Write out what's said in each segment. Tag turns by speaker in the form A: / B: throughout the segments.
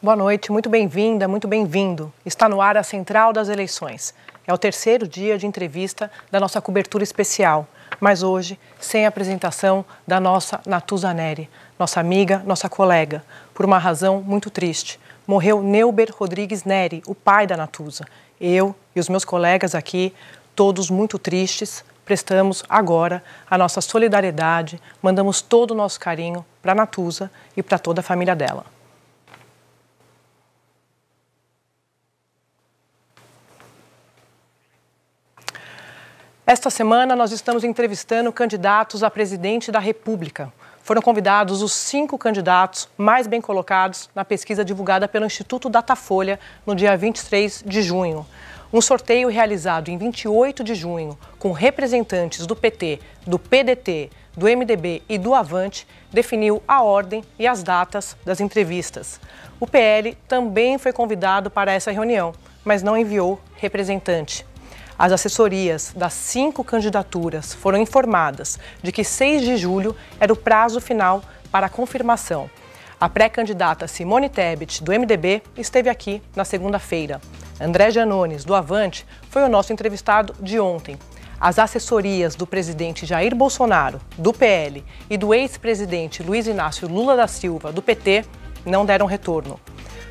A: Boa noite, muito bem-vinda, muito bem-vindo. Está no ar a Central das Eleições. É o terceiro dia de entrevista da nossa cobertura especial, mas hoje sem a apresentação da nossa Natuza Neri, nossa amiga, nossa colega, por uma razão muito triste. Morreu Neuber Rodrigues Neri, o pai da Natuza. Eu e os meus colegas aqui, todos muito tristes, prestamos agora a nossa solidariedade, mandamos todo o nosso carinho para a Natuza e para toda a família dela. Esta semana, nós estamos entrevistando candidatos a presidente da República. Foram convidados os cinco candidatos mais bem colocados na pesquisa divulgada pelo Instituto Datafolha no dia 23 de junho. Um sorteio realizado em 28 de junho, com representantes do PT, do PDT, do MDB e do Avante, definiu a ordem e as datas das entrevistas. O PL também foi convidado para essa reunião, mas não enviou representante. As assessorias das cinco candidaturas foram informadas de que 6 de julho era o prazo final para a confirmação. A pré-candidata Simone Tebet, do MDB, esteve aqui na segunda-feira. André Janones, do Avante, foi o nosso entrevistado de ontem. As assessorias do presidente Jair Bolsonaro, do PL, e do ex-presidente Luiz Inácio Lula da Silva, do PT, não deram retorno.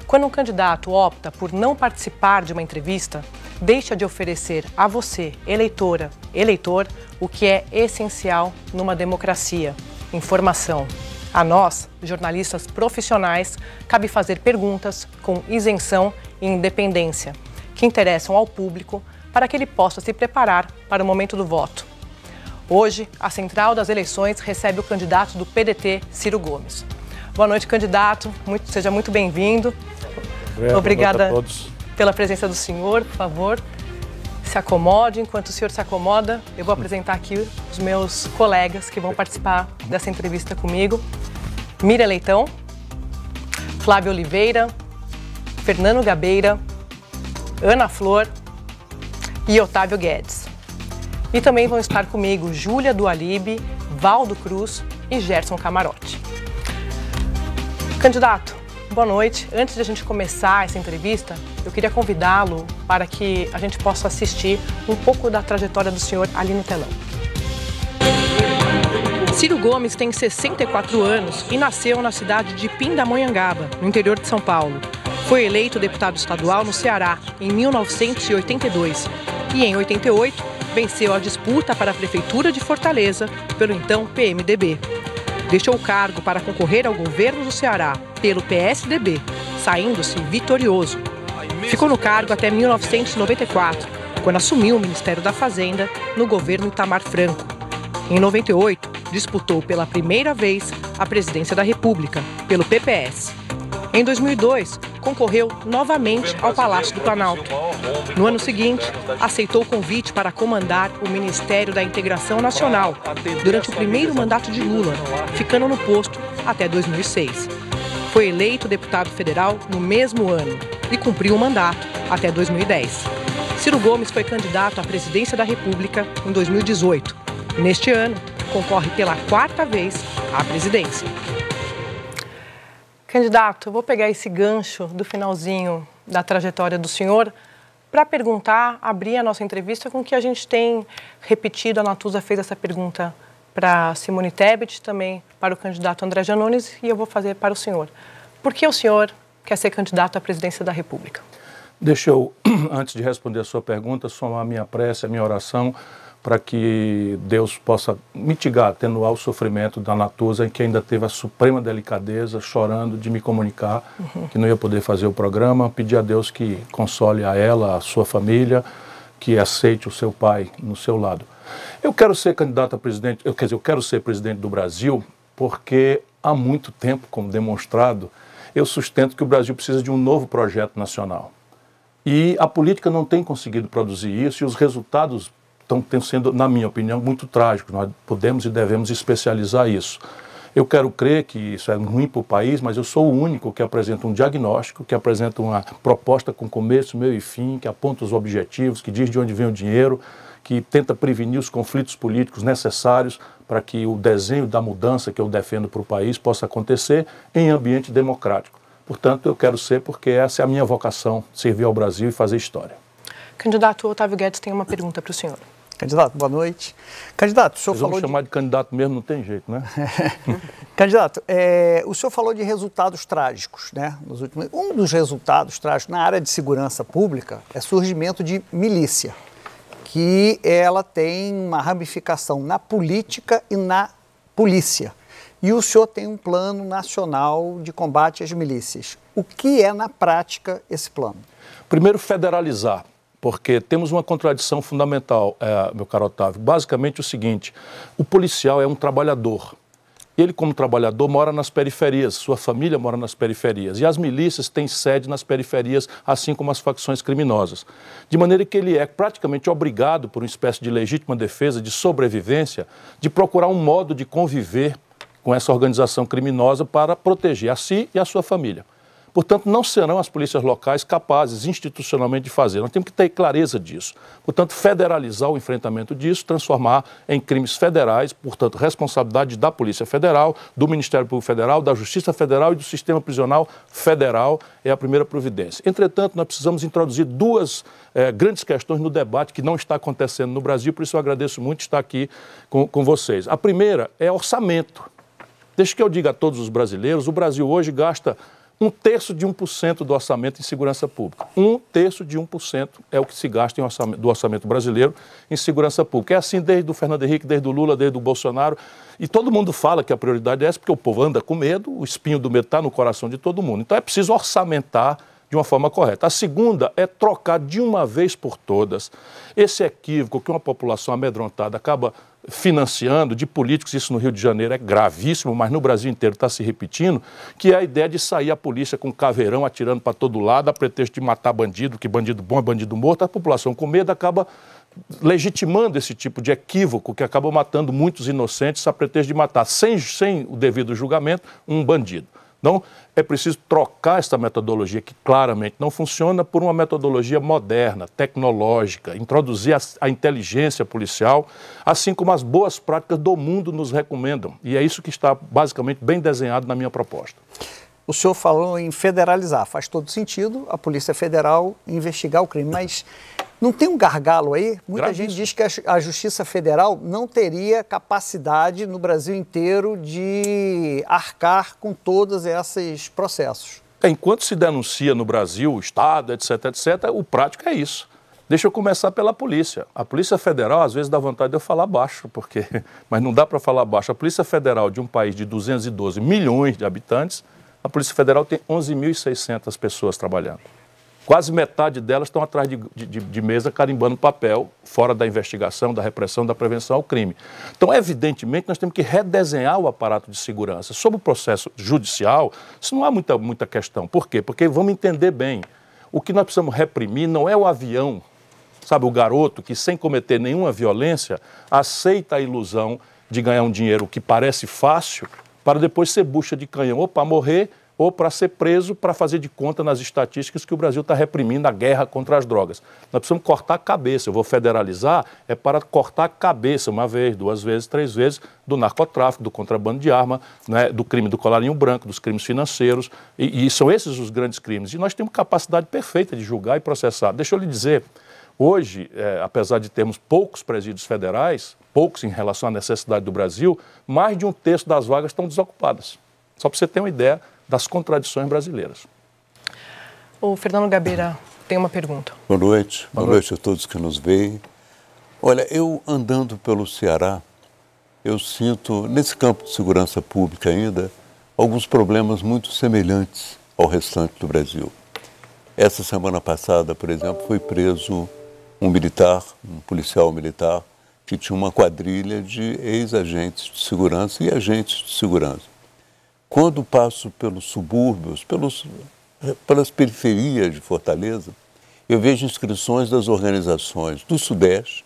A: Quando um candidato opta por não participar de uma entrevista, deixa de oferecer a você, eleitora, eleitor, o que é essencial numa democracia: informação. A nós, jornalistas profissionais, cabe fazer perguntas com isenção e independência, que interessam ao público para que ele possa se preparar para o momento do voto. Hoje, a Central das Eleições recebe o candidato do PDT, Ciro Gomes. Boa noite, candidato. Muito, seja muito bem-vindo.
B: Obrigado, Obrigada a todos.
A: pela presença do senhor, por favor. Se acomode, enquanto o senhor se acomoda, eu vou apresentar aqui os meus colegas que vão participar dessa entrevista comigo. Mira Leitão, Flávio Oliveira, Fernando Gabeira, Ana Flor e Otávio Guedes. E também vão estar comigo Júlia Dualibe, Valdo Cruz e Gerson Camarote. Candidato, Boa noite. Antes de a gente começar essa entrevista, eu queria convidá-lo para que a gente possa assistir um pouco da trajetória do senhor ali no telão. Ciro Gomes tem 64 anos e nasceu na cidade de Pindamonhangaba, no interior de São Paulo. Foi eleito deputado estadual no Ceará em 1982 e, em 88, venceu a disputa para a Prefeitura de Fortaleza pelo então PMDB. Deixou o cargo para concorrer ao governo do Ceará pelo PSDB, saindo-se vitorioso. Ficou no cargo até 1994, quando assumiu o Ministério da Fazenda no governo Itamar Franco. Em 98, disputou pela primeira vez a presidência da República, pelo PPS. Em 2002, concorreu novamente ao Palácio do Planalto. No ano seguinte, aceitou o convite para comandar o Ministério da Integração Nacional durante o primeiro mandato de Lula, ficando no posto até 2006. Foi eleito deputado federal no mesmo ano e cumpriu o mandato até 2010. Ciro Gomes foi candidato à presidência da República em 2018. Neste ano, concorre pela quarta vez à presidência. Candidato, eu vou pegar esse gancho do finalzinho da trajetória do senhor para perguntar, abrir a nossa entrevista com o que a gente tem repetido. A Natuza fez essa pergunta para Simone Tebet, também para o candidato André Janones e eu vou fazer para o senhor. Por que o senhor quer ser candidato à presidência da República?
C: Deixa eu, antes de responder a sua pergunta, somar a minha prece, a minha oração, para que Deus possa mitigar, atenuar o sofrimento da Natuza, em que ainda teve a suprema delicadeza, chorando, de me comunicar uhum. que não ia poder fazer o programa. Pedir a Deus que console a ela, a sua família, que aceite o seu pai no seu lado. Eu quero ser candidato a presidente, eu, quer dizer, eu quero ser presidente do Brasil porque há muito tempo, como demonstrado, eu sustento que o Brasil precisa de um novo projeto nacional. E a política não tem conseguido produzir isso e os resultados estão sendo, na minha opinião, muito trágicos. Nós podemos e devemos especializar isso. Eu quero crer que isso é ruim para o país, mas eu sou o único que apresenta um diagnóstico, que apresenta uma proposta com começo, meio e fim, que aponta os objetivos, que diz de onde vem o dinheiro que tenta prevenir os conflitos políticos necessários para que o desenho da mudança que eu defendo para o país possa acontecer em ambiente democrático. Portanto, eu quero ser porque essa é a minha vocação, servir ao Brasil e fazer história.
A: Candidato Otávio Guedes tem uma pergunta para o senhor.
C: Candidato, boa noite. Candidato, o senhor Vocês falou. chamar
D: de... de candidato mesmo, não tem jeito, né? candidato, é, o senhor falou de resultados trágicos, né? Nos últimos... Um dos resultados trágicos na área de segurança pública é surgimento de milícia que ela tem uma ramificação na política e na polícia. E o senhor tem um plano nacional de combate às milícias. O que é, na prática, esse plano? Primeiro, federalizar,
C: porque temos uma contradição fundamental, é, meu caro Otávio. Basicamente, o seguinte: o policial é um trabalhador ele, como trabalhador, mora nas periferias, sua família mora nas periferias. E as milícias têm sede nas periferias, assim como as facções criminosas. De maneira que ele é praticamente obrigado, por uma espécie de legítima defesa, de sobrevivência, de procurar um modo de conviver com essa organização criminosa para proteger a si e a sua família. Portanto, não serão as polícias locais capazes institucionalmente de fazer. Nós temos que ter clareza disso. Portanto, federalizar o enfrentamento disso, transformar em crimes federais, portanto, responsabilidade da Polícia Federal, do Ministério Público Federal, da Justiça Federal e do Sistema Prisional Federal é a primeira providência. Entretanto, nós precisamos introduzir duas eh, grandes questões no debate que não está acontecendo no Brasil, por isso eu agradeço muito estar aqui com, com vocês. A primeira é orçamento. Deixa que eu diga a todos os brasileiros, o Brasil hoje gasta um terço de 1% do orçamento em segurança pública. Um terço de 1% é o que se gasta orçamento, do orçamento brasileiro em segurança pública. É assim desde o Fernando Henrique, desde o Lula, desde o Bolsonaro. E todo mundo fala que a prioridade é essa, porque o povo anda com medo, o espinho do medo está no coração de todo mundo. Então é preciso orçamentar de uma forma correta. A segunda é trocar de uma vez por todas esse equívoco que uma população amedrontada acaba financiando de políticos, isso no Rio de Janeiro é gravíssimo, mas no Brasil inteiro está se repetindo, que é a ideia de sair a polícia com caveirão atirando para todo lado a pretexto de matar bandido, que bandido bom é bandido morto, a população com medo acaba legitimando esse tipo de equívoco que acabou matando muitos inocentes a pretexto de matar, sem, sem o devido julgamento, um bandido. Então, é preciso trocar esta metodologia, que claramente não funciona, por uma metodologia moderna, tecnológica, introduzir a, a, inteligência policial, assim como as boas práticas do mundo nos recomendam. E é isso que está basicamente bem desenhado na minha proposta.
D: O senhor falou em federalizar. Faz todo sentido a Polícia Federal investigar o crime, mas. Não tem um gargalo aí? Muita Gravíssimo. gente diz que a Justiça Federal não teria capacidade no Brasil inteiro de arcar com todos esses processos.
C: É, enquanto se denuncia no Brasil, o Estado, etc, etc, o prático é isso. Deixa eu começar pela polícia. A Polícia Federal, às vezes, dá vontade de eu falar baixo, porque mas não dá para falar baixo. A Polícia Federal de um país de 212 milhões de habitantes, a Polícia Federal tem 11.600 pessoas trabalhando. Quase metade delas estão atrás de, de, de, mesa carimbando papel, fora da investigação, da repressão, da prevenção ao crime. Então, evidentemente, nós temos que redesenhar o aparato de segurança. Sobre o processo judicial, isso não há muita, muita questão. Por quê? Porque vamos entender bem. O que nós precisamos reprimir não é o avião, sabe, o garoto que, sem cometer nenhuma violência, aceita a ilusão de ganhar um dinheiro que parece fácil para depois ser bucha de canhão. para morrer ou para ser preso para fazer de conta nas estatísticas que o Brasil está reprimindo a guerra contra as drogas. Nós precisamos cortar a cabeça. Eu vou federalizar é para cortar a cabeça uma vez, duas vezes, três vezes do narcotráfico, do contrabando de arma, né, do crime do colarinho branco, dos crimes financeiros. E, e são esses os grandes crimes. E nós temos capacidade perfeita de julgar e processar. Deixa eu lhe dizer. Hoje, é, apesar de termos poucos presídios federais, poucos em relação à necessidade do Brasil, mais de um terço das vagas estão desocupadas. Só para você ter uma ideia das contradições brasileiras.
A: O Fernando Gabeira tem uma pergunta.
E: Boa noite, boa, boa noite. noite a todos que nos veem. Olha, eu andando pelo Ceará, eu sinto, nesse campo de segurança pública ainda, alguns problemas muito semelhantes ao restante do Brasil. Essa semana passada, por exemplo, foi preso um militar, um policial militar, que tinha uma quadrilha de ex-agentes de segurança e agentes de segurança. Quando passo pelos subúrbios, pelos, pelas periferias de Fortaleza, eu vejo inscrições das organizações do Sudeste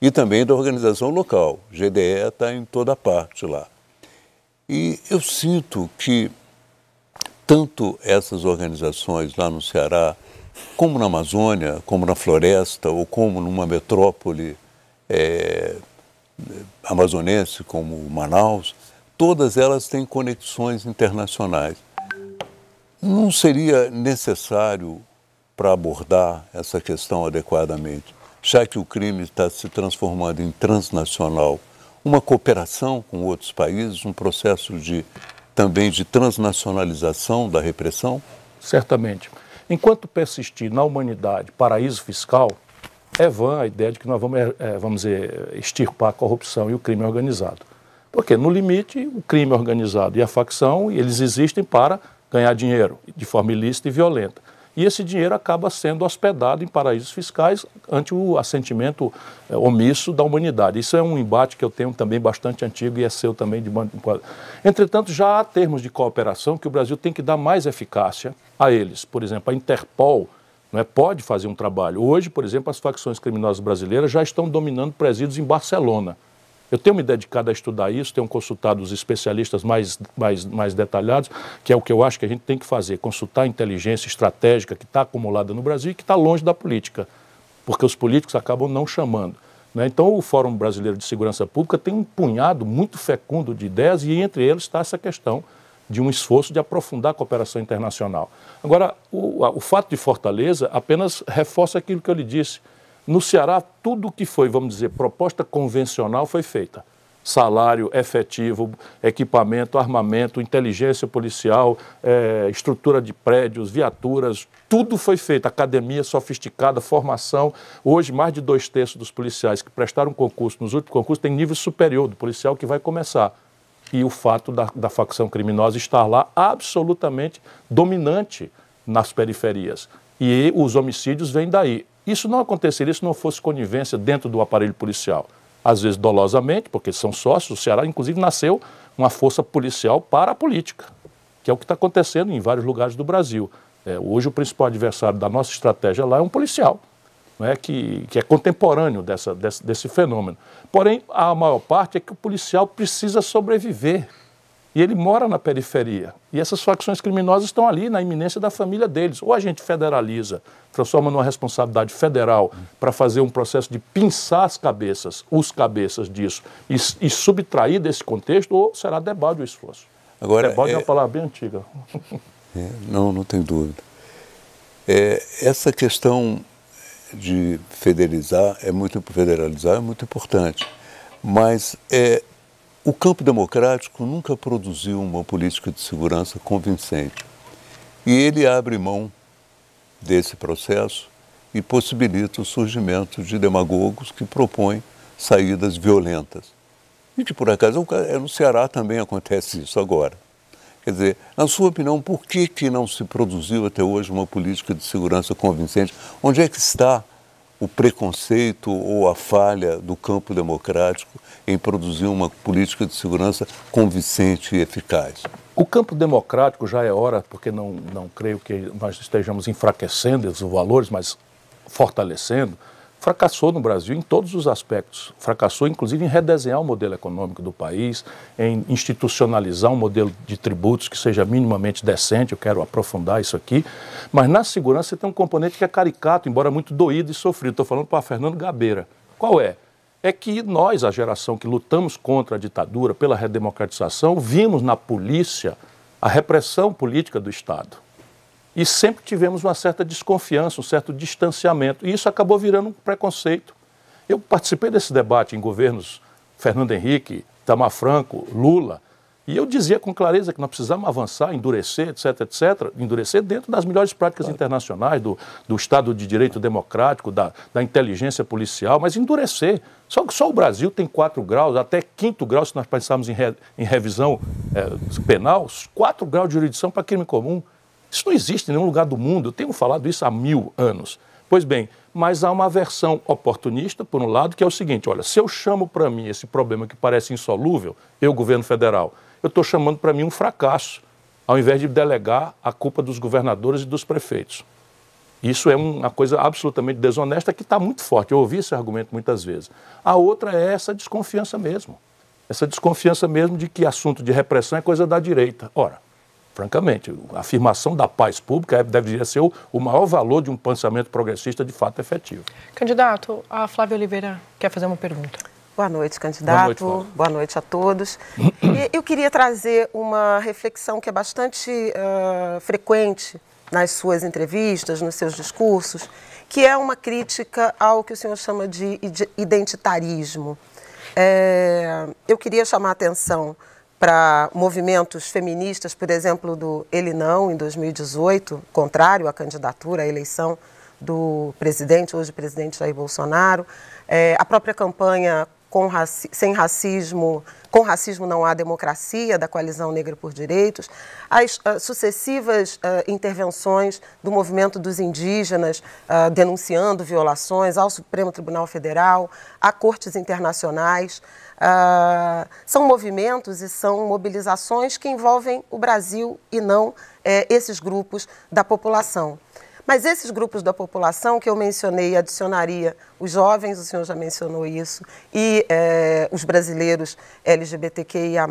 E: e também da organização local. GDE está em toda parte lá. E eu sinto que tanto essas organizações lá no Ceará, como na Amazônia, como na floresta, ou como numa metrópole é, amazonense como Manaus, todas elas têm conexões internacionais. Não seria necessário, para abordar essa questão adequadamente, já que o crime está se transformando em transnacional, uma cooperação com outros países, um processo de também de transnacionalização da repressão? Certamente. Enquanto persistir na humanidade paraíso fiscal,
C: é vã a ideia de que nós vamos, é, vamos eh, extirpar a corrupção e o crime organizado. Porque, no limite, o crime organizado e a facção, eles existem para ganhar dinheiro de forma ilícita e violenta. E esse dinheiro acaba sendo hospedado em paraísos fiscais ante o assentimento é, omisso da humanidade. Isso é um embate que eu tenho também bastante antigo e é seu também de Entretanto, já há termos de cooperação que o Brasil tem que dar mais eficácia a eles. Por exemplo, a Interpol, não é, pode fazer um trabalho. Hoje, por exemplo, as facções criminosas brasileiras já estão dominando presídios em Barcelona. Eu tenho me dedicado a estudar isso, tenho consultado os especialistas mais, mais, mais detalhados, que é o que eu acho que a gente tem que fazer, consultar a inteligência estratégica que está acumulada no Brasil e que está longe da política, porque os políticos acabam não chamando. Né? Então, o Fórum Brasileiro de Segurança Pública tem um punhado muito fecundo de ideias e entre eles está essa questão de um esforço de aprofundar a cooperação internacional. Agora, o, o fato de Fortaleza apenas reforça aquilo que eu lhe disse. No Ceará, tudo que foi, vamos dizer, proposta convencional foi feita. Salário efetivo, equipamento, armamento, inteligência policial, é, estrutura de prédios, viaturas, tudo foi feito. Academia sofisticada, formação. Hoje, mais de dois terços dos policiais que prestaram concurso nos últimos concursos têm nível superior do policial que vai começar e o fato da, da, facção criminosa estar lá absolutamente dominante nas periferias. E os homicídios vêm daí isso não aconteceria se não fosse conivência dentro do aparelho policial. Às vezes dolosamente, porque são sócios, o Ceará inclusive nasceu uma força policial para a política, que é o que está acontecendo em vários lugares do Brasil. É, hoje o principal adversário da nossa estratégia lá é um policial, não é que, que é contemporâneo dessa, desse, desse fenômeno. Porém, a maior parte é que o policial precisa sobreviver. E ele mora na periferia. E essas facções criminosas estão ali na iminência da família deles. Ou a gente federaliza, transforma numa responsabilidade federal para fazer um processo de pinçar as cabeças, os cabeças disso, e, e subtrair desse contexto, ou será debate o esforço. Agora, debate é... é uma é- palavra bem antiga.
E: É, não, não tem dúvida. É, essa questão de federalizar é muito federalizar é muito importante, mas é, o campo democrático nunca produziu uma política de segurança convincente. E ele abre mão desse processo e possibilita o surgimento de demagogos que propõem saídas violentas. E que, por acaso, é é, no Ceará também acontece isso agora. Quer dizer, na sua opinião, por que, que não se produziu até hoje uma política de segurança convincente? Onde é que está o preconceito ou a falha do campo democrático em produzir uma política de segurança convincente e eficaz?
C: O campo democrático já é hora, porque não, não creio que nós estejamos enfraquecendo os valores, mas fortalecendo fracassou no Brasil em todos os aspectos. Fracassou, inclusive, em redesenhar o modelo econômico do país, em institucionalizar um modelo de tributos que seja minimamente decente. Eu quero aprofundar isso aqui. Mas na segurança tem um componente que é caricato, embora muito doído e sofrido. Estou falando para Fernando Gabeira. Qual é? É que nós, a geração que lutamos contra a ditadura, pela redemocratização, vimos na polícia a repressão política do Estado. E sempre tivemos uma certa desconfiança, um certo distanciamento. E isso acabou virando um preconceito. Eu participei desse debate em governos Fernando Henrique, Tamar Franco, Lula, e eu dizia com clareza que nós precisamos avançar, endurecer, etc., etc., endurecer dentro das melhores práticas claro. internacionais, do, do Estado de Direito Democrático, da, da inteligência policial, mas endurecer. Só que só o Brasil tem quatro graus, até quinto grau, se nós pensarmos em, re, em revisão é, penal, quatro graus de jurisdição para crime comum. Isso não existe em nenhum lugar do mundo, eu tenho falado isso há mil anos. Pois bem, mas há uma versão oportunista, por um lado, que é o seguinte: olha, se eu chamo para mim esse problema que parece insolúvel, eu, governo federal, eu estou chamando para mim um fracasso, ao invés de delegar a culpa dos governadores e dos prefeitos. Isso é uma coisa absolutamente desonesta que está muito forte. Eu ouvi esse argumento muitas vezes. A outra é essa desconfiança mesmo. Essa desconfiança mesmo de que assunto de repressão é coisa da direita. Ora, francamente. A afirmação da paz pública é, deve ser o, o maior valor de um pensamento progressista de fato efetivo.
F: Candidato, a Flávia Oliveira quer fazer uma pergunta. Boa noite, candidato. Boa noite, Boa noite a todos. E, eu queria trazer uma reflexão que é bastante uh, frequente nas suas entrevistas, nos seus discursos, que é uma crítica ao que o senhor chama de identitarismo. É, eu queria chamar a atenção para movimentos feministas, por exemplo, do Ele Não, em 2018, contrário à candidatura, à eleição do presidente, hoje presidente Jair Bolsonaro, é, a própria campanha raci Sem Racismo, Com Racismo Não Há Democracia, da Coalizão Negra por Direitos, as uh, sucessivas uh, intervenções do movimento dos indígenas uh, denunciando violações ao Supremo Tribunal Federal, a cortes internacionais, Uh, são movimentos e são mobilizações que envolvem o Brasil e não é, esses grupos da população. Mas esses grupos da população que eu mencionei, adicionaria os jovens, o senhor já mencionou isso, e é, os brasileiros LGBTQIA,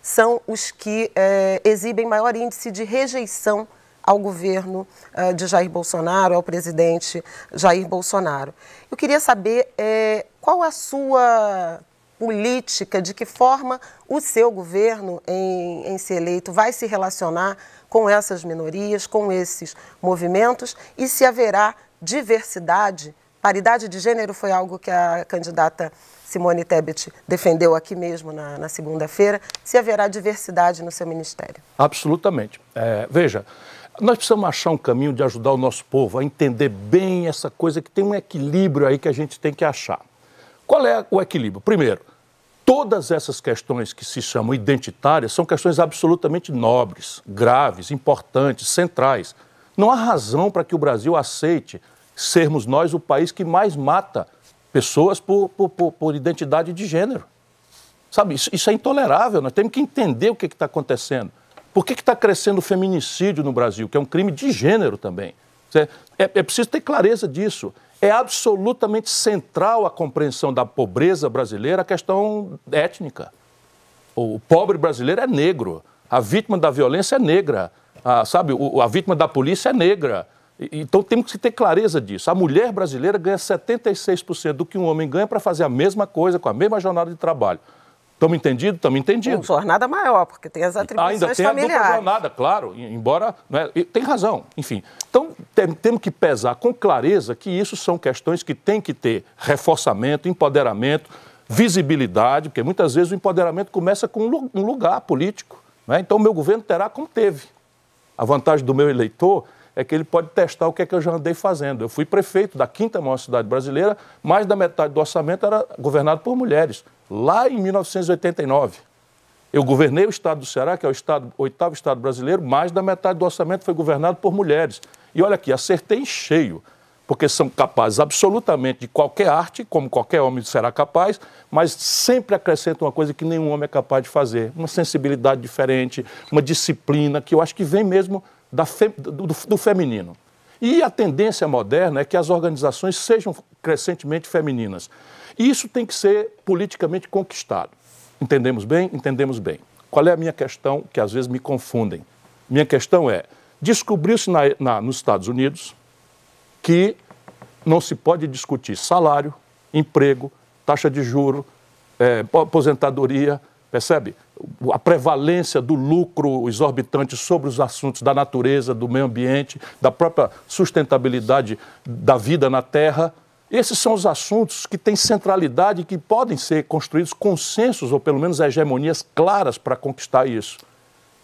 F: são os que é, exibem maior índice de rejeição ao governo ah, de Jair Bolsonaro, ao presidente Jair Bolsonaro. Eu queria saber é, qual a sua política, de que forma o seu governo, em, em ser eleito, vai se relacionar com essas minorias, com esses movimentos e se haverá diversidade. Paridade de gênero foi algo que a candidata Simone Tebet defendeu aqui mesmo na, na segunda-feira. Se haverá diversidade no seu ministério?
C: Absolutamente. É, veja, nós precisamos achar um caminho de ajudar o nosso povo a entender bem essa coisa que tem um equilíbrio aí que a gente tem que achar. Qual é o equilíbrio? Primeiro, todas essas questões que se chamam identitárias são questões absolutamente nobres, graves, importantes, centrais. Não há razão para que o Brasil aceite sermos nós o país que mais mata pessoas por, por, por, por identidade de gênero. Sabe, isso, isso, é intolerável. Nós temos que entender o que é está acontecendo. Por que é está crescendo o feminicídio no Brasil, que é um crime de gênero também? É, é preciso ter clareza disso é absolutamente central à compreensão da pobreza brasileira a questão étnica. O pobre brasileiro é negro, a vítima da violência é negra, a, sabe, a vítima da polícia é negra. Então temos que ter clareza disso. A mulher brasileira ganha 76% do que um homem ganha para fazer a mesma coisa, com a mesma jornada de trabalho. Estamos entendidos? Estamos entendidos. um
F: jornada maior, porque tem as atribuições Ainda tem familiares.
C: jornada, claro, embora... Né, tem razão, enfim. Então, tem, temos que pesar com clareza que isso são questões que têm que ter reforçamento, empoderamento, visibilidade, porque muitas vezes o empoderamento começa com um lugar político. Né? Então, o meu governo terá como teve. A vantagem do meu eleitor é que ele pode testar o que é que eu já andei fazendo. Eu fui prefeito da quinta maior cidade brasileira, mais da metade do orçamento era governado por mulheres lá em 1989. Eu governei o estado do Ceará, que é o estado, oitavo estado brasileiro, mais da metade do orçamento foi governado por mulheres. E olha aqui, acertei em cheio, porque são capazes absolutamente de qualquer arte, como qualquer homem será capaz, mas sempre acrescentam uma coisa que nenhum homem é capaz de fazer: uma sensibilidade diferente, uma disciplina, que eu acho que vem mesmo fe, do, do feminino. E a tendência moderna é que as organizações sejam crescentemente femininas. Isso tem que ser politicamente conquistado. Entendemos bem? Entendemos bem. Qual é a minha questão que às vezes me confundem? Minha questão é: descobriu-se na, na, nos Estados Unidos que não se pode discutir salário, emprego, taxa de juro, é, aposentadoria, percebe? A prevalência do lucro exorbitante sobre os assuntos da natureza, do meio ambiente, da própria sustentabilidade da vida na Terra. Esses são os assuntos que têm centralidade e que podem ser construídos consensos ou pelo menos hegemonias claras para conquistar isso.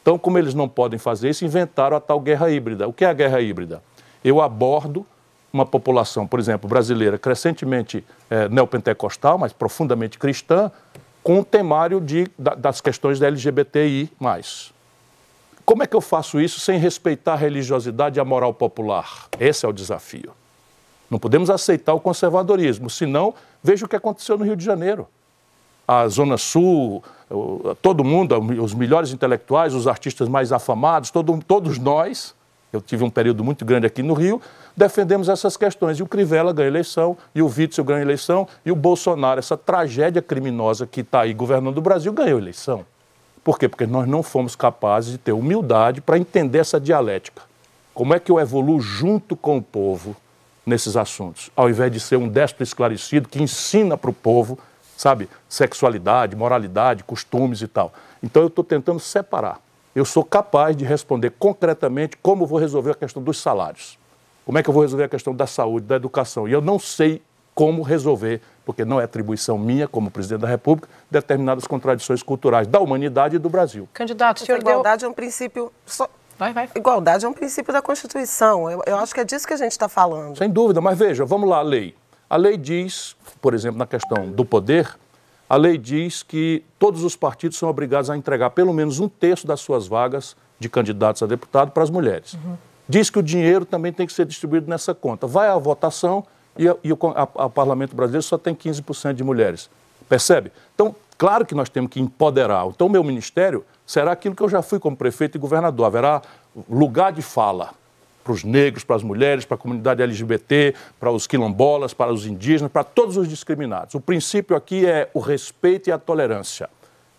C: Então, como eles não podem fazer isso, inventaram a tal guerra híbrida. O que é a guerra híbrida? Eu abordo uma população, por exemplo, brasileira, crescentemente é, neopentecostal, mas profundamente cristã, com o temário de, da, das questões da LGBTI. Como é que eu faço isso sem respeitar a religiosidade e a moral popular? Esse é o desafio. Não podemos aceitar o conservadorismo, senão veja o que aconteceu no Rio de Janeiro. A Zona Sul, todo mundo, os melhores intelectuais, os artistas mais afamados, todo, todos nós, eu tive um período muito grande aqui no Rio, defendemos essas questões. E o Crivella ganha eleição, e o Witzel ganha eleição, e o Bolsonaro, essa tragédia criminosa que está aí governando o Brasil, ganhou eleição. Por quê? Porque nós não fomos capazes de ter humildade para entender essa dialética. Como é que eu evoluo junto com o povo? nesses assuntos, ao invés de ser um destro esclarecido que ensina para o povo, sabe, sexualidade, moralidade, costumes e tal. Então eu estou tentando separar. Eu sou capaz de responder concretamente como vou resolver a questão dos salários, como é que eu vou resolver a questão da saúde, da educação. E eu não sei como resolver, porque não é atribuição minha, como presidente da República, determinadas contradições culturais da humanidade e do Brasil.
F: Candidato, a senhor igualdade deu... é um princípio, só, Vai, vai. Igualdade é um princípio da Constituição. Eu, eu acho que é disso que a gente está falando.
C: Sem dúvida, mas veja, vamos lá, a lei. A lei diz, por exemplo, na questão do poder, a lei diz que todos os partidos são obrigados a entregar pelo menos um terço das suas vagas de candidatos a deputado para as mulheres. Uhum. Diz que o dinheiro também tem que ser distribuído nessa conta. Vai à votação e, e o a, a Parlamento Brasileiro só tem 15% de mulheres. Percebe? Então, Claro que nós temos que empoderar. Então, meu ministério será aquilo que eu já fui como prefeito e governador. Haverá lugar de fala para os negros, para as mulheres, para a comunidade LGBT, para os quilombolas, para os indígenas, para todos os discriminados. O princípio aqui é o respeito e a tolerância.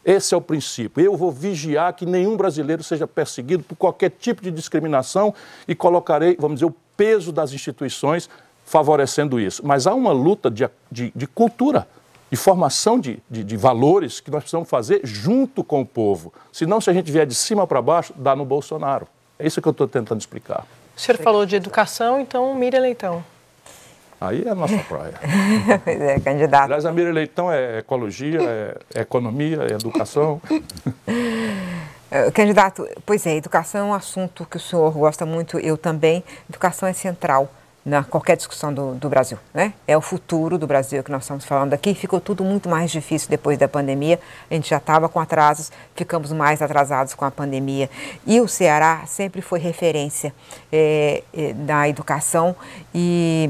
C: Esse é o princípio. Eu vou vigiar que nenhum brasileiro seja perseguido por qualquer tipo de discriminação e colocarei, vamos dizer, o peso das instituições favorecendo isso. Mas há uma luta de, de, de cultura e formação de, de, de, valores que nós precisamos fazer junto com o povo. Senão, se a gente vier de cima para baixo, dá no Bolsonaro. É isso que eu estou tentando explicar. O
A: senhor falou de educação, então Mira Leitão.
C: Aí é a nossa praia.
G: pois é, candidato. Aliás, a Mira Leitão é ecologia, é economia, é educação. Eh, candidato, pois é, educação é um assunto que o senhor gosta muito, eu também. Educação é central na qualquer discussão do, do, Brasil. Né? É o futuro do Brasil que nós estamos falando aqui. Ficou tudo muito mais difícil depois da pandemia. A gente já estava com atrasos, ficamos mais atrasados com a pandemia. E o Ceará sempre foi referência é, é, na educação e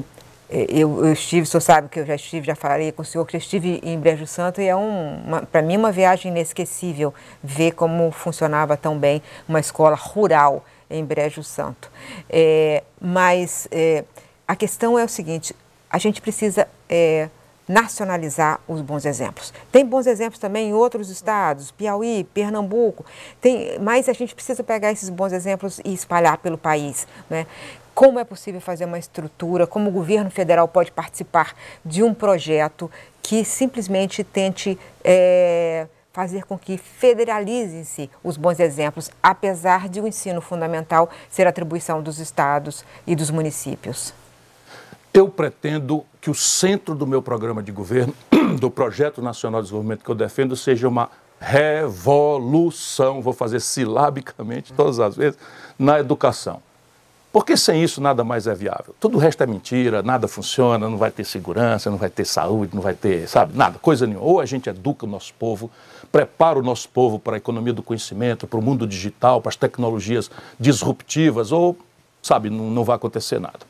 G: é, eu, eu, estive, o senhor sabe que eu já estive, já falei com o senhor, que eu estive em Brejo Santo e é um, para mim uma viagem inesquecível ver como funcionava tão bem uma escola rural em Brejo Santo. É, mas é, a questão é o seguinte: a gente precisa é, nacionalizar os bons exemplos. Tem bons exemplos também em outros estados, Piauí, Pernambuco, tem, mas a gente precisa pegar esses bons exemplos e espalhar pelo país. Né? Como é possível fazer uma estrutura, como o governo federal pode participar de um projeto que simplesmente tente. É, fazer com que federalizem-se os bons exemplos, apesar de o ensino fundamental ser atribuição dos estados e dos municípios.
C: Eu pretendo que o centro do meu programa de governo, do Projeto Nacional de Desenvolvimento que eu defendo, seja uma revolução, vou fazer silabicamente todas as vezes, na educação. Porque sem isso nada mais é viável. Tudo o resto é mentira, nada funciona, não vai ter segurança, não vai ter saúde, não vai ter, sabe, nada, coisa nenhuma. Ou a gente educa o nosso povo, prepara o nosso povo para a economia do conhecimento, para o mundo digital, para as tecnologias disruptivas, ou, sabe, não, não vai acontecer nada.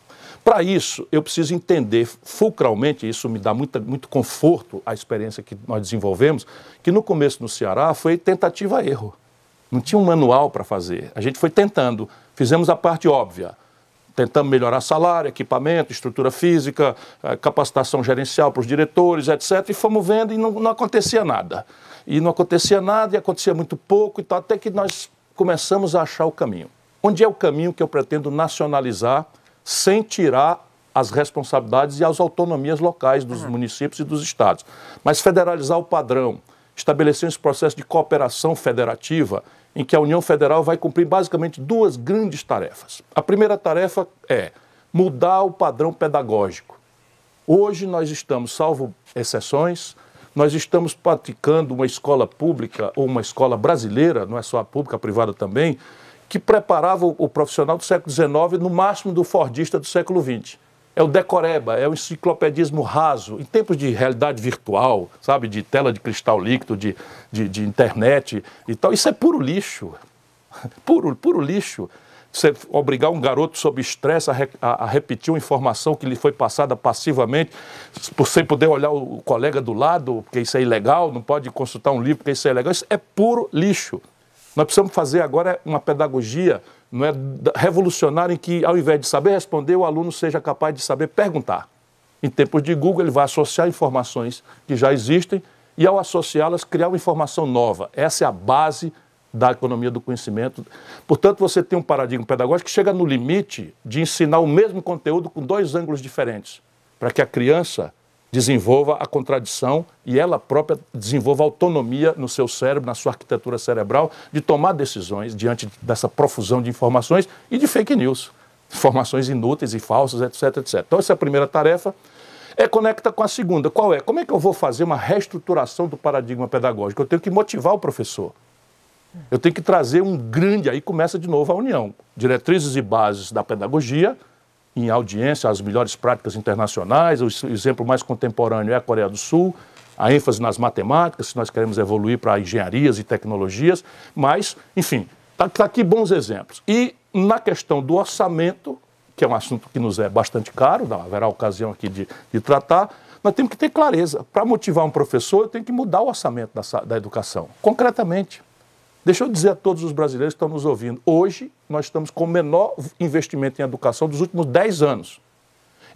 C: Para isso, eu preciso entender fulcralmente, isso me dá muita, muito conforto a experiência que nós desenvolvemos, que no começo no Ceará foi tentativa-erro. Não tinha um manual para fazer. A gente foi tentando, fizemos a parte óbvia. Tentamos melhorar salário, equipamento, estrutura física, eh, capacitação gerencial para os diretores, etc. E fomos vendo e não, não acontecia nada. E não acontecia nada, e acontecia muito pouco, então até que nós começamos a achar o caminho. Onde é o caminho que eu pretendo nacionalizar sem tirar as responsabilidades e as autonomias locais dos uhum. municípios e dos estados. Mas federalizar o padrão, estabelecer esse processo de cooperação federativa, em que a União Federal vai cumprir basicamente duas grandes tarefas. A primeira tarefa é mudar o padrão pedagógico. Hoje nós estamos, salvo exceções, nós estamos praticando uma escola pública ou uma escola brasileira, não é só a pública, a privada também, que preparava o, profissional do século XIX no máximo do fordista do século XX é o decoreba, é o enciclopedismo raso. Em tempos de realidade virtual, sabe, de tela de cristal líquido, de, de, de internet e tal, isso é puro lixo. Puro, puro lixo. Você obrigar um garoto sob estresse a, re, a, a, repetir uma informação que lhe foi passada passivamente, sem poder olhar o colega do lado, porque isso é ilegal, não pode consultar um livro, porque isso é ilegal, isso é puro lixo. Nós precisamos fazer agora uma pedagogia não é, revolucionária em que, ao invés de saber responder, o aluno seja capaz de saber perguntar. Em tempos de Google, ele vai associar informações que já existem e, ao associá-las, criar uma informação nova. Essa é a base da economia do conhecimento. Portanto, você tem um paradigma pedagógico que chega no limite de ensinar o mesmo conteúdo com dois ângulos diferentes, para que a criança desenvolva a contradição e ela própria desenvolva autonomia no seu cérebro, na sua arquitetura cerebral, de tomar decisões diante dessa profusão de informações e de fake news, informações inúteis e falsas, etc, etc. Então essa é a primeira tarefa. É conecta com a segunda. Qual é? Como é que eu vou fazer uma reestruturação do paradigma pedagógico? Eu tenho que motivar o professor. Eu tenho que trazer um grande, aí começa de novo a união, diretrizes e bases da pedagogia, em audiência as melhores práticas internacionais. O exemplo mais contemporâneo é a Coreia do Sul, a ênfase nas matemáticas, se nós queremos evoluir para engenharias e tecnologias, mas, enfim, está tá aqui bons exemplos. E na questão do orçamento, que é um assunto que nos é bastante caro, não, haverá ocasião aqui de, de tratar, nós temos que ter clareza. Para motivar um professor, eu tenho que mudar o orçamento da, da educação, concretamente. Deixa eu dizer a todos os brasileiros que estão nos ouvindo: hoje nós estamos com o menor investimento em educação dos últimos 10 anos.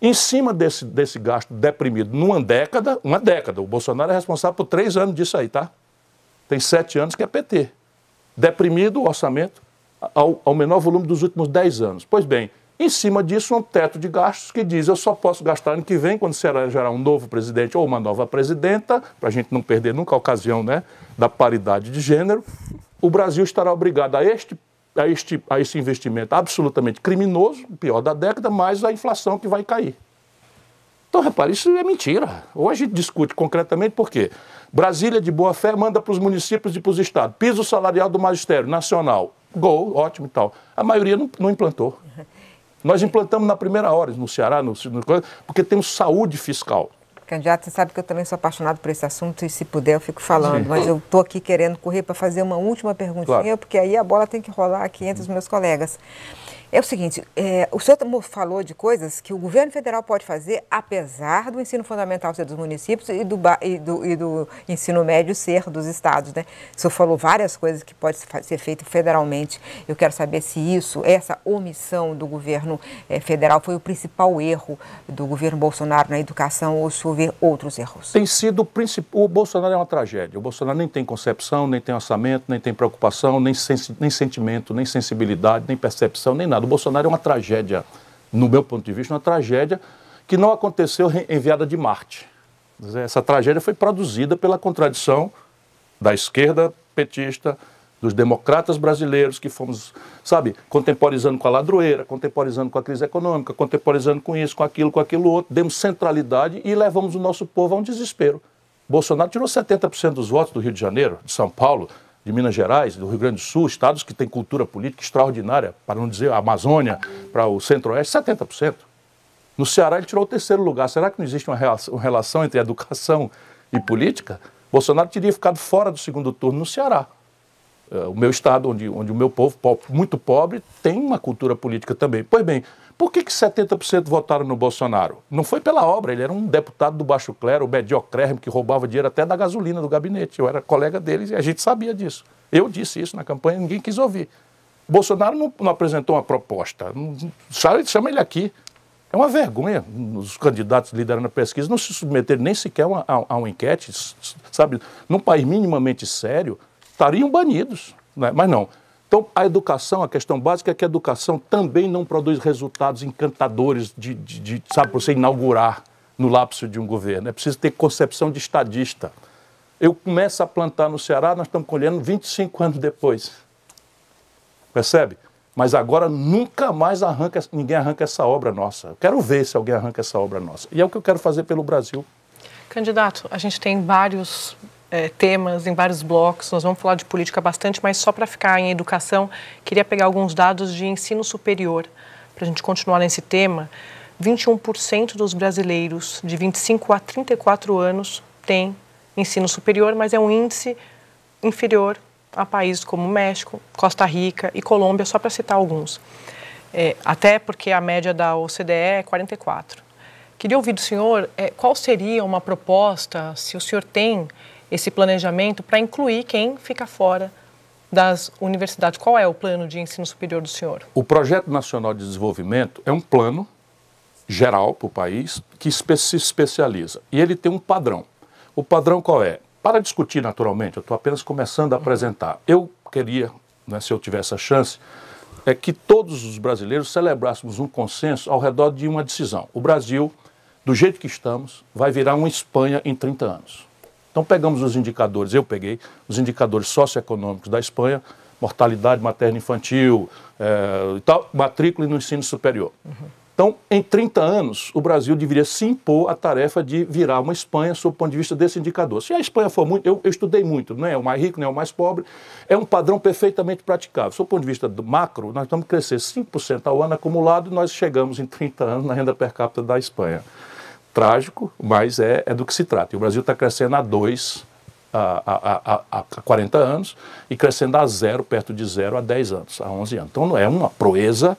C: Em cima desse, desse gasto deprimido, numa década, uma década, o Bolsonaro é responsável por três anos disso aí, tá? Tem sete anos que é PT. Deprimido o orçamento ao, ao menor volume dos últimos dez anos. Pois bem, em cima disso, um teto de gastos que diz eu só posso gastar ano que vem, quando será gerar um novo presidente ou uma nova presidenta, para a gente não perder nunca a ocasião né, da paridade de gênero o Brasil estará obrigado a este, a este, a esse investimento absolutamente criminoso, pior da década, mais a inflação que vai cair. Então, repare, isso é mentira. Hoje a gente discute concretamente por quê. Brasília, de boa fé, manda para os municípios e para os estados. Piso salarial do magistério nacional. Gol, ótimo e tal. A maioria não, não implantou. Nós implantamos na primeira hora no Ceará, no, no, porque temos saúde fiscal.
G: Candidato, você sabe que eu também sou apaixonado por esse assunto e se puder eu fico falando, Sim. mas eu estou aqui querendo correr para fazer uma última perguntinha, claro. porque aí a bola tem que rolar aqui entre os meus colegas. É o seguinte, é, o senhor falou de coisas que o governo federal pode fazer, apesar do ensino fundamental ser dos municípios e do, e do, e do ensino médio ser dos estados, né? O senhor falou várias coisas que pode ser feito federalmente. Eu quero saber se isso, essa omissão do governo é, federal foi o principal erro do governo Bolsonaro na educação ou se houver outros erros?
C: Tem sido o principal. O Bolsonaro é uma tragédia. O Bolsonaro nem tem concepção, nem tem orçamento, nem tem preocupação, nem, sen nem sentimento, nem sensibilidade, nem percepção, nem nada. Bolsonaro. O Bolsonaro é uma tragédia, no meu ponto de vista, uma tragédia que não aconteceu enviada de Marte. Essa tragédia foi produzida pela contradição da esquerda petista, dos democratas brasileiros que fomos, sabe, contemporizando com a ladroeira, contemporizando com a crise econômica, contemporizando com isso, com aquilo, com aquilo outro, demos centralidade e levamos o nosso povo a um desespero. Bolsonaro tirou 70% dos votos do Rio de Janeiro, de São Paulo, de Minas Gerais, do Rio Grande do Sul, estados que têm cultura política extraordinária, para não dizer a Amazônia, para o Centro-Oeste, 70%. No Ceará ele tirou o terceiro lugar. Será que não existe uma relação entre educação e política? Bolsonaro teria ficado fora do segundo turno no Ceará. É, o meu estado, onde, onde o meu povo, muito pobre, tem uma cultura política também. Pois bem, por que, que 70% votaram no Bolsonaro? Não foi pela obra, ele era um deputado do baixo clero, mediocrérrimo, que roubava dinheiro até da gasolina do gabinete. Eu era colega deles e a gente sabia disso. Eu disse isso na campanha ninguém quis ouvir. Bolsonaro não, não apresentou uma proposta. Sabe, chama ele aqui. É uma vergonha os candidatos liderando a pesquisa não se submeterem nem sequer a, a, a uma enquete, sabe? Num país minimamente sério, estariam banidos. Né? Mas não, então, a educação, a questão básica é que a educação também não produz resultados encantadores de, de, de sabe, você inaugurar no lapso de um governo. É preciso ter concepção de estadista. Eu começo a plantar no Ceará, nós estamos colhendo 25 anos depois. Percebe? Mas agora nunca mais arranca, ninguém arranca essa obra nossa. Eu quero ver se alguém arranca essa obra nossa. E é o que eu quero fazer pelo Brasil.
A: Candidato, a gente tem vários é, temas, em vários blocos. Nós vamos falar de política bastante, mas só para ficar em educação, queria pegar alguns dados de ensino superior, para a gente continuar nesse tema. 21% dos brasileiros de 25 a 34 anos têm ensino superior, mas é um índice inferior a países como México, Costa Rica e Colômbia, só para citar alguns. É, até porque a média da OCDE é 44. Queria ouvir do senhor é, qual seria uma proposta, se o senhor tem, esse planejamento para incluir quem fica fora das universidades. Qual é o plano de ensino superior do senhor?
C: O Projeto Nacional de Desenvolvimento é um plano geral para o país que se especializa. E ele tem um padrão. O padrão qual é? Para discutir naturalmente, eu estou apenas começando a apresentar. Eu queria, né, se eu tivesse a chance, é que todos os brasileiros celebrássemos um consenso ao redor de uma decisão. O Brasil, do jeito que estamos, vai virar uma Espanha em 30 anos. Então pegamos os indicadores, eu peguei os indicadores socioeconômicos da Espanha, mortalidade materna infantil é, e tal, matrícula no ensino superior. Uhum. Então, em 30 anos, o Brasil deveria se impor a tarefa de virar uma Espanha sob o ponto de vista desse indicador. Se a Espanha for muito, eu, eu estudei muito, não né? é o mais rico, não né? é o mais pobre, é um padrão perfeitamente praticável. Sob o ponto de vista do macro, nós vamos crescer 5% ao ano acumulado e nós chegamos em 30 anos na renda per capita da Espanha trágico, mas é, é do que se trata. E o Brasil está crescendo a 2 a, há, há 40 anos e crescendo a zero, perto de zero, há 10 anos, há 11 anos. Então não é uma proeza,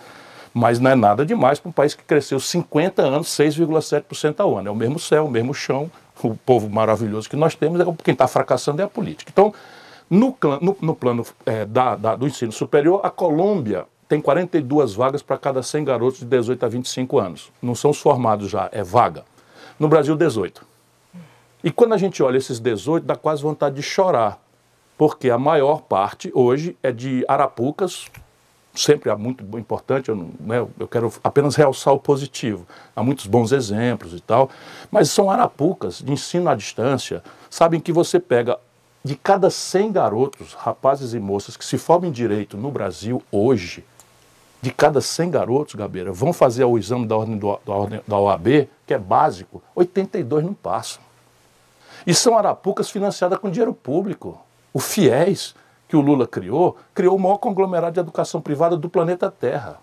C: mas não é nada demais para um país que cresceu 50 anos, 6,7% ao ano. É o mesmo céu, o mesmo chão, o povo maravilhoso que nós temos, é quem está fracassando é a política. Então, no, no, no plano é, da, da, do ensino superior, a Colômbia tem 42 vagas para cada 100 garotos de 18 a 25 anos. Não são os formados já, é vaga. No Brasil, 18. E quando a gente olha esses 18, dá quase vontade de chorar, porque a maior parte hoje é de arapucas, sempre há muito importante, eu, não, né, eu quero apenas realçar o positivo. Há muitos bons exemplos e tal, mas são arapucas de ensino à distância, sabem que você pega de cada 100 garotos, rapazes e moças que se formam em direito no Brasil hoje, de cada 100 garotos, Gabeira, vão fazer o exame da, ordem do, da, ordem, da OAB que é básico, 82 não passam. E são arapucas financiadas com dinheiro público. O FIES, que o Lula criou, criou o maior conglomerado de educação privada do planeta Terra.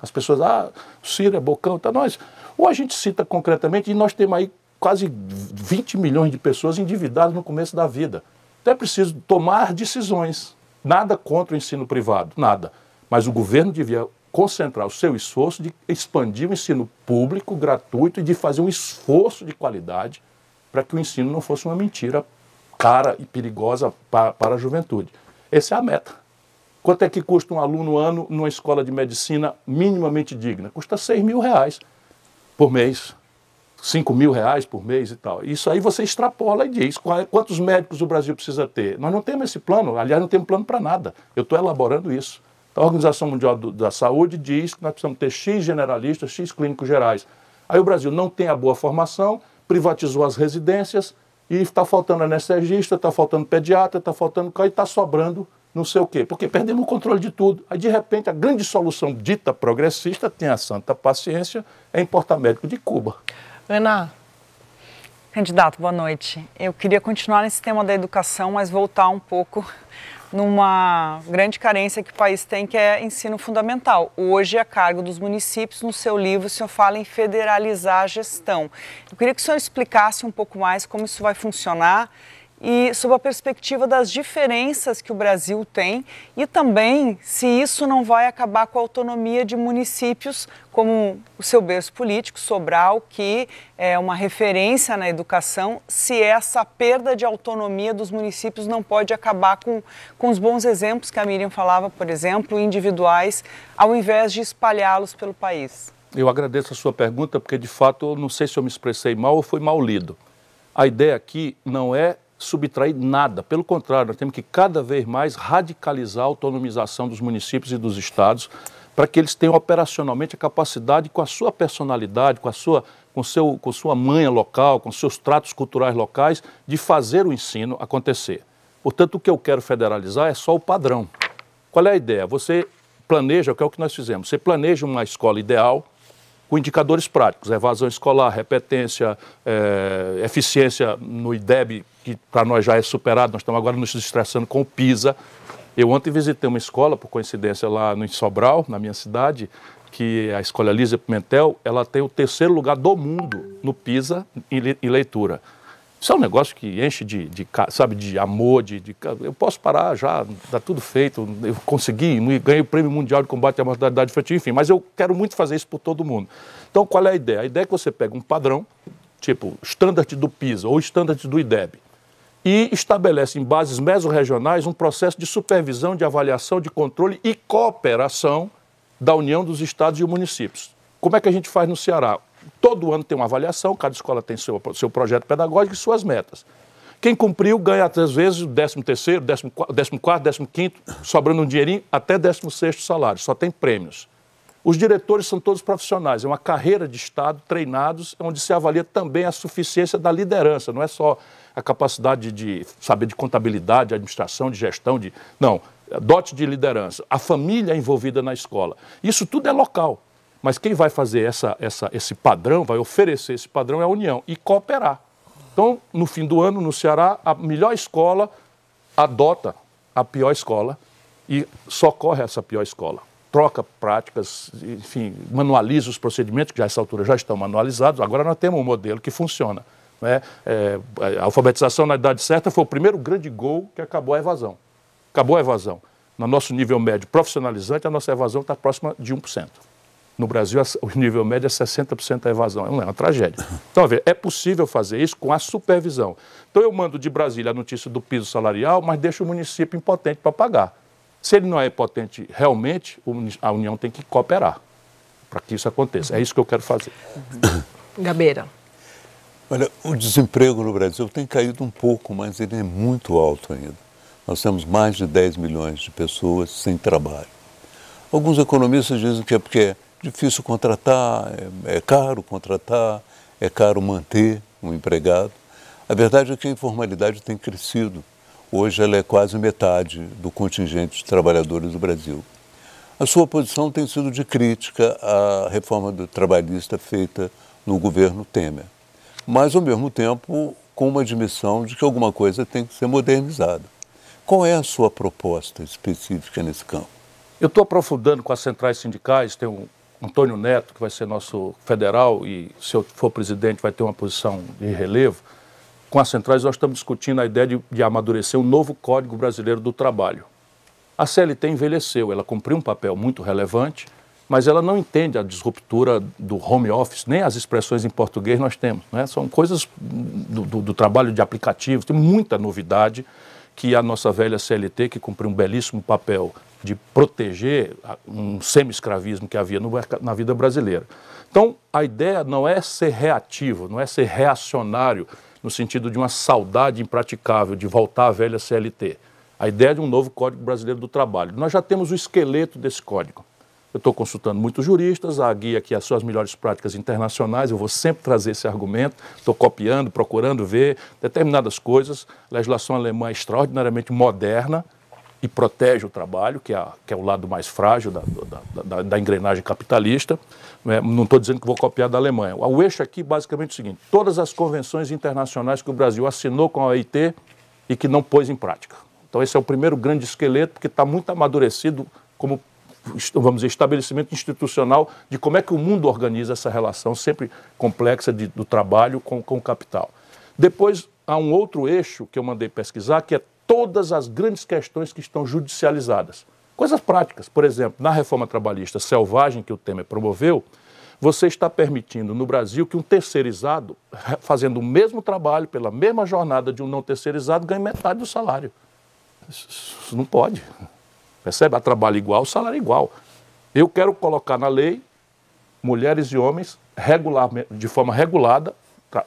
C: As pessoas, ah, Ciro é bocão, tá nós. Ou a gente cita concretamente, e nós temos aí quase 20 milhões de pessoas endividadas no começo da vida. Então é preciso tomar decisões. Nada contra o ensino privado, nada. Mas o governo devia concentrar o seu esforço de expandir o ensino público, gratuito, e de fazer um esforço de qualidade para que o ensino não fosse uma mentira cara e perigosa para, para a juventude. Essa é a meta. Quanto é que custa um aluno ano numa escola de medicina minimamente digna? Custa 6 mil reais por mês, 5 mil reais por mês e tal. Isso aí você extrapola e diz quantos médicos o Brasil precisa ter. Nós não temos esse plano, aliás, não temos plano para nada. Eu estou elaborando isso. A Organização Mundial da Saúde diz que nós precisamos ter X generalistas, X clínicos gerais. Aí o Brasil não tem a boa formação, privatizou as residências e está faltando anestesista, está faltando pediatra, está faltando. e está sobrando não sei o quê, porque perdemos o controle de tudo. Aí, de repente, a grande solução dita progressista, tem a santa paciência, é importar médico de Cuba.
A: Ana,
H: candidato, boa noite. Eu queria continuar nesse tema da educação, mas voltar um pouco numa grande carência que o país tem, que é ensino fundamental. Hoje a é cargo dos municípios, no seu livro o senhor fala em federalizar a gestão. Eu queria que o senhor explicasse um pouco mais como isso vai funcionar e sob a perspectiva das diferenças que o Brasil tem e também se isso não vai acabar com a autonomia de municípios como o seu berço político, Sobral, que é uma referência na educação, se essa perda de autonomia dos municípios não pode acabar com, com os bons exemplos que a Miriam falava, por exemplo, individuais, ao invés de espalhá-los pelo país.
C: Eu agradeço a sua pergunta, porque de fato eu não sei se eu me expressei mal ou foi mal lido. A ideia aqui não é subtrair nada. Pelo contrário, nós temos que cada vez mais radicalizar a autonomização dos municípios e dos estados para que eles tenham operacionalmente a capacidade, com a sua personalidade, com a sua, com seu, com sua manha local, com seus tratos culturais locais, de fazer o ensino acontecer. Portanto, o que eu quero federalizar é só o padrão. Qual é a ideia? Você planeja, que é o que nós fizemos, você planeja uma escola ideal com indicadores práticos, evasão escolar, repetência, é, eficiência no IDEB que para nós já é superado, nós estamos agora nos estressando com o PISA. Eu ontem visitei uma escola, por coincidência, lá no Sobral, na minha cidade, que a escola Lízia Pimentel, ela tem o terceiro lugar do mundo no PISA em leitura. Isso é um negócio que enche de, de sabe, de amor, de, de, Eu posso parar já, está tudo feito, eu consegui, ganhei o Prêmio Mundial de Combate à Mortalidade Infantil, enfim, mas eu quero muito fazer isso por todo mundo. Então, qual é a ideia? A ideia é que você pega um padrão, tipo, standard do PISA ou standard do IDEB, e estabelece em bases mesorregionais um processo de supervisão, de avaliação, de controle e cooperação da União dos Estados e municípios. Como é que a gente faz no Ceará? Todo ano tem uma avaliação, cada escola tem seu, seu projeto pedagógico e suas metas. Quem cumpriu ganha, às vezes, o 13º, 14º, 15º, sobrando um dinheirinho, até 16º salário, só tem prêmios. Os diretores são todos profissionais, é uma carreira de Estado, treinados, é onde se avalia também a suficiência da liderança, não é só a capacidade de saber de contabilidade, de administração, de gestão, de. Não, dote de liderança, a família envolvida na escola. Isso tudo é local. Mas quem vai fazer essa, essa, esse padrão, vai oferecer esse padrão é a União e cooperar. Então, no fim do ano, no Ceará, a melhor escola adota a pior escola e socorre essa pior escola troca práticas, enfim, manualiza os procedimentos que a essa altura já estão manualizados. Agora nós temos um modelo que funciona. Né? É, é, a alfabetização na idade certa foi o primeiro grande gol que acabou a evasão. Acabou a evasão. No nosso nível médio profissionalizante, a nossa evasão está próxima de 1%. No Brasil, o nível médio é 60% da evasão. É uma é tragédia. Então, ver, é possível fazer isso com a supervisão. Então, eu mando de Brasília a notícia do piso salarial, mas deixo o município impotente para pagar. Se ele não é potente realmente, a União tem que cooperar
E: para que isso aconteça. É isso que eu quero fazer. Uhum. Gabeira. Olha, o desemprego no Brasil tem caído um pouco, mas ele é muito alto ainda. Nós temos mais de 10 milhões de pessoas sem trabalho. Alguns economistas dizem que é porque é difícil contratar, é, é, caro contratar, é caro manter um empregado. A verdade é que a informalidade tem crescido Hoje ela é quase metade do contingente de trabalhadores do Brasil. A sua posição tem sido de crítica à reforma do trabalhista feita no governo Temer, mas ao mesmo tempo com uma admissão de que alguma coisa tem que ser modernizada. Qual é a sua proposta específica nesse campo?
C: Eu estou aprofundando com as centrais sindicais, tem um, Antônio Neto, que vai ser nosso federal e, se eu for presidente, vai ter uma posição de relevo com as centrais, nós estamos discutindo a ideia de, de amadurecer um novo Código Brasileiro do Trabalho. A CLT envelheceu, ela cumpriu um papel muito relevante, mas ela não entende a disruptura do home office, nem as expressões em português nós temos. Né? São coisas do, do, do, trabalho de aplicativos, tem muita novidade que a nossa velha CLT, que cumpriu um belíssimo papel de proteger um semi-escravismo que havia no, na vida brasileira. Então, a ideia não é ser reativo, não é ser reacionário no sentido de uma saudade impraticável de voltar à velha CLT. A ideia de um novo Código Brasileiro do Trabalho. Nós já temos o esqueleto desse código. Eu estou consultando muitos juristas, a guia aqui, as suas melhores práticas internacionais, eu vou sempre trazer esse argumento, estou copiando, procurando ver determinadas coisas. A legislação alemã é extraordinariamente moderna, e protege o trabalho, que é, a, que é o lado mais frágil da, da, da, da engrenagem capitalista. É, não estou dizendo que vou copiar da Alemanha. O eixo aqui basicamente é o seguinte: todas as convenções internacionais que o Brasil assinou com a OIT e que não pôs em prática. Então, esse é o primeiro grande esqueleto que está muito amadurecido como vamos dizer, estabelecimento institucional de como é que o mundo organiza essa relação sempre complexa de, do trabalho com, com o capital. Depois, há um outro eixo que eu mandei pesquisar, que é todas as grandes questões que estão judicializadas. Coisas práticas, por exemplo, na reforma trabalhista selvagem que o Temer promoveu, você está permitindo no Brasil que um terceirizado, fazendo o mesmo trabalho, pela mesma jornada de um não terceirizado, ganhe metade do salário. Isso não pode. Percebe? A trabalho igual, salário igual. Eu quero colocar na lei mulheres e homens regular, de forma regulada,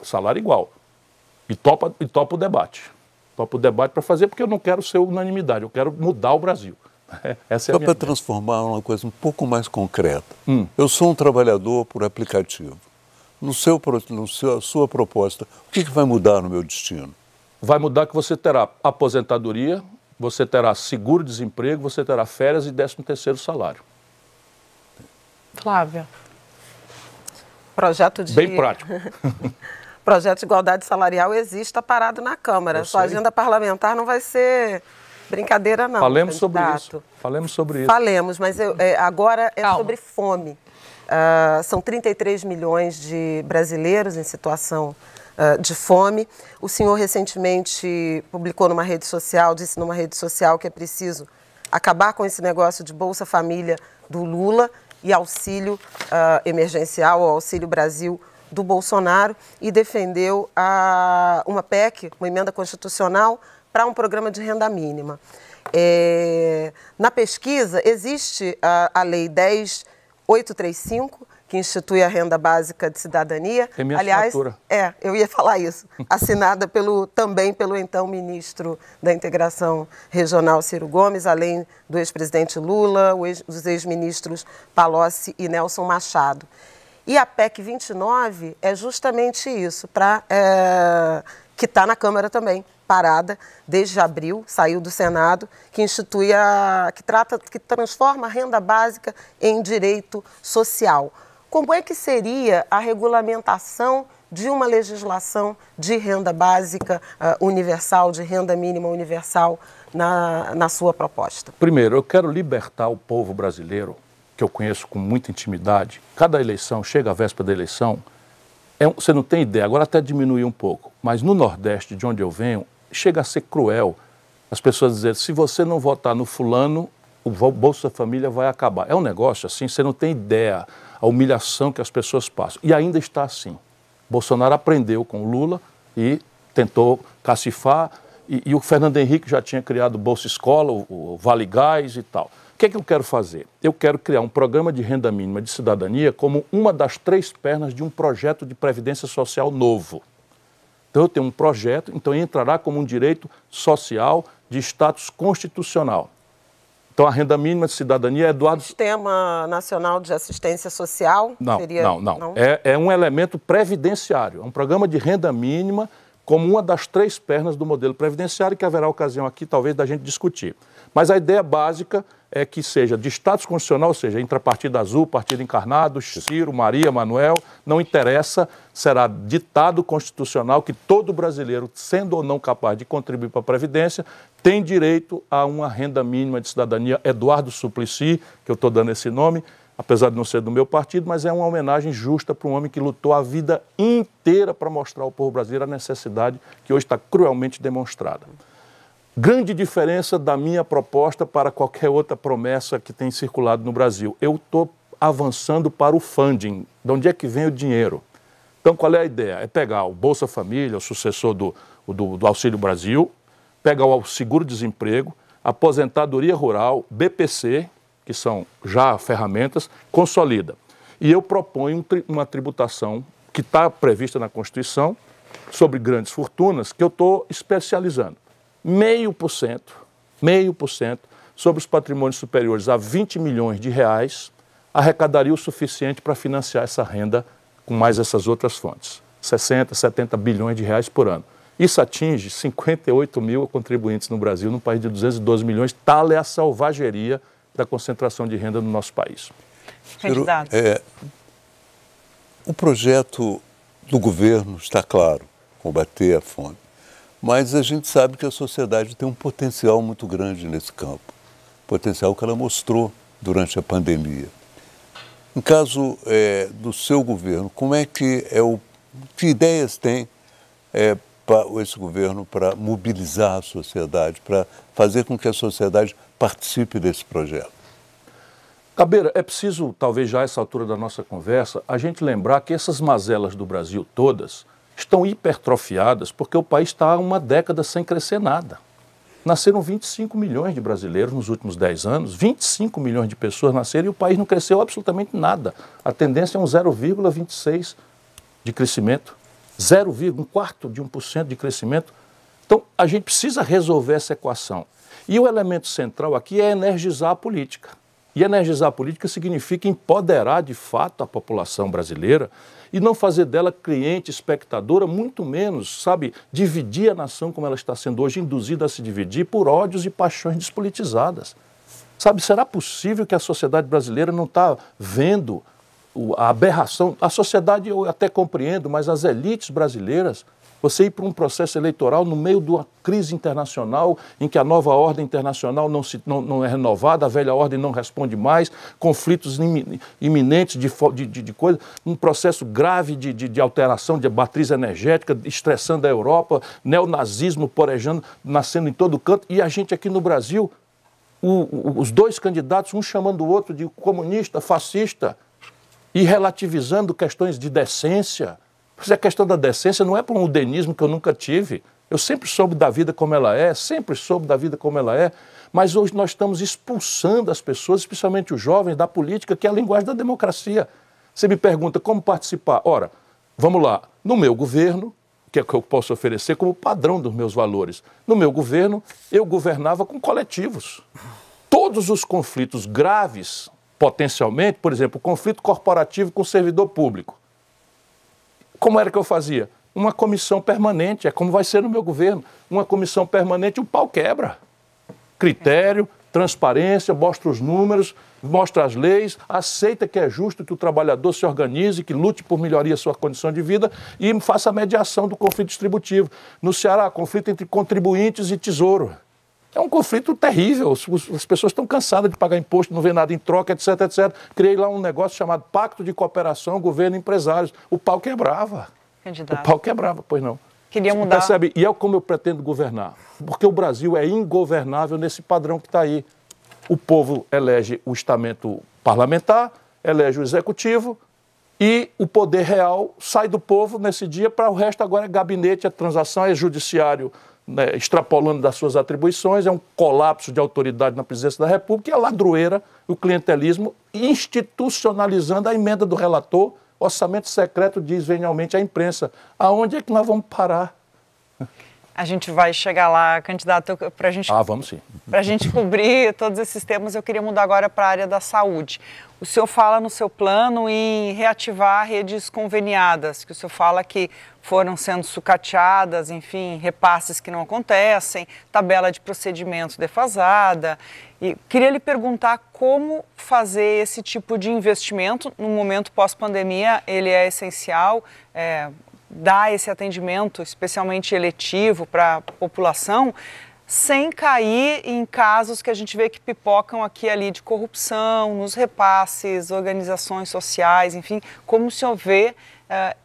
C: salário igual. E topa, e topa o debate para o debate, para fazer, porque eu não quero ser unanimidade, eu quero mudar o Brasil.
E: É, essa é só para transformar uma coisa um pouco mais concreta. Hum. Eu sou um trabalhador por aplicativo. No seu, no seu, sua proposta, o que, que vai mudar no meu destino?
C: Vai mudar que você terá aposentadoria, você terá seguro-desemprego, você terá férias e 13 terceiro salário.
F: Flávia. Projeto de... Bem prático. projeto de igualdade salarial exista parado na Câmara. Sua agenda parlamentar não vai ser brincadeira, não. Falemos candidato. sobre isso.
C: Falemos sobre isso.
F: Falemos, mas eu, é, agora é Calma. sobre fome. Uh, são 33 milhões de brasileiros em situação uh, de fome. O senhor recentemente publicou numa rede social, disse numa rede social que é preciso acabar com esse negócio de Bolsa Família do Lula e auxílio uh, emergencial ou auxílio Brasil do Bolsonaro e defendeu a, uma PEC, uma emenda constitucional, para um programa de renda mínima. É, na pesquisa, existe a, a Lei 10835, que institui a renda básica de cidadania. É minha Aliás, assinatura. é, eu ia falar isso. Assinada pelo também pelo então ministro da Integração Regional Ciro Gomes, além do ex-presidente Lula, os ex-ministros Palocci e Nelson Machado. E a PEC 29 é justamente isso, para é, que está na Câmara também, parada desde abril, saiu do Senado, que institui a. que trata, que transforma a renda básica em direito social. Como é que seria a regulamentação de uma legislação de renda básica uh, universal, de renda mínima universal na, na sua proposta?
C: Primeiro, eu quero libertar o povo brasileiro que eu conheço com muita intimidade, cada eleição, chega a véspera da eleição, é um, você não tem ideia, agora até diminui um pouco, mas no Nordeste, de onde eu venho, chega a ser cruel as pessoas dizerem: se você não votar no fulano, o Bolsa Família vai acabar. É um negócio assim, você não tem ideia a humilhação que as pessoas passam. E ainda está assim. Bolsonaro aprendeu com Lula e tentou cacifar, e, e o Fernando Henrique já tinha criado Bolsa Escola, o, o Vale Gás e tal que, é que eu quero fazer? Eu quero criar um programa de renda mínima de cidadania como uma das três pernas de um projeto de previdência social novo. Então, eu tenho um projeto, então entrará como um direito social de status constitucional. Então, a renda mínima de cidadania é Eduardo.
F: Sistema Nacional de Assistência Social? Não, seria... não, não. não?
C: É, é, um elemento previdenciário. É um programa de renda mínima como uma das três pernas do modelo previdenciário, que haverá ocasião aqui, talvez, da gente discutir. Mas a ideia básica é que seja de status constitucional, ou seja, entre a Partido Azul, Partido Encarnado, Ciro, Maria, Manuel, não interessa, será ditado constitucional que todo brasileiro, sendo ou não capaz de contribuir para a Previdência, tem direito a uma renda mínima de cidadania. Eduardo Suplicy, que eu estou dando esse nome, apesar de não ser do meu partido, mas é uma homenagem justa para um homem que lutou a vida inteira para mostrar ao povo brasileiro a necessidade que hoje está cruelmente demonstrada grande diferença da minha proposta para qualquer outra promessa que tem circulado no Brasil. Eu estou avançando para o funding. De onde é que vem o dinheiro? Então, qual é a ideia? É pegar o Bolsa Família, o sucessor do, do, do Auxílio Brasil, pegar o seguro-desemprego, aposentadoria rural, BPC, que são já ferramentas, consolida. E eu proponho uma tributação que está prevista na Constituição sobre grandes fortunas, que eu estou especializando meio por cento, meio por cento, sobre os patrimônios superiores a 20 milhões de reais, arrecadaria o suficiente para financiar essa renda com mais essas outras fontes. 60, 70 bilhões de reais por ano. Isso atinge 58 mil contribuintes no Brasil, num país de 212 milhões. Tal é a selvageria da concentração de renda no nosso país.
E: Candidato. É, o projeto do governo está claro, combater a fome. Mas a gente sabe que a sociedade tem um potencial muito grande nesse campo, potencial que ela mostrou durante a pandemia. No caso é, do seu governo, como é que é o que ideias tem é, para esse governo para mobilizar a sociedade, para fazer com que a sociedade participe desse projeto?
C: Cabeira, é preciso, talvez já a essa altura da nossa conversa, a gente lembrar que essas mazelas do Brasil todas, estão hipertrofiadas porque o país está há uma década sem crescer nada. Nasceram 25 milhões de brasileiros nos últimos 10 anos, 25 milhões de pessoas nasceram e o país não cresceu absolutamente nada. A tendência é um 0,26% de crescimento, 0,1 um quarto de 1% de crescimento. Então, a gente precisa resolver essa equação. E o elemento central aqui é energizar a política. E energizar a política significa empoderar de fato a população brasileira e não fazer dela cliente, espectadora, muito menos, sabe, dividir a nação como ela está sendo hoje induzida a se dividir por ódios e paixões despolitizadas. Sabe, será possível que a sociedade brasileira não está vendo a aberração? A sociedade eu até compreendo, mas as elites brasileiras você ir para um processo eleitoral no meio de uma crise internacional, em que a nova ordem internacional não, se, não, não é renovada, a velha ordem não responde mais, conflitos iminentes de, de, de coisa, um processo grave de, de, de alteração de matriz energética, estressando a Europa, neonazismo porejando, nascendo em todo canto, e a gente aqui no Brasil o, os dois candidatos, um chamando o outro de comunista, fascista, e relativizando questões de decência. Pois é, a questão da decência não é por um udenismo que eu nunca tive. Eu sempre soube da vida como ela é, sempre soube da vida como ela é. Mas hoje nós estamos expulsando as pessoas, especialmente os jovens, da política, que é a linguagem da democracia. Você me pergunta como participar. Ora, vamos lá. No meu governo, que é o que eu posso oferecer como padrão dos meus valores. No meu governo, eu governava com coletivos. Todos os conflitos graves, potencialmente, por exemplo, conflito corporativo com servidor público como era que eu fazia? Uma comissão permanente, é como vai ser no meu governo. Uma comissão permanente, o pau quebra. Critério, transparência, mostra os números, mostra as leis, aceita que é justo que o trabalhador se organize, que lute por melhoria sua condição de vida e faça a mediação do conflito distributivo. No Ceará, conflito entre contribuintes e tesouro. É um conflito terrível. As pessoas estão cansadas de pagar imposto, não vê nada em troca, etc, etc. Criei lá um negócio chamado Pacto de Cooperação Governo Empresários. O pau quebrava.
B: Candidato.
H: O pau
C: quebrava, pois não. Queria mudar. Percebe? E é como eu pretendo governar. Porque o Brasil é ingovernável nesse padrão que está aí. O povo elege o estamento parlamentar, elege o executivo e o poder real sai do povo nesse dia para o resto agora é gabinete, é transação, é judiciário né, extrapolando das suas atribuições, é um colapso de autoridade na presidência da República e a é ladroeira, o clientelismo, institucionalizando a emenda do relator, orçamento secreto, diz venialmente à imprensa. Aonde é que nós vamos parar? A
H: gente vai chegar lá, candidato, para a
C: gente. Ah, vamos sim.
H: Para a gente cobrir todos esses temas, eu queria mudar agora para a área da saúde. O senhor fala no seu plano em reativar redes conveniadas, que o senhor fala que foram sendo sucateadas, enfim, repasses que não acontecem, tabela de procedimento defasada. E queria lhe perguntar como fazer esse tipo de investimento no momento pós-pandemia, ele é essencial. É, dar esse atendimento, especialmente eletivo, para a população, sem cair em casos que a gente vê que pipocam aqui ali de corrupção, nos repasses, organizações sociais, enfim, como se houver eh,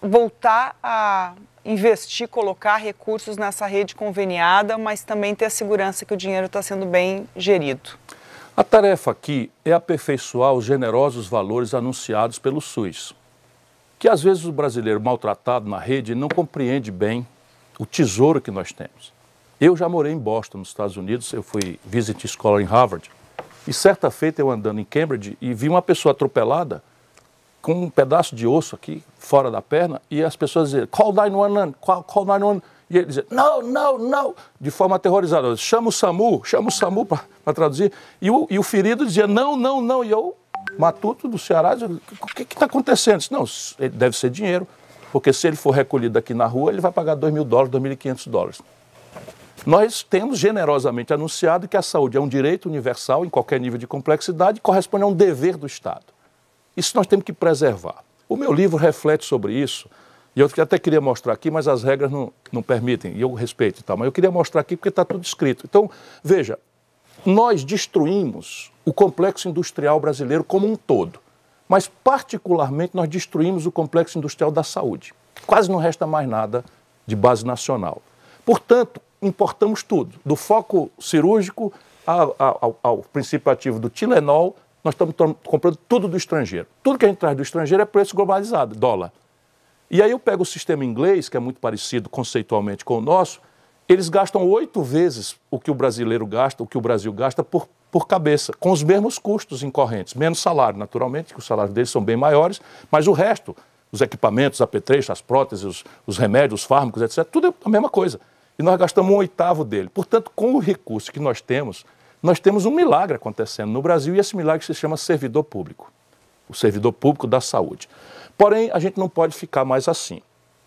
H: voltar a investir, colocar recursos nessa rede conveniada, mas também ter a segurança que o dinheiro está sendo bem
C: gerido. A tarefa aqui é aperfeiçoar os generosos valores anunciados pelo SUS que às vezes o brasileiro maltratado na rede não compreende bem o tesouro que nós temos. Eu já morei em Boston, nos Estados Unidos, eu fui visit scholar em Harvard, e certa feita eu andando em Cambridge e vi uma pessoa atropelada com um pedaço de osso aqui fora da perna e as pessoas diziam, call 911, call, call 911, e ele dizia, não, não, não, de forma aterrorizada. Chama o SAMU, chama o SAMU para traduzir. E o, e o ferido dizia, não, não, não. E eu Matuto do Ceará, o que está acontecendo? não, deve ser dinheiro, porque se ele for recolhido aqui na rua, ele vai pagar 2 mil dólares, 2.500 dólares. Nós temos generosamente anunciado que a saúde é um direito universal em qualquer nível de complexidade, corresponde a um dever do Estado. Isso nós temos que preservar. O meu livro reflete sobre isso, e eu até queria mostrar aqui, mas as regras não, não permitem, e eu respeito e tal, mas eu queria mostrar aqui porque está tudo escrito. Então, veja, nós destruímos o complexo industrial brasileiro como um todo. Mas, particularmente, nós destruímos o complexo industrial da saúde. Quase não resta mais nada de base nacional. Portanto, importamos tudo, do foco cirúrgico ao, ao, ao princípio ativo do Tilenol, nós estamos comprando tudo do estrangeiro. Tudo que a gente traz do estrangeiro é preço globalizado, dólar. E aí eu pego o sistema inglês, que é muito parecido conceitualmente com o nosso, eles gastam oito vezes o que o brasileiro gasta, o que o Brasil gasta por, por cabeça, com os mesmos custos incorrentes, menos salário, naturalmente, que os salários deles são bem maiores, mas o resto, os equipamentos, a apetrechos, as próteses, os, os remédios, os fármacos, etc., tudo é a mesma coisa. E nós gastamos um oitavo dele. Portanto, com o recurso que nós temos, nós temos um milagre acontecendo no Brasil e esse milagre se chama servidor público o servidor público da saúde. Porém, a gente não pode ficar mais assim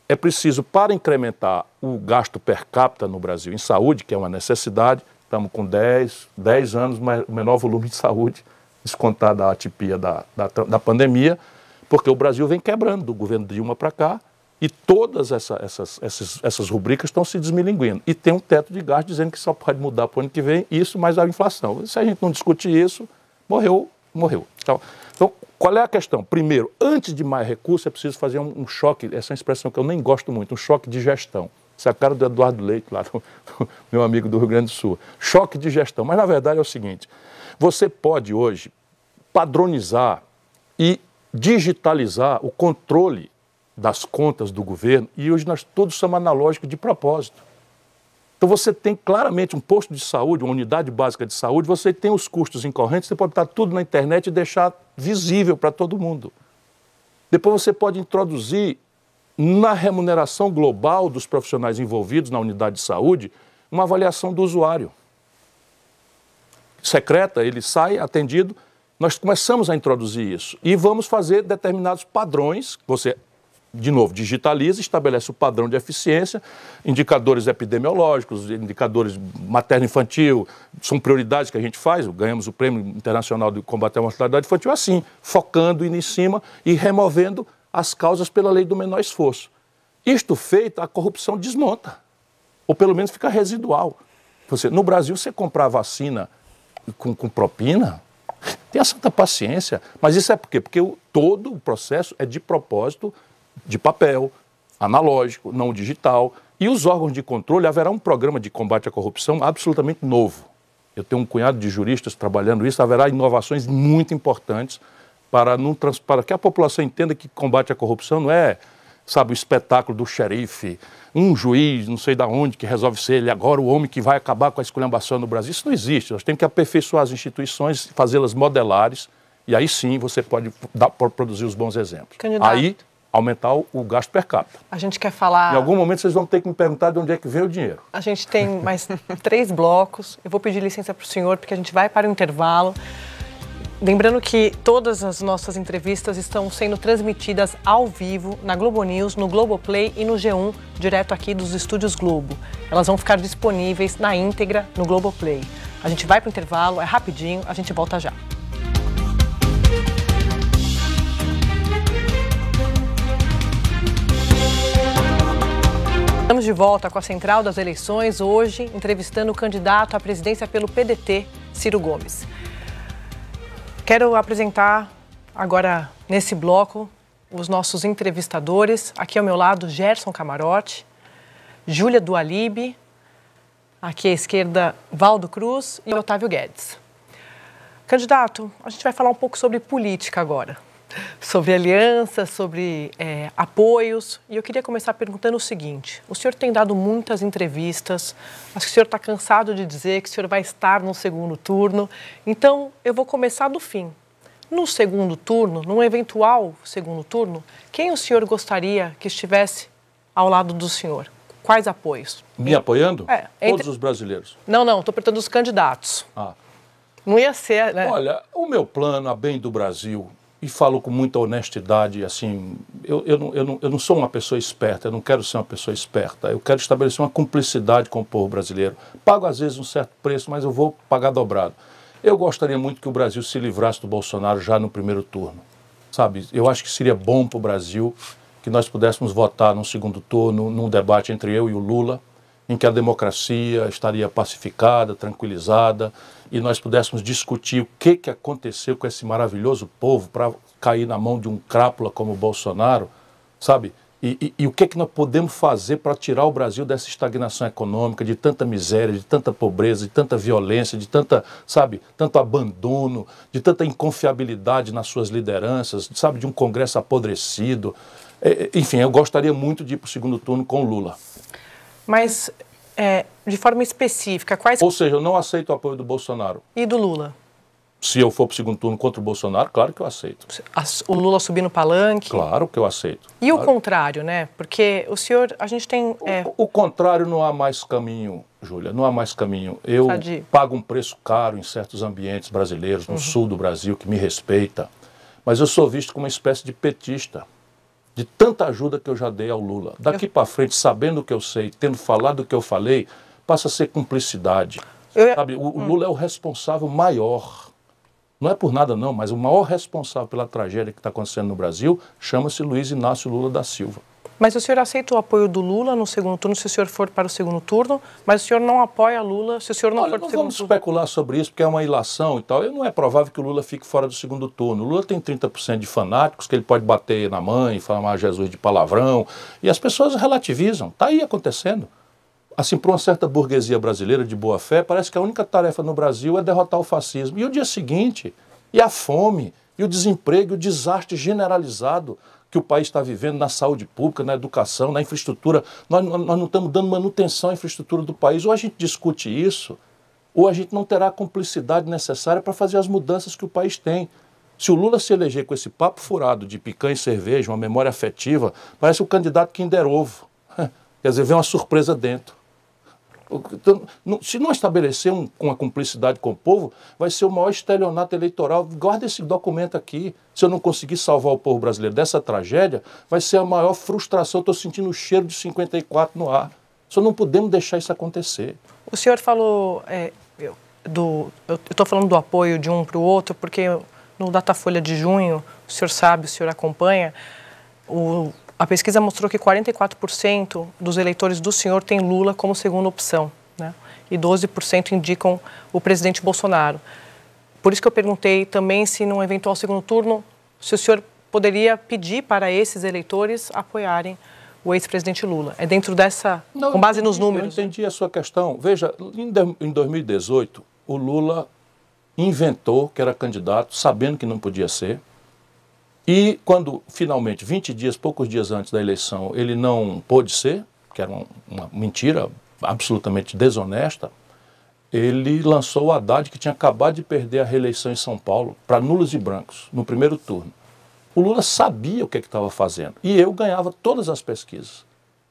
C: é preciso, para incrementar o gasto per capita no Brasil em saúde, que é uma necessidade, estamos com 10, 10 anos, o menor volume de saúde, descontada da atipia da, da, da, pandemia, porque o Brasil vem quebrando do governo Dilma para cá e todas essa, essas, essas, essas rubricas estão se desmilinguindo. E tem um teto de gasto dizendo que só pode mudar para o ano que vem, isso mais a inflação. Se a gente não discutir isso, morreu, morreu. Então, então, qual é a questão? Primeiro, antes de mais recurso, é preciso fazer um, um choque, essa é uma expressão que eu nem gosto muito, um choque de gestão. Essa é a cara do Eduardo Leite, lá, do, do meu amigo do Rio Grande do Sul. Choque de gestão. Mas, na verdade, é o seguinte: você pode hoje padronizar e digitalizar o controle das contas do governo, e hoje nós todos somos é analógicos de propósito. Então você tem claramente um posto de saúde, uma unidade básica de saúde, você tem os custos incorrentes, você pode estar tudo na internet e deixar visível para todo mundo. Depois você pode introduzir na remuneração global dos profissionais envolvidos na unidade de saúde uma avaliação do usuário. Secreta, ele sai atendido, nós começamos a introduzir isso e vamos fazer determinados padrões, você de novo, digitaliza, estabelece o padrão de eficiência, indicadores epidemiológicos, indicadores materno-infantil, são prioridades que a gente faz, ganhamos o Prêmio Internacional de Combate à Mortalidade Infantil assim, focando em cima e removendo as causas pela lei do menor esforço. Isto feito, a corrupção desmonta, ou pelo menos fica residual. Você, no Brasil, você comprar vacina com, com propina, tem a santa paciência, mas isso é por quê? Porque o, todo o processo é de propósito de papel, analógico, não digital. E os órgãos de controle, haverá um programa de combate à corrupção absolutamente novo. Eu tenho um cunhado de juristas trabalhando isso, haverá inovações muito importantes para, não, para que a população entenda que combate à corrupção não é, sabe, o espetáculo do xerife, um juiz, não sei de onde, que resolve ser ele agora, o homem que vai acabar com a esculhambação no Brasil. Isso não existe. Nós temos que aperfeiçoar as instituições, fazê-las modelares, e aí sim você pode dar, produzir os bons exemplos. Candidato. Aí aumentar o gasto per capita.
A: A gente quer falar. Em algum
C: momento vocês vão ter que me perguntar de onde é que veio o dinheiro.
A: A gente tem mais três blocos. Eu vou pedir licença para o senhor, porque a gente vai para o intervalo. Lembrando que todas as nossas entrevistas estão sendo transmitidas ao vivo na Globo News, no Globoplay e no G1, direto aqui dos estúdios Globo. Elas vão ficar disponíveis na íntegra no Globoplay. A gente vai para o intervalo, é rapidinho, a gente volta já. Estamos de volta com a Central das Eleições, hoje entrevistando o candidato à presidência pelo PDT, Ciro Gomes. Quero apresentar agora, nesse bloco, os nossos entrevistadores. Aqui ao meu lado, Gerson Camarote, Júlia Dualibe, aqui à esquerda, Valdo Cruz e Otávio Guedes. Candidato, a gente vai falar um pouco sobre política agora sobre alianças, sobre é, apoios. E eu queria começar perguntando o seguinte: o senhor tem dado muitas entrevistas, acho que o senhor está cansado de dizer que o senhor vai estar no segundo turno, então eu vou começar do fim. No segundo turno, num eventual segundo turno, quem o senhor gostaria que estivesse ao lado do senhor? Quais apoios?
C: Me apoiando? É, entre... Todos os brasileiros.
A: Não, não, estou perguntando os candidatos.
C: Ah. Não ia ser, né? Olha, o meu plano a bem do Brasil e falo com muita honestidade, assim, eu, eu, não, eu, não, eu não sou uma pessoa esperta, eu não quero ser uma pessoa esperta, eu quero estabelecer uma cumplicidade com o povo brasileiro. Pago às vezes um certo preço, mas eu vou pagar dobrado. Eu gostaria muito que o Brasil se livrasse do Bolsonaro já no primeiro turno, sabe? Eu acho que seria bom para o Brasil que nós pudéssemos votar num segundo turno, num debate entre eu e o Lula, em que a democracia estaria pacificada, tranquilizada, e nós pudéssemos discutir o que, que aconteceu com esse maravilhoso povo para cair na mão de um crápula como o Bolsonaro, sabe? E, e, e o que, que nós podemos fazer para tirar o Brasil dessa estagnação econômica, de tanta miséria, de tanta pobreza, de tanta violência, de tanta, sabe, tanto abandono, de tanta inconfiabilidade nas suas lideranças, sabe, de um Congresso apodrecido. É, é enfim, eu gostaria muito de ir para o segundo turno com o Lula. Mas é, de forma específica. Quais... Ou seja, eu não aceito o apoio do Bolsonaro. E do Lula? Se eu for para o segundo turno contra o Bolsonaro, claro que eu aceito.
A: O Lula subir no palanque?
C: Claro que eu aceito. E claro. o contrário, né? Porque o senhor, a gente tem... É... O, o, contrário não há mais caminho, Júlia, não há mais caminho. Eu Sadi. pago um preço caro em certos ambientes brasileiros, no uhum. sul do Brasil, que me respeita, mas eu sou visto como uma espécie de petista de tanta ajuda que eu já dei ao Lula. Daqui eu... para frente, sabendo o que eu sei, tendo falado o que eu falei, passa a ser cumplicidade. Eu... Sabe, o, hum. Lula é o responsável maior. Não é por nada não, mas o maior responsável pela tragédia que está acontecendo no Brasil chama-se Luiz Inácio Lula da Silva.
A: Mas o senhor aceita o apoio do Lula no segundo turno se o senhor
C: for para o segundo turno, mas o senhor não apoia Lula se o senhor não Olha, for para o segundo vamos turno. vamos especular sobre isso, porque é uma ilação e tal. não é provável que o Lula fique fora do segundo turno. O Lula tem 30% de fanáticos, que ele pode bater na mãe, falar ah, Jesus de palavrão, e as pessoas relativizam. Está aí acontecendo assim, para uma certa burguesia brasileira de boa fé, parece que a única tarefa no Brasil é derrotar o fascismo. E o dia seguinte, e a fome, e o desemprego, e o desastre generalizado que o país está vivendo na saúde pública, na educação, na infraestrutura. Nós, nós não estamos dando manutenção à infraestrutura do país. Ou a gente discute isso, ou a gente não terá a cumplicidade necessária para fazer as mudanças que o país tem. Se o Lula se eleger com esse papo furado de picanha e cerveja, uma memória afetiva, parece o candidato Kinder Ovo. Quer dizer, vem uma surpresa dentro se não estabelecer um, uma cumplicidade com o povo, vai ser o maior estelionato eleitoral. Guarda esse documento aqui. Se eu não conseguir salvar o povo brasileiro dessa tragédia, vai ser a maior frustração. Estou sentindo o cheiro de 54 no ar. Só não podemos deixar isso acontecer. O senhor falou é, do. Eu estou
A: falando do apoio de um para o outro, porque no Datafolha de junho, o senhor sabe, o senhor acompanha, o a pesquisa mostrou que 44% dos eleitores do senhor têm Lula como segunda opção, né? E 12% indicam o presidente Bolsonaro. Por isso que eu perguntei também se num eventual segundo turno, se o senhor poderia pedir para esses eleitores apoiarem o ex-presidente Lula. É dentro dessa, não, com base nos números.
C: Eu entendi a sua questão. Veja, em 2018, o Lula inventou que era candidato, sabendo que não podia ser. E quando, finalmente, 20 dias, poucos dias antes da eleição, ele não pôde ser, que era uma, uma mentira absolutamente desonesta, ele lançou o Haddad, que tinha acabado de perder a reeleição em São Paulo, para nulos e brancos, no primeiro turno. O Lula sabia o que é estava fazendo e eu ganhava todas as pesquisas.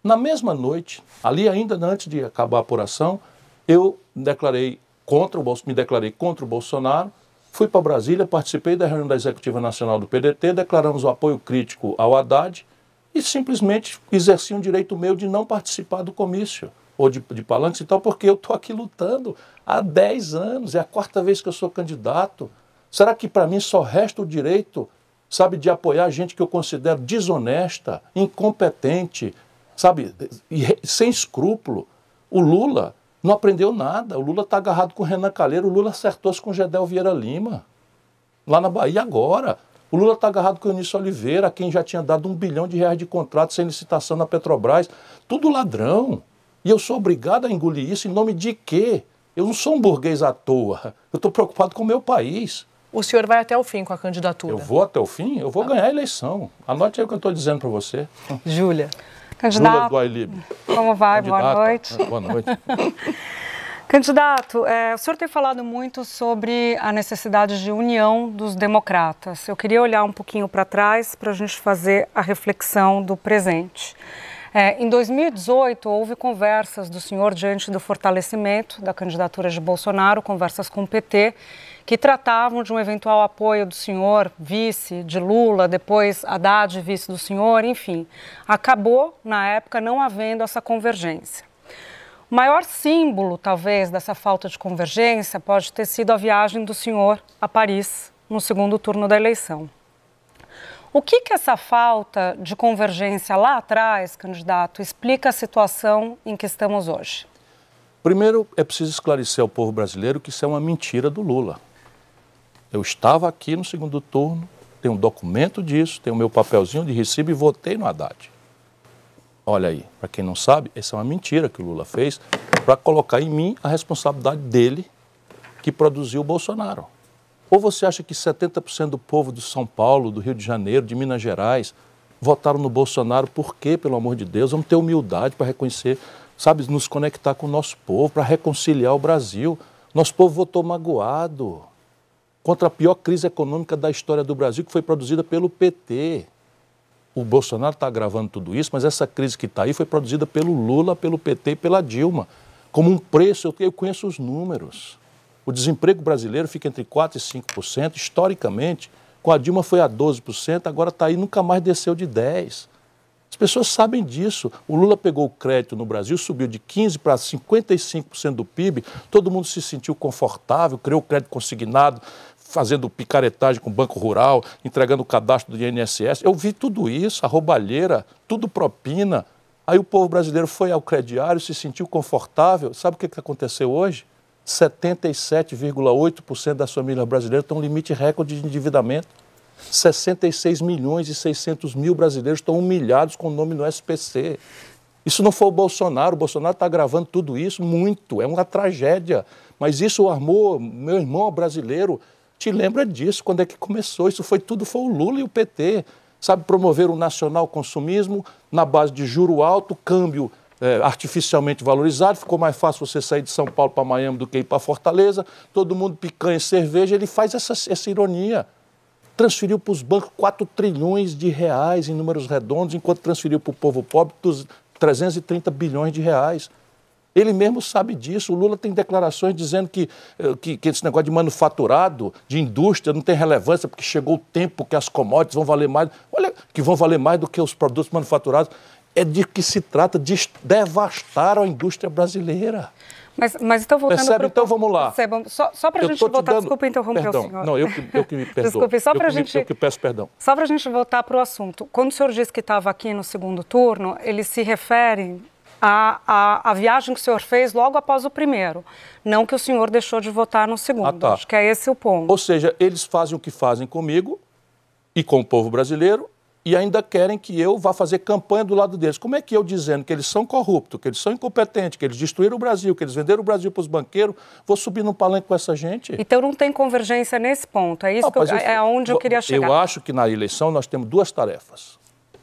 C: Na mesma noite, ali ainda antes de acabar a apuração, eu declarei contra o me declarei contra o Bolsonaro Fui para Brasília, participei da reunião da Executiva Nacional do PDT, declaramos o apoio crítico ao Haddad e simplesmente exerci um direito meu de não participar do comício ou de, de palanques e tal, porque eu estou aqui lutando há 10 anos, é a quarta vez que eu sou candidato. Será que para mim só resta o direito, sabe, de apoiar gente que eu considero desonesta, incompetente, sabe, e, sem escrúpulo? O Lula não aprendeu nada. O Lula está agarrado com o Renan Calheiro, o Lula acertou-se com o Gedel Vieira Lima. Lá na Bahia agora. O Lula está agarrado com o Eunício Oliveira, quem já tinha dado um bilhão de reais de contrato sem licitação na Petrobras. Tudo ladrão. E eu sou obrigado a engolir isso em nome de quê? Eu não sou um burguês à toa. Eu estou preocupado com o meu país. O senhor vai até o fim com a candidatura? Eu vou até o fim? Eu vou tá ganhar a eleição. Anote aí o que eu estou dizendo para você. Júlia. Candidato, Lula do
I: Como vai? Boa noite. Ah, boa noite. Candidato, é, o senhor tem falado muito sobre a necessidade de união dos democratas. Eu queria olhar um pouquinho para trás para a gente fazer a reflexão do presente. É, em 2018, houve conversas do senhor diante do fortalecimento da candidatura de Bolsonaro, conversas com o PT, que tratavam de um eventual apoio do senhor vice de Lula, depois Haddad vice do senhor, enfim. Acabou, na época, não havendo essa convergência. O maior símbolo, talvez, dessa falta de convergência pode ter sido a viagem do senhor a Paris no segundo turno da eleição. O que, que essa falta de convergência lá atrás, candidato, explica a situação em que estamos hoje?
C: Primeiro, é preciso esclarecer ao povo brasileiro que isso é uma mentira do Lula. Eu estava aqui no segundo turno, tenho um documento disso, tenho meu papelzinho de recibo e votei no Haddad. Olha aí, para quem não sabe, essa é uma mentira que o Lula fez para colocar em mim a responsabilidade dele que produziu o Bolsonaro. Ou você acha que 70% do povo de São Paulo, do Rio de Janeiro, de Minas Gerais, votaram no Bolsonaro por quê, pelo amor de Deus? Vamos ter humildade para reconhecer, sabe, nos conectar com o nosso povo, para reconciliar o Brasil. Nosso povo votou magoado contra a pior crise econômica da história do Brasil, que foi produzida pelo PT. O Bolsonaro está agravando tudo isso, mas essa crise que está aí foi produzida pelo Lula, pelo PT e pela Dilma. Como um preço, eu conheço os números. O desemprego brasileiro fica entre 4% e 5%, historicamente. Com a Dilma foi a 12%, agora está aí, nunca mais desceu de 10%. As pessoas sabem disso. O Lula pegou o crédito no Brasil, subiu de 15% para 55% do PIB, todo mundo se sentiu confortável, criou crédito consignado, fazendo picaretagem com o Banco Rural, entregando o cadastro do INSS. Eu vi tudo isso, a roubalheira, tudo propina. Aí o povo brasileiro foi ao crediário, se sentiu confortável. Sabe o que aconteceu hoje? 77,8% das famílias brasileiras estão no limite recorde de endividamento. 66 milhões e 600 mil brasileiros estão humilhados com o nome no SPC. Isso não foi o Bolsonaro, o Bolsonaro está gravando tudo isso muito, é uma tragédia. Mas isso armou meu irmão brasileiro te lembra disso, quando é que começou. Isso foi tudo, foi o Lula e o PT. Sabe, promover o nacional consumismo na base de juro alto, câmbio é, artificialmente valorizado, ficou mais fácil você sair de São Paulo para Miami do que ir para Fortaleza, todo mundo picanha e cerveja, ele faz essa, essa ironia. Transferiu para os bancos 4 trilhões de reais em números redondos, enquanto transferiu para o povo pobre 330 bilhões de reais. Ele mesmo sabe disso. O Lula tem declarações dizendo que, eh, que, que, esse negócio de manufaturado, de indústria, não tem relevância, porque chegou o tempo que as commodities vão valer mais. Olha, que vão valer mais do que os produtos manufaturados. É de que se trata de devastar a
I: indústria brasileira. Mas, mas então voltando Percebe? Pro... Então vamos lá. Percebam, só, só para a gente voltar, dando... desculpa interromper perdão. o senhor. Não, eu que, eu que me perdoo. Desculpe, só para a gente... Me, eu
C: que peço perdão.
I: Só para a gente voltar para o assunto. Quando o senhor diz que estava aqui no segundo turno, ele se refere a, a, a, viagem que o senhor fez logo após o primeiro, não que o senhor deixou de votar no segundo. Ah, tá. Acho que é esse o ponto. Ou seja, eles fazem o que fazem comigo e com o povo brasileiro e
C: ainda querem que eu vá fazer campanha do lado deles. Como é que eu dizendo que eles são corruptos, que eles são incompetentes, que eles destruíram o Brasil, que eles venderam o Brasil para os banqueiros, vou subir num palanque com essa gente?
I: Então não tem convergência nesse ponto. É isso ah, que eu, eu, é onde eu queria chegar. Eu
C: acho que na eleição nós temos duas tarefas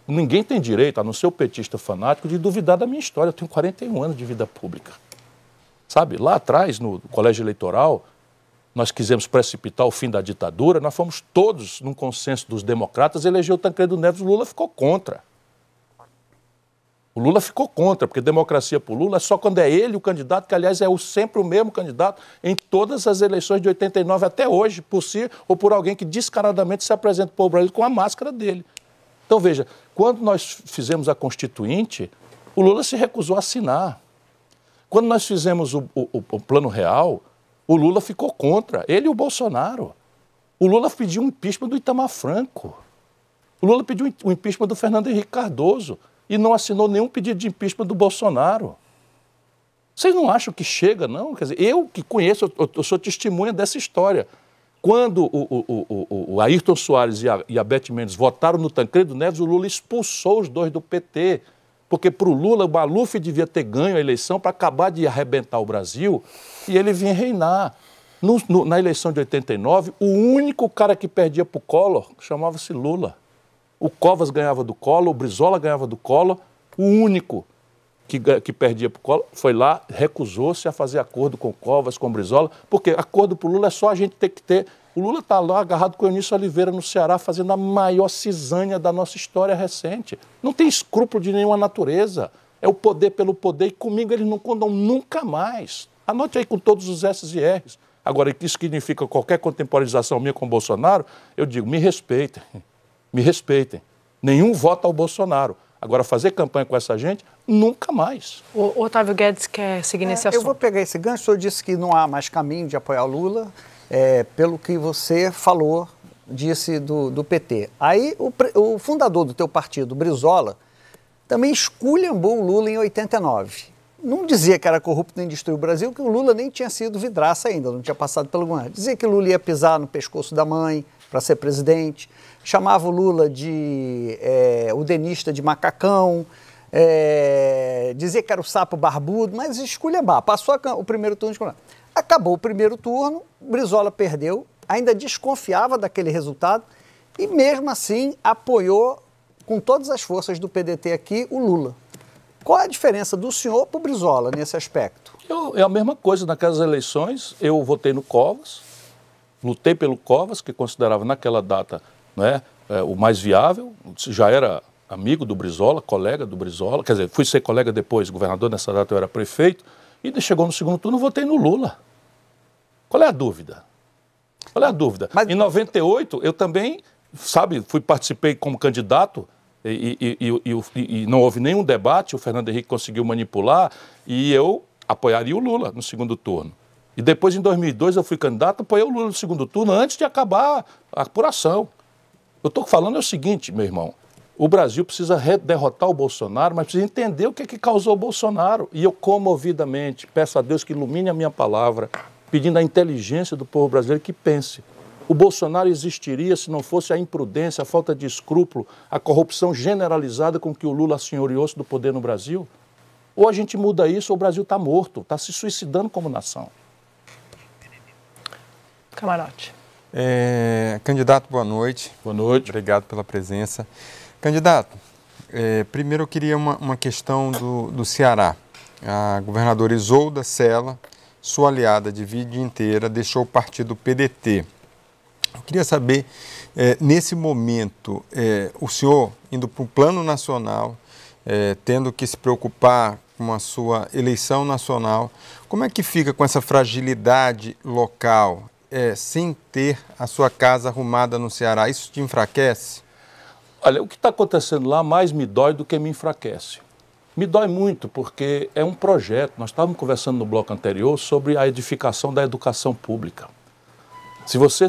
C: Ninguém tem direito, a não ser o petista fanático, de duvidar da minha história. Eu tenho 41 anos de vida pública. Sabe, lá atrás, no colégio eleitoral, nós quisemos precipitar o fim da ditadura, nós fomos todos num consenso dos democratas, eleger o Tancredo Neves, o Lula ficou contra. O Lula ficou contra, porque democracia para o Lula é só quando é ele o candidato, que aliás é o, sempre o mesmo candidato em todas as eleições de 89 até hoje, por si ou por alguém que descaradamente se apresenta para o Brasil com a máscara dele. Então veja, quando nós fizemos a Constituinte, o Lula se recusou a assinar. Quando nós fizemos o, o, o Plano Real, o Lula ficou contra, ele e o Bolsonaro. O Lula pediu um impeachment do Itamar Franco. O Lula pediu um impeachment do Fernando Henrique Cardoso e não assinou nenhum pedido de impeachment do Bolsonaro. Vocês não acham que chega, não? Quer dizer, eu que conheço, eu, eu sou testemunha dessa história. Quando o, o, o, o Ayrton Soares e a, e a Beth Mendes votaram no Tancredo Neves, o Lula expulsou os dois do PT. Porque para o Lula, o Maluf devia ter ganho a eleição para acabar de arrebentar o Brasil e ele vinha reinar. No, no, na eleição de 89, o único cara que perdia para o Collor chamava-se Lula. O Covas ganhava do Collor, o Brizola ganhava do Collor, o único que, que perdia para o Collor, foi lá, recusou-se a fazer acordo com Covas, com Brizola, porque acordo para o Lula é só a gente ter que ter. O Lula está lá agarrado com o Eunício Oliveira no Ceará, fazendo a maior cisânia da nossa história recente. Não tem escrúpulo de nenhuma natureza. É o poder pelo poder e comigo eles não condam nunca mais. Anote aí com todos os s e R's. Agora, que isso significa qualquer contemporização minha com Bolsonaro, eu digo, me respeitem, me respeitem. Nenhum voto ao Bolsonaro. Agora, fazer campanha com essa gente,
D: nunca mais. O Otávio Guedes quer seguir é, nesse assunto. Eu vou pegar esse gancho. O senhor disse que não há mais caminho de apoiar Lula, é, pelo que você falou, disse do, do PT. Aí, o, o fundador do teu partido, Brizola, também esculhambou o Lula em 89 não dizia que era corrupto nem destruiu o Brasil, que o Lula nem tinha sido vidraça ainda, não tinha passado pelo governo. Dizia que Lula ia pisar no pescoço da mãe para ser presidente chamava o Lula de é, o denista de macacão, é, dizia que era o sapo barbudo, mas esculhambar. Passou a, o primeiro turno de Acabou o primeiro turno, Brizola perdeu, ainda desconfiava daquele resultado e, mesmo assim, apoiou com todas as forças do PDT aqui o Lula. Qual é a diferença do senhor para o Brizola nesse aspecto? Eu, é a mesma
C: coisa. Naquelas eleições, eu votei no Covas, lutei pelo Covas, que considerava naquela data né, é, o mais viável, já era amigo do Brizola, colega do Brizola, quer dizer, fui ser colega depois, governador, nessa data eu era prefeito, e chegou no segundo turno, votei no Lula. Qual é a dúvida? Qual é a dúvida? Mas... Em 98, eu também, sabe, fui participei como candidato e, e, e, e, não houve nenhum debate, o Fernando Henrique conseguiu manipular e eu apoiaria o Lula no segundo turno. E depois, em 2002, eu fui candidato, apoiei o Lula no segundo turno antes de acabar a apuração. Eu estou falando é o seguinte, meu irmão. O Brasil precisa derrotar o Bolsonaro, mas precisa entender o que é que causou o Bolsonaro. E eu comovidamente peço a Deus que ilumine a minha palavra, pedindo a inteligência do povo brasileiro que pense. O Bolsonaro existiria se não fosse a imprudência, a falta de escrúpulo, a corrupção generalizada com que o Lula senhoriou-se do poder no Brasil? Ou a gente muda isso ou o Brasil está morto, está se suicidando como nação.
B: Camarote.
J: É, candidato, boa noite. Boa noite. Obrigado pela presença. Candidato, é, primeiro eu queria uma, uma questão do, do Ceará. A governadora Isolda Sela, sua aliada de vida inteira, deixou o partido PDT. Eu queria saber, é, nesse momento, é, o senhor indo para o plano nacional, é, tendo que se preocupar com a sua eleição nacional, como é que fica com essa fragilidade local? é, sem ter a sua casa arrumada no Ceará, isso te enfraquece? Olha, o que está
C: acontecendo lá mais me dói do que me enfraquece. Me dói muito, porque é um projeto. Nós estávamos conversando no bloco anterior sobre a edificação da educação pública. Se você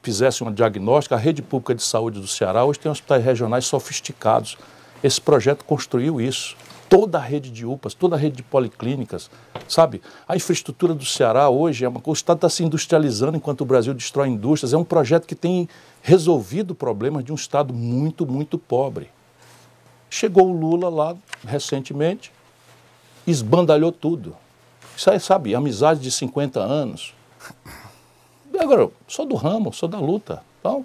C: fizesse uma diagnóstica, a rede pública de saúde do Ceará hoje tem hospitais regionais sofisticados. Esse projeto construiu isso toda a rede de UPAs, toda a rede de policlínicas, sabe? A infraestrutura do Ceará hoje é uma o Estado está se industrializando enquanto o Brasil destrói indústrias. É um projeto que tem resolvido problemas de um Estado muito, muito pobre. Chegou o Lula lá recentemente, esbandalhou tudo. Isso aí, sabe, amizade de 50 anos. agora, sou do ramo, sou da luta. Então,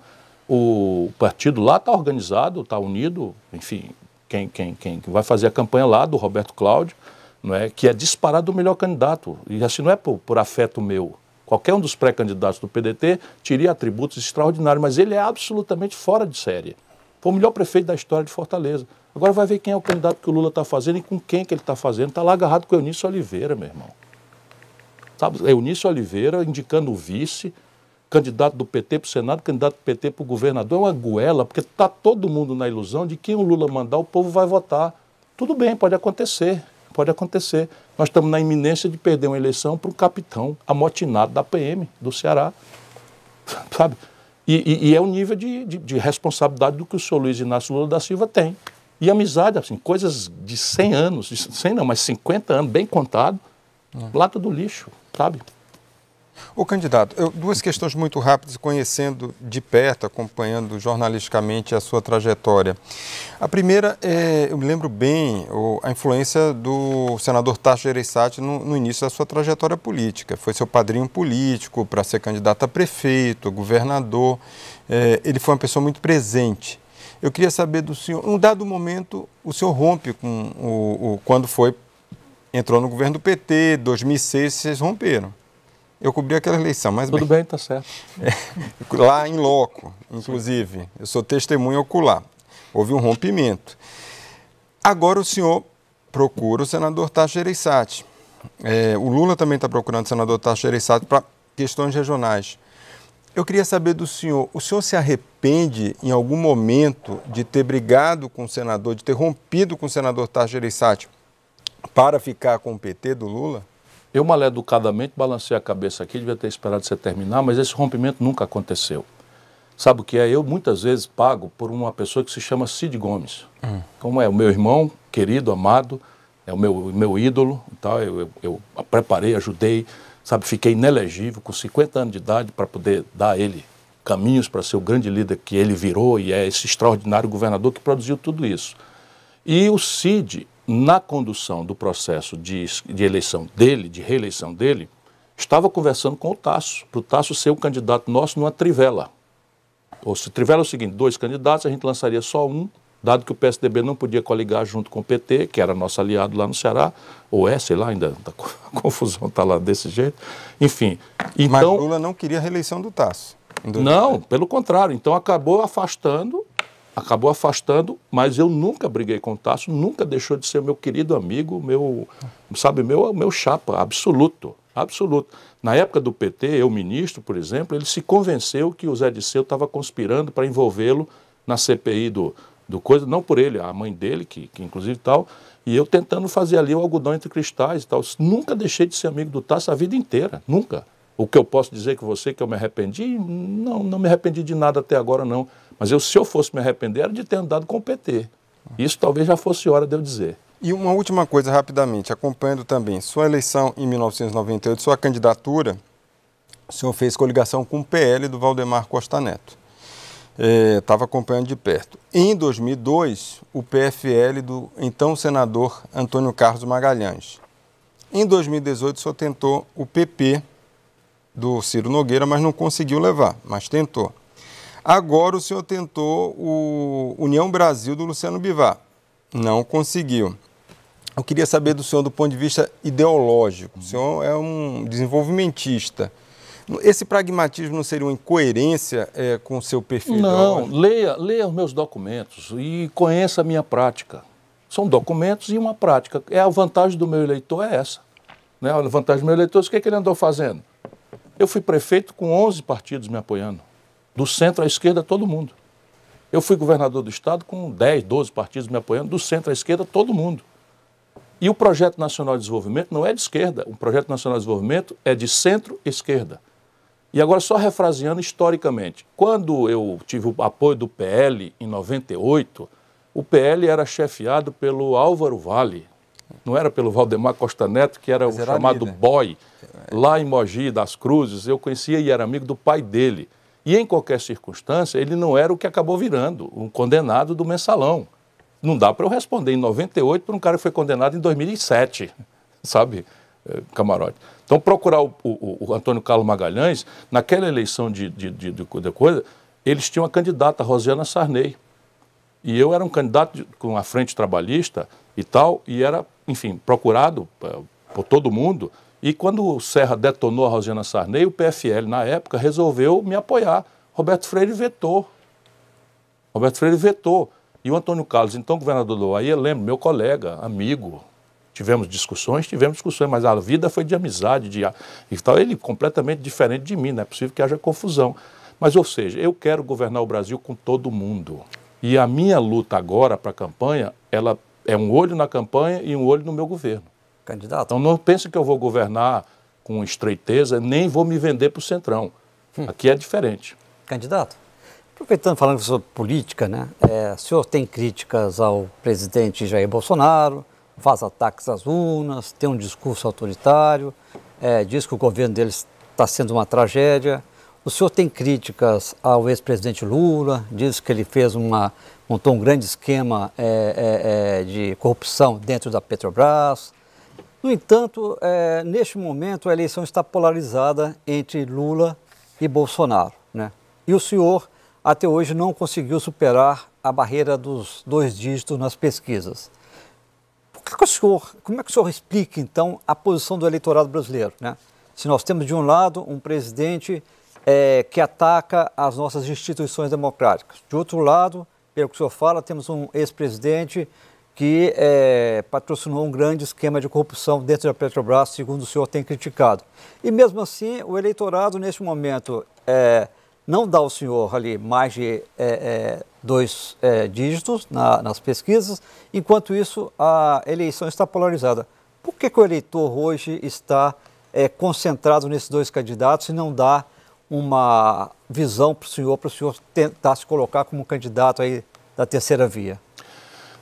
C: o partido lá está organizado, está unido, enfim, quem, quem, quem vai fazer a campanha lá do Roberto Cláudio, não é? que é disparado o melhor candidato. E assim não é por, por afeto meu. Qualquer um dos pré-candidatos do PDT teria atributos extraordinários, mas ele é absolutamente fora de série. Foi o melhor prefeito da história de Fortaleza. Agora vai ver quem é o candidato que o Lula está fazendo e com quem que ele está fazendo. Está lá agarrado com o Eunício Oliveira, meu irmão. Sabe, Eunício Oliveira indicando o vice, candidato do PT para o Senado, candidato do PT para o governador, é uma goela, porque está todo mundo na ilusão de que o Lula mandar, o povo vai votar. Tudo bem, pode acontecer, pode acontecer. Nós estamos na iminência de perder uma eleição para um capitão amotinado da PM do Ceará, sabe? E, e, e é o nível de, de, de, responsabilidade do que o senhor Luiz Inácio Lula da Silva tem. E amizade, assim, coisas de 100 anos, de 100 não, mas 50 anos, bem contado,
J: ah. lata do lixo, sabe? O candidato, eu, duas questões muito rápidas, conhecendo de perto, acompanhando jornalisticamente a sua trajetória. A primeira, é, eu me lembro bem o, a influência do senador Tasso Gereissati no, no, início da sua trajetória política. Foi seu padrinho político para ser candidato a prefeito, governador. É, ele foi uma pessoa muito presente. Eu queria saber do senhor, num dado momento, o senhor rompe com o, o quando foi entrou no governo do PT, 2006, vocês romperam eu cobri aquela eleição, mas Tudo
C: bem, está certo. É,
J: lá em loco, inclusive, Sim. eu sou testemunha ocular. Houve um rompimento. Agora o senhor procura o senador Tacho Ereissati. É, o Lula também está procurando o senador Tacho Ereissati para questões regionais. Eu queria saber do senhor, o senhor se arrepende em algum momento de ter brigado com o senador, de ter rompido com o senador Tacho Ereissati para ficar com o PT
C: do Lula? Eu mal educadamente balancei a cabeça aqui, devia ter esperado você terminar, mas esse rompimento nunca aconteceu. Sabe o que é? Eu muitas vezes pago por uma pessoa que se chama Cid Gomes. Hum. Como é o meu irmão, querido, amado, é o meu, meu ídolo, tá? eu, eu, eu preparei, ajudei, sabe, fiquei inelegível com 50 anos de idade para poder dar a ele caminhos para ser o grande líder que ele virou e é esse extraordinário governador que produziu tudo isso. E o Cid, na condução do processo de, de eleição dele, de reeleição dele, estava conversando com o Tasso, para o Tasso ser o candidato nosso numa trivela. Ou se trivela é o seguinte, dois candidatos, a gente lançaria só um, dado que o PSDB não podia coligar junto com o PT, que era nosso aliado lá no Ceará, ou é, sei lá, ainda tá a confusão está lá desse jeito. Enfim. Então, Mas Lula não queria a reeleição do Tasso. Não, pelo contrário. Então acabou afastando acabou afastando, mas eu nunca briguei com o Tasso, nunca deixou de ser meu querido amigo, meu, sabe, meu, meu chapa, absoluto, absoluto. Na época do PT, eu ministro, por exemplo, ele se convenceu que o Zé Disseu estava conspirando para envolvê-lo na CPI do, do coisa, não por ele, a mãe dele, que, que inclusive tal, e eu tentando fazer ali o algodão entre cristais e tal. Nunca deixei de ser amigo do Tasso a vida inteira, nunca. O que eu posso dizer que você que eu me arrependi? Não, não me arrependi de nada até agora, não. Mas eu, se eu fosse me arrepender, era de ter andado com o PT.
J: Isso talvez já fosse hora de eu dizer. E uma última coisa, rapidamente, acompanhando também sua eleição em 1998, sua candidatura, o senhor fez coligação com o PL do Valdemar Costa Neto. Estava é, acompanhando de perto. Em 2002, o PFL do então senador Antônio Carlos Magalhães. Em 2018, o senhor tentou o PP do Ciro Nogueira, mas não conseguiu levar, mas tentou. Agora o senhor tentou o União Brasil do Luciano Bivar, não conseguiu. Eu queria saber do senhor do ponto de vista ideológico. O senhor é um desenvolvimentista. Esse pragmatismo não seria uma incoerência é, com o seu perfil? Não, leia, leia os meus documentos e
C: conheça a minha prática. São documentos e uma prática. É a vantagem do meu eleitor é essa. Né? A vantagem do meu eleitor, o que, é que ele andou fazendo? Eu fui prefeito com 11 partidos me apoiando. Do centro à esquerda, todo mundo. Eu fui governador do Estado com 10, 12 partidos me apoiando, do centro à esquerda, todo mundo. E o Projeto Nacional de Desenvolvimento não é de esquerda, o Projeto Nacional de Desenvolvimento é de centro-esquerda. E agora, só refraseando historicamente, quando eu tive o apoio do PL em 98, o PL era chefiado pelo Álvaro Vale, não era pelo Valdemar Costa Neto, que era Mas o era chamado líder. boy, lá em Mogi das Cruzes. Eu conhecia e era amigo do pai dele. E em qualquer circunstância, ele não era o que acabou virando, um condenado do mensalão. Não dá para eu responder em 98 para um cara que foi condenado em 2007, sabe, eh, camarote. Então, procurar o, o, o Antônio Carlos Magalhães, naquela eleição de, de, de, de coisa, eles tinham a candidata, Rosiana Sarney. E eu era um candidato com a frente trabalhista e tal, e era, enfim, procurado eh, por todo mundo e quando o Serra detonou a Rosiana Sarney, o PFL, na época, resolveu me apoiar. Roberto Freire vetou. Roberto Freire vetou. E o Antônio Carlos, então governador do Bahia, lembro, meu colega, amigo. Tivemos discussões, tivemos discussões, mas a vida foi de amizade, de e tal. Ele completamente diferente de mim, não é possível que haja confusão. Mas, ou seja, eu quero governar o Brasil com todo mundo. E a minha luta agora para a campanha, ela é um olho na campanha e um olho no meu governo. Candidato. Então não pense que eu vou governar com estreiteza, nem vou me vender para o Centrão. Hum. Aqui é
K: diferente. Candidato, aproveitando falando sobre política, né? É, o senhor tem críticas ao presidente Jair Bolsonaro, faz ataques às urnas, tem um discurso autoritário, é, diz que o governo dele está sendo uma tragédia. O senhor tem críticas ao ex-presidente Lula, diz que ele fez uma montou um grande esquema é, é, é de corrupção dentro da Petrobras, no entanto, é, neste momento a eleição está polarizada entre Lula e Bolsonaro. Né? E o senhor até hoje não conseguiu superar a barreira dos dois dígitos nas pesquisas. Por que o senhor, como é que o senhor explica então a posição do eleitorado brasileiro? Né? Se nós temos de um lado um presidente é, que ataca as nossas instituições democráticas, de outro lado, pelo que o senhor fala, temos um ex-presidente que é, patrocinou um grande esquema de corrupção dentro da Petrobras, segundo o senhor tem criticado. E mesmo assim, o eleitorado, neste momento, é, não dá ao senhor ali mais de é, é dois é, dígitos na, nas pesquisas, enquanto isso, a eleição está polarizada. Por que, que o eleitor hoje está é, concentrado nesses dois candidatos e não dá uma visão para o senhor, para o senhor tentar se colocar como candidato aí da terceira via?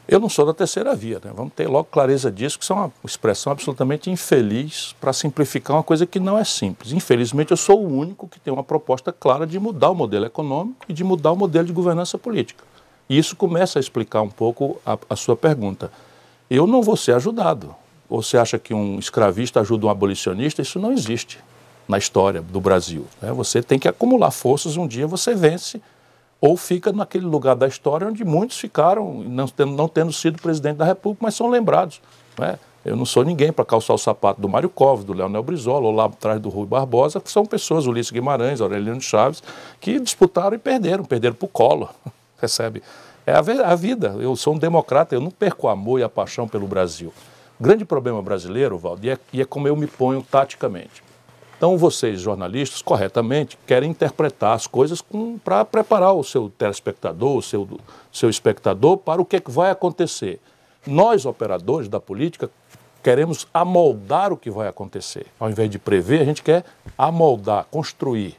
C: Eu não sou da terceira via, né? vamos ter logo clareza disso, que isso é uma expressão absolutamente infeliz para simplificar uma coisa que não é simples. Infelizmente, eu sou o único que tem uma proposta clara de mudar o modelo econômico e de mudar o modelo de governança política. E isso começa a explicar um pouco a, a sua pergunta. Eu não vou ser ajudado. você acha que um escravista ajuda um abolicionista? Isso não existe na história do Brasil. Né? Você tem que acumular forças, um dia você vence ou fica naquele lugar da história onde muitos ficaram, não tendo, não tendo sido presidente da República, mas são lembrados. Né? Eu não sou ninguém para calçar o sapato do Mário Covas, do Leonel Brizola, ou lá atrás do Rui Barbosa, que são pessoas, Ulisses Guimarães, Aureliano Chaves, que disputaram e perderam, perderam para o colo, recebe? É a, a vida, eu sou um democrata, eu não perco o amor e a paixão pelo Brasil. O grande problema brasileiro, Valdir, é, e é como eu me ponho taticamente. Então, vocês, jornalistas, corretamente querem interpretar as coisas para preparar o seu telespectador, o seu, seu espectador, para o que, é que vai acontecer. Nós, operadores da política, queremos amoldar o que vai acontecer. Ao invés de prever, a gente quer amoldar, construir.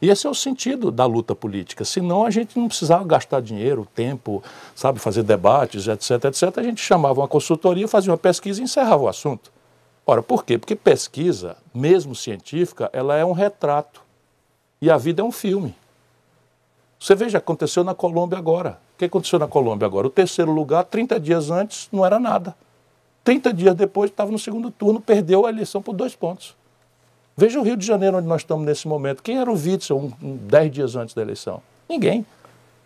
C: E esse é o sentido da luta política. Senão a gente não precisava gastar dinheiro, tempo, sabe, fazer debates, etc, etc. A gente chamava uma consultoria, fazia uma pesquisa e encerrava o assunto. Ora, por quê? Porque pesquisa, mesmo científica, ela é um retrato. E a vida é um filme. Você veja, aconteceu na Colômbia agora. O que aconteceu na Colômbia agora? O terceiro lugar, 30 dias antes, não era nada. 30 dias depois, estava no segundo turno, perdeu a eleição por dois pontos. Veja o Rio de Janeiro, onde nós estamos nesse momento. Quem era o Witzel um, um, dez dias antes da eleição? Ninguém.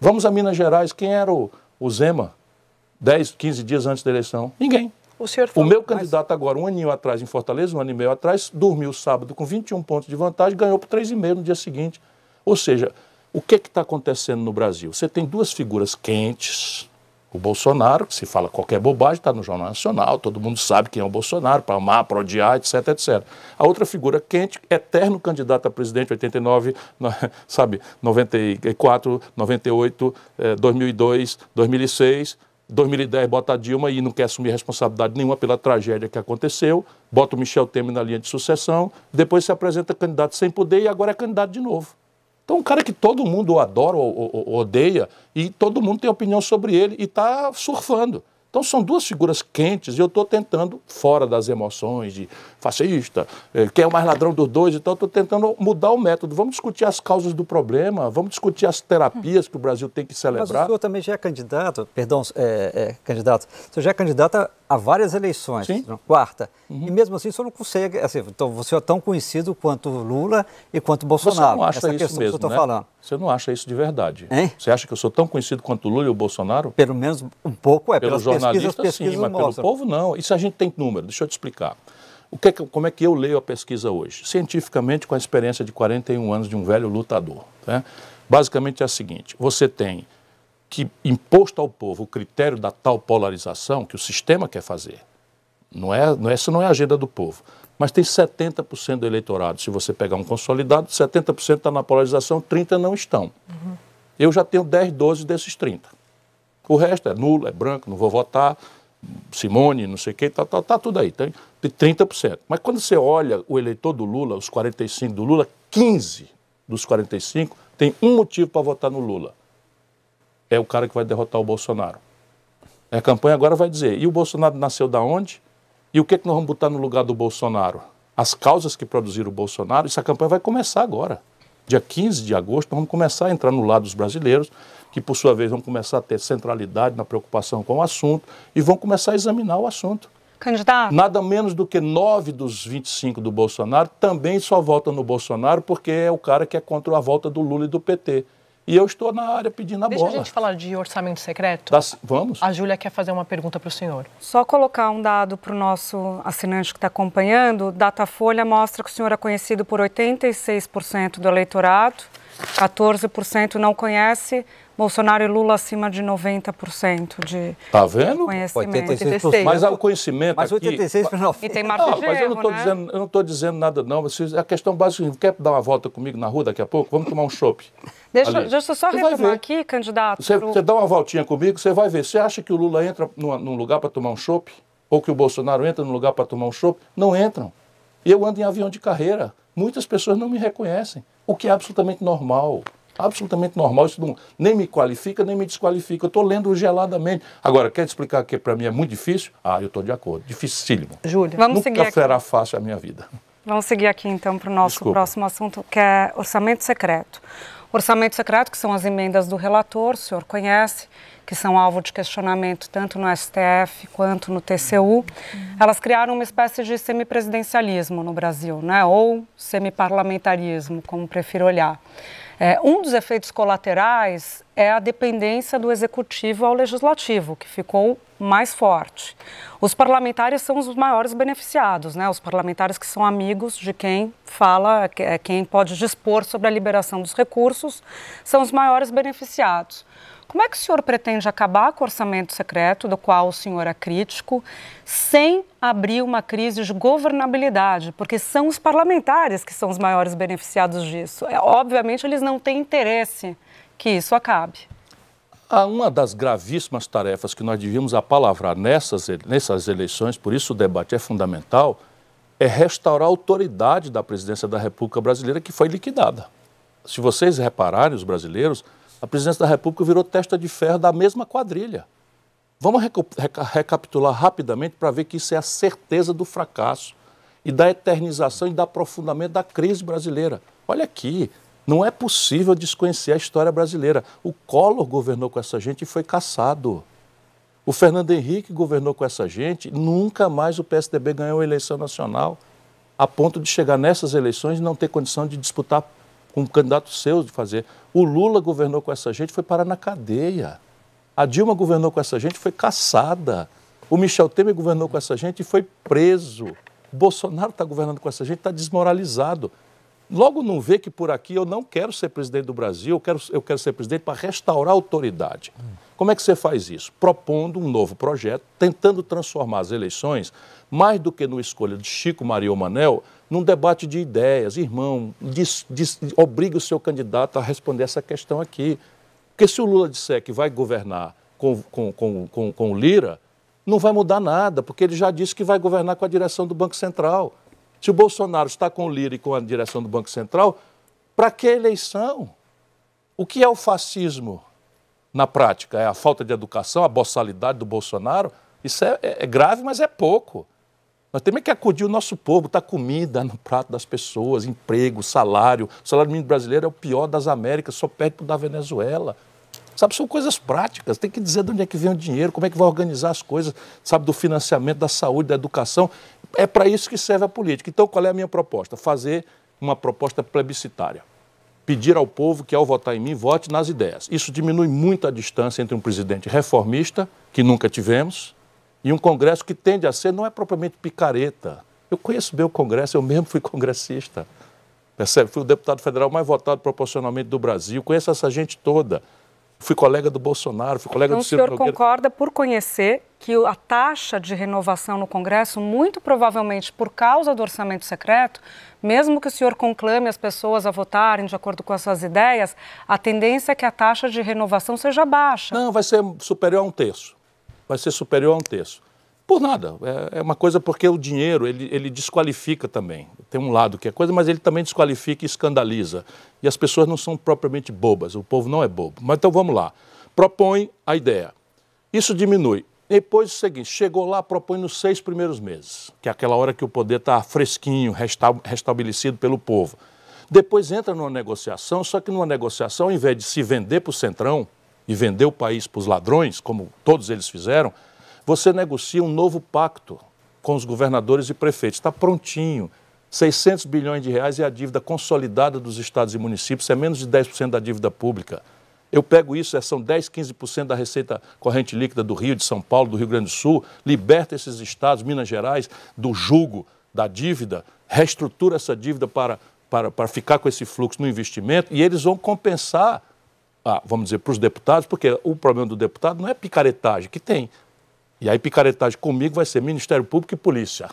C: Vamos a Minas Gerais, quem era o, o Zema 10, 15 dias antes da eleição? Ninguém.
A: O, senhor falou, o meu
C: candidato mas... agora, um aninho atrás em Fortaleza, um ano e meio atrás, dormiu sábado com 21 pontos de vantagem, ganhou por 3,5 no dia seguinte. Ou seja, o que é está acontecendo no Brasil? Você tem duas figuras quentes, o Bolsonaro, que se fala qualquer bobagem, está no Jornal Nacional, todo mundo sabe quem é o Bolsonaro, para amar, para odiar, etc, etc. A outra figura quente, eterno candidato a presidente, 89, no, sabe, 94, 98, eh, 2002, 2006, 2010 bota a Dilma e não quer assumir responsabilidade nenhuma pela tragédia que aconteceu, bota o Michel Temer na linha de sucessão, depois se apresenta candidato sem poder e agora é candidato de novo. Então, um cara que todo mundo adora ou, ou, ou odeia e todo mundo tem opinião sobre ele e está surfando. Então são duas figuras quentes e eu estou tentando, fora das emoções de fascista, eh, quem é o mais ladrão dos dois, então estou tentando mudar o método. Vamos discutir as causas do
K: problema, vamos discutir as terapias que o Brasil tem que celebrar. Mas o senhor também já é candidato, perdão, é, é, candidato, o senhor já é candidato a várias eleições, Sim. quarta. Uhum. E mesmo assim o senhor não consegue, assim, então, você é tão conhecido quanto Lula e quanto Bolsonaro. Você não acha essa isso questão mesmo, que o senhor está né? falando.
C: Você não acha isso de verdade? Hein? Você acha que eu sou tão conhecido quanto o Lula e o Bolsonaro? Pelo menos um pouco é. Pelos jornalistas, pesquisas, sim, pesquisas mas mostram. pelo povo, não. Isso a gente tem número. Deixa eu te explicar. O que, é como é que eu leio a pesquisa hoje? Cientificamente, com a experiência de 41 anos de um velho lutador. Né? Basicamente é a seguinte: você tem que imposto ao povo o critério da tal polarização que o sistema quer fazer. Não é, não, essa é, não é a agenda do povo mas tem 70% do eleitorado. Se você pegar um consolidado, 70% está na polarização, 30% não estão. Uhum. Eu já tenho 10, 12 desses 30. O resto é nulo, é branco, não vou votar, Simone, não sei o quê, tá, tá, tá, tudo aí, tem 30%. Mas quando você olha o eleitor do Lula, os 45 do Lula, 15 dos 45 tem um motivo para votar no Lula. É o cara que vai derrotar o Bolsonaro. A campanha agora vai dizer, e o Bolsonaro nasceu da onde? E o que, é que nós vamos botar no lugar do Bolsonaro? As causas que produziram o Bolsonaro, essa campanha vai começar agora. Dia 15 de agosto, nós vamos começar a entrar no lado dos brasileiros, que por sua vez vão começar a ter centralidade na preocupação com o assunto e vão começar a examinar o assunto. Candidato. Nada menos do que nove dos 25 do Bolsonaro também só votam no Bolsonaro porque é o cara que é contra a volta do Lula e do PT. E eu estou na área pedindo a
I: Deixa bola. Deixa a gente falar de orçamento secreto?
C: Das, vamos. A Júlia
A: quer fazer uma pergunta para o senhor.
I: Só colocar um dado para o nosso assinante que está acompanhando. Datafolha mostra que o senhor é conhecido por 86% do eleitorado, 14% não conhece. Bolsonaro e Lula acima de 90% de Tá vendo? conhecimento. 86%. Mas o conhecimento Mas 86 aqui... 86% E tem margem não, ah, mas eu não estou né?
C: dizendo, eu não dizendo nada, não. A questão básica, quer dar uma volta comigo na rua daqui a pouco? Vamos tomar um chopp.
I: Deixa, deixa eu só você retomar aqui, candidato. Você, pro... você, dá
C: uma voltinha comigo, você vai ver. Você acha que o Lula entra numa, num lugar para tomar um chope? Ou que o Bolsonaro entra num lugar para tomar um chope? Não entram. Eu ando em avião de carreira. Muitas pessoas não me reconhecem, o que é absolutamente normal absolutamente normal, isso não, nem me qualifica, nem me desqualifica. Eu estou lendo geladamente. Agora, quer explicar que para mim é muito difícil? Ah, eu estou de acordo. Dificílimo. Júlio, vamos Nunca seguir. Nunca será fácil a minha vida.
I: Vamos seguir aqui então para o nosso Desculpa. próximo assunto, que é orçamento secreto. Orçamento secreto, que são as emendas do relator, o senhor conhece, que são alvo de questionamento tanto no STF quanto no TCU, elas criaram uma espécie de semipresidencialismo no Brasil, né? ou semiparlamentarismo, como prefiro olhar. É, um dos efeitos colaterais é a dependência do executivo ao legislativo, que ficou mais forte. Os parlamentares são os maiores beneficiados, né? os parlamentares que são amigos de quem fala, é, quem pode dispor sobre a liberação dos recursos, são os maiores beneficiados. Como é que o senhor pretende acabar com o orçamento secreto, do qual o senhor é crítico, sem abrir uma crise de governabilidade? Porque são os parlamentares que são os maiores beneficiados disso. É, obviamente, eles não têm interesse que isso acabe.
C: Uma das gravíssimas tarefas que nós devíamos apalavrar nessas, nessas eleições, por isso o debate é fundamental, é restaurar a autoridade da presidência da República Brasileira, que foi liquidada. Se vocês repararem, os brasileiros, a presidência da República virou testa de ferro da mesma quadrilha. Vamos recapitular rapidamente para ver que isso é a certeza do fracasso e da eternização e do aprofundamento da crise brasileira. Olha aqui, não é possível desconhecer a história brasileira. O Collor governou com essa gente e foi caçado. O Fernando Henrique governou com essa gente, nunca mais o PSDB ganhou uma eleição nacional, a ponto de chegar nessas eleições e não ter condição de disputar com um candidato seu de fazer. O Lula governou com essa gente, foi parar na cadeia. A Dilma governou com essa gente, foi caçada. O Michel Temer governou com essa gente e foi preso. Bolsonaro está governando com essa gente, está desmoralizado logo não vê que por aqui eu não quero ser presidente do Brasil, eu quero, eu quero ser presidente para restaurar a autoridade. Como é que você faz isso? Propondo um novo projeto, tentando transformar as eleições, mais do que no escolha de Chico, Maria ou Manel, num debate de ideias. Irmão, diz, diz, obriga o seu candidato a responder essa questão aqui. Porque se o Lula disser que vai governar com, com, com, com, com o Lira, não vai mudar nada, porque ele já disse que vai governar com a direção do Banco Central. Se o Bolsonaro está com o Lira e com a direção do Banco Central, para que eleição? O que é o fascismo na prática? É a falta de educação, a boçalidade do Bolsonaro? Isso é, é, é grave, mas é pouco. Nós temos que acudir o nosso povo, está comida no prato das pessoas, emprego, salário. O salário mínimo brasileiro é o pior das Américas, só perde para o da Venezuela. Sabe, são coisas práticas, tem que dizer de onde é que vem o dinheiro, como é que vai organizar as coisas, sabe, do financiamento, da saúde, da educação. É para isso que serve a política. Então, qual é a minha proposta? Fazer uma proposta plebiscitária. Pedir ao povo que, ao votar em mim, vote nas ideias. Isso diminui muito a distância entre um presidente reformista, que nunca tivemos, e um Congresso que tende a ser, não é propriamente picareta. Eu conheço bem o Congresso, eu mesmo fui congressista. Percebe? Fui o deputado federal mais votado proporcionalmente do Brasil, conheço essa gente toda. Fui colega do Bolsonaro, fui colega então, do Ciro Nogueira. o senhor Nogueira.
I: concorda, por conhecer, que a taxa de renovação no Congresso, muito provavelmente por causa do orçamento secreto, mesmo que o senhor conclame as pessoas a votarem de acordo com as suas ideias, a tendência é que a taxa de renovação seja baixa. Não, vai ser superior a um terço.
C: Vai ser superior a um terço. Por nada. É, é uma coisa porque o dinheiro, ele, ele desqualifica também. Tem um lado que é coisa, mas ele também desqualifica e escandaliza. E as pessoas não são propriamente bobas, o povo não é bobo. Mas então vamos lá. Propõe a ideia. Isso diminui. Depois o seguinte, chegou lá, propõe nos seis primeiros meses, que é aquela hora que o poder está fresquinho, restabelecido pelo povo. Depois entra numa negociação, só que numa negociação, ao invés de se vender para o Centrão e vender o país para os ladrões, como todos eles fizeram, você negocia um novo pacto com os governadores e prefeitos. Está prontinho. 600 bilhões de reais é a dívida consolidada dos estados e municípios, é menos de 10% da dívida pública. Eu pego isso, é, são 10, 15% da receita corrente líquida do Rio, de São Paulo, do Rio Grande do Sul, liberta esses estados, Minas Gerais, do jugo da dívida, reestrutura essa dívida para, para, para ficar com esse fluxo no investimento e eles vão compensar, ah, vamos dizer, para os deputados, porque o problema do deputado não é picaretagem, que tem. E aí, picaretagem comigo vai ser Ministério Público e Polícia.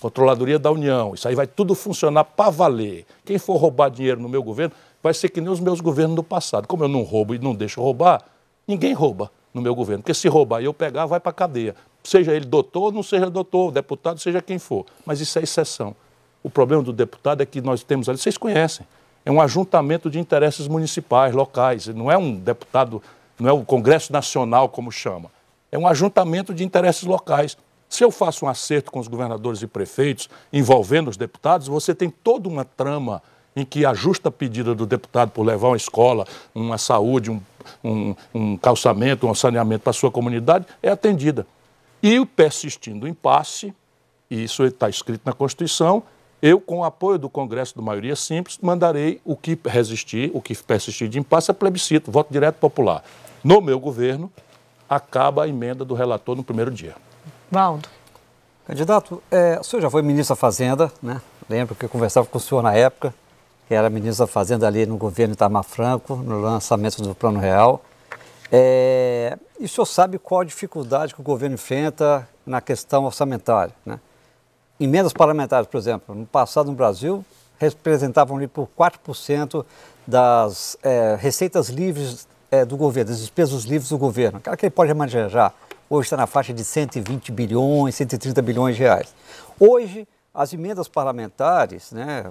C: Controladoria da União. Isso aí vai tudo funcionar para valer. Quem for roubar dinheiro no meu governo vai ser que nem os meus governos do passado. Como eu não roubo e não deixo roubar, ninguém rouba no meu governo. Porque se roubar e eu pegar, vai para a cadeia. Seja ele doutor, não seja doutor, deputado, seja quem for. Mas isso é exceção. O problema do deputado é que nós temos ali, vocês conhecem, é um ajuntamento de interesses municipais, locais. Não é um deputado, não é o Congresso Nacional, como chama. É um ajuntamento de interesses locais. Se eu faço um acerto com os governadores e prefeitos, envolvendo os deputados, você tem toda uma trama em que a justa pedida do deputado por levar uma escola, uma saúde, um, um, um calçamento, um saneamento para sua comunidade é atendida. E persistindo o impasse, e isso está escrito na Constituição, eu, com o apoio do Congresso do Maioria Simples, mandarei o que resistir, o que persistir de impasse é plebiscito, voto direto popular. No meu governo, acaba a emenda do
K: relator no primeiro dia. Valdo. Candidato, é, o senhor já foi ministro da Fazenda, né? Lembro que eu conversava com o senhor na época era ministro da Fazenda ali no governo Itamar Franco, no lançamento do Plano Real. É, e o senhor sabe qual a dificuldade que o governo enfrenta na questão orçamentária. Né? Emendas parlamentares, por exemplo, no passado no Brasil, representavam ali por 4% das é, receitas livres é, do governo, das despesas livres do governo. Aquela que ele pode manejar hoje está na faixa de 120 bilhões, 130 bilhões de reais. Hoje, as emendas parlamentares, né,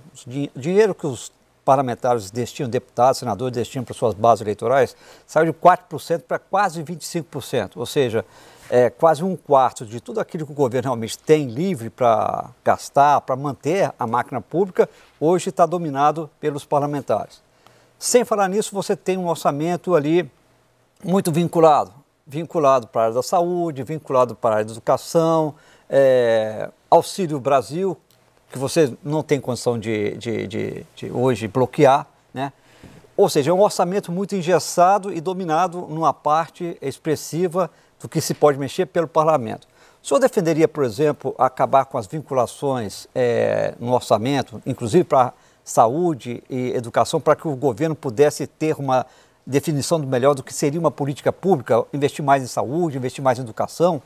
K: o dinheiro que os parlamentares destinam, deputados, senadores destinam para suas bases eleitorais, saiu de 4% para quase 25%, ou seja, é, quase um quarto de tudo aquilo que o governo realmente tem livre para gastar, para manter a máquina pública, hoje está dominado pelos parlamentares. Sem falar nisso, você tem um orçamento ali muito vinculado, vinculado para a área da saúde, vinculado para a área da educação, é, Auxílio Brasil, que você não tem condição de, de, de, de hoje bloquear, né? Ou seja, é um orçamento muito engessado e dominado numa parte expressiva do que se pode mexer pelo parlamento. O senhor defenderia, por exemplo, acabar com as vinculações é, no orçamento, inclusive para saúde e educação, para que o governo pudesse ter uma definição do melhor do que seria uma política pública, investir mais em saúde, investir mais em educação?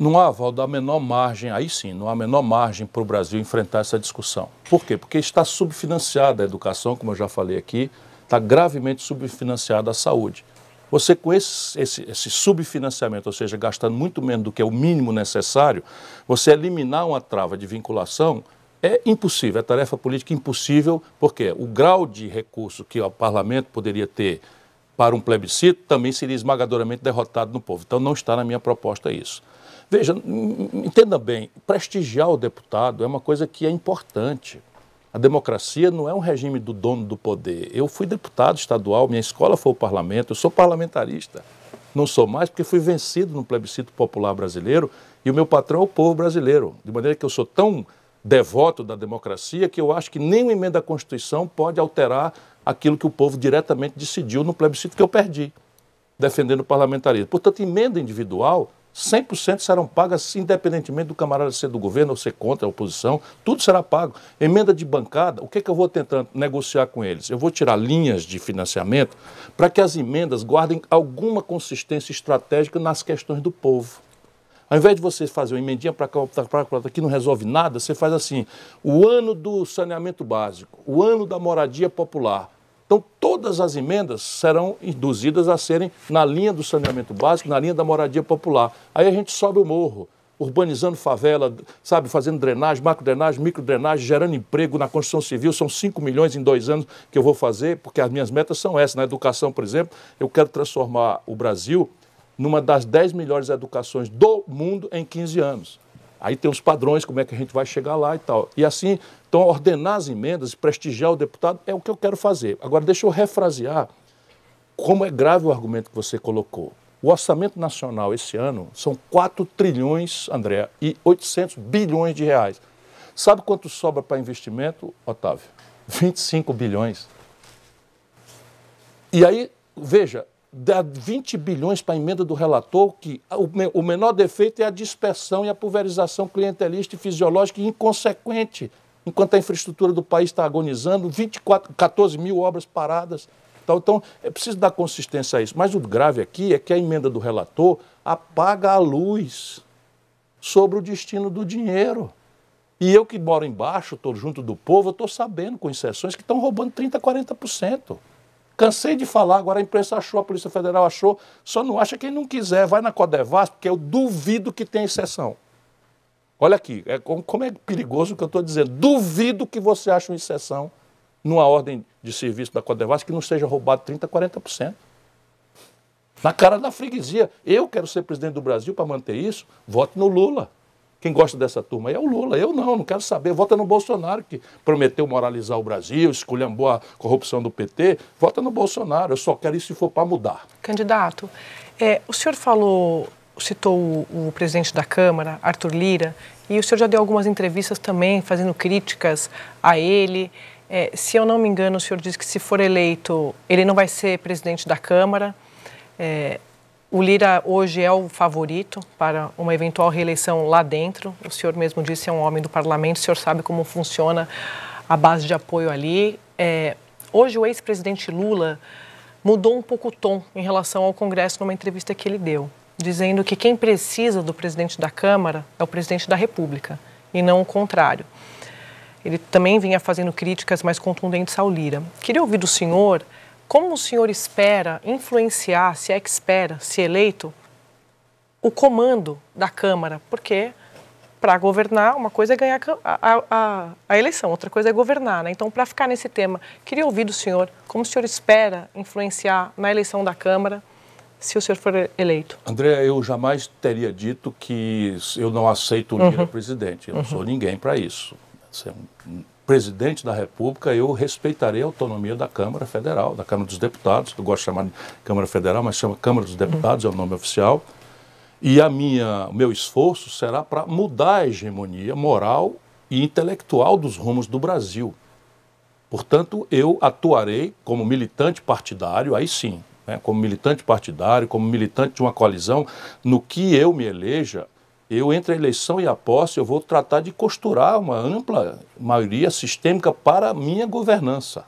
K: Não há, Valdo, a menor margem, aí sim, não há a menor margem para o Brasil
C: enfrentar essa discussão. Por quê? Porque está subfinanciada a educação, como eu já falei aqui, está gravemente subfinanciada a saúde. Você, com esse, esse, esse subfinanciamento, ou seja, gastando muito menos do que é o mínimo necessário, você eliminar uma trava de vinculação é impossível, é tarefa política impossível, porque o grau de recurso que o parlamento poderia ter para um plebiscito também seria esmagadoramente derrotado no povo. Então não está na minha proposta isso. Veja, entenda bem, prestigiar o deputado é uma coisa que é importante. A democracia não é um regime do dono do poder. Eu fui deputado estadual, minha escola foi o parlamento, eu sou parlamentarista. Não sou mais porque fui vencido no plebiscito popular brasileiro e o meu patrão é o povo brasileiro. De maneira que eu sou tão devoto da democracia que eu acho que nenhuma emenda à Constituição pode alterar aquilo que o povo diretamente decidiu no plebiscito que eu perdi, defendendo o parlamentarismo. Portanto, emenda individual 100% serão pagas independentemente do camarada ser do governo ou ser contra a oposição, tudo será pago. Emenda de bancada, o que, é que eu vou tentar negociar com eles? Eu vou tirar linhas de financiamento para que as emendas guardem alguma consistência estratégica nas questões do povo. Ao invés de você fazer uma emendinha para cá, para cá, que não resolve nada, você faz assim: o ano do saneamento básico, o ano da moradia popular, então, todas as emendas serão induzidas a serem na linha do saneamento básico, na linha da moradia popular. Aí a gente sobe o morro, urbanizando favela, sabe, fazendo drenagem, macro drenagem, micro drenagem, gerando emprego na construção civil. São 5 milhões em dois anos que eu vou fazer, porque as minhas metas são essas. Na educação, por exemplo, eu quero transformar o Brasil numa das 10 melhores educações do mundo em 15 anos. Aí tem os padrões, como é que a gente vai chegar lá e tal. E assim, então, ordenar as emendas, e prestigiar o deputado, é o que eu quero fazer. Agora, deixa eu refrasear como é grave o argumento que você colocou. O orçamento nacional esse ano são 4 trilhões, André, e 800 bilhões de reais. Sabe quanto sobra para investimento, Otávio? 25 bilhões. E aí, veja, dá 20 bilhões para a emenda do relator, que o menor defeito é a dispersão e a pulverização clientelista e fisiológica e inconsequente, enquanto a infraestrutura do país está agonizando, 24, 14 mil obras paradas. Então, então, é preciso dar consistência a isso. Mas o grave aqui é que a emenda do relator apaga a luz sobre o destino do dinheiro. E eu que moro embaixo, estou junto do povo, estou sabendo, com exceções, que estão roubando 30%, 40%. Cansei de falar, agora a imprensa achou, a Polícia Federal achou, só não acha quem não quiser, vai na Codevas, porque eu duvido que tenha exceção. Olha aqui, é, como é perigoso o que eu estou dizendo. Duvido que você ache uma exceção numa ordem de serviço da Codevas que não seja roubado 30%, 40%. Na cara da freguesia. Eu quero ser presidente do Brasil para manter isso, vote no Lula. Quem gosta dessa turma aí é o Lula. Eu não, não quero saber. Vota no Bolsonaro, que prometeu moralizar o Brasil, esculhambou a corrupção do PT. Vota no Bolsonaro. Eu só quero isso se for para mudar. Candidato, é, o senhor falou, citou
A: o, o presidente da Câmara, Arthur Lira, e o senhor já deu algumas entrevistas também fazendo críticas a ele. É, se eu não me engano, o senhor disse que se for eleito, ele não vai ser presidente da Câmara. É, o Lira hoje é o favorito para uma eventual reeleição lá dentro. O senhor mesmo disse é um homem do parlamento, o senhor sabe como funciona a base de apoio ali. É, hoje o ex-presidente Lula mudou um pouco o tom em relação ao Congresso numa entrevista que ele deu, dizendo que quem precisa do presidente da Câmara é o presidente da República e não o contrário. Ele também vinha fazendo críticas mais contundentes ao Lira. Queria ouvir do senhor como o senhor espera influenciar, se é que espera, se é eleito, o comando da Câmara? Porque para governar, uma coisa é ganhar a, a, a, eleição, outra coisa é governar. Né? Então, para ficar nesse tema, queria ouvir do senhor como o senhor espera influenciar na eleição da Câmara se o senhor for eleito.
C: André, eu jamais teria dito que eu não aceito unir uhum. a presidente. Eu não uhum. sou ninguém para isso. É presidente da República, eu respeitarei a autonomia da Câmara Federal, da Câmara dos Deputados, eu gosto de chamar de Câmara Federal, mas chama Câmara dos Deputados, é o nome oficial. E a minha, o meu esforço será para mudar a hegemonia moral e intelectual dos rumos do Brasil. Portanto, eu atuarei como militante partidário, aí sim, né, como militante partidário, como militante de uma coalizão, no que eu me eleja, eu, entre a eleição e a posse, eu vou tratar de costurar uma ampla maioria sistêmica para a minha governança.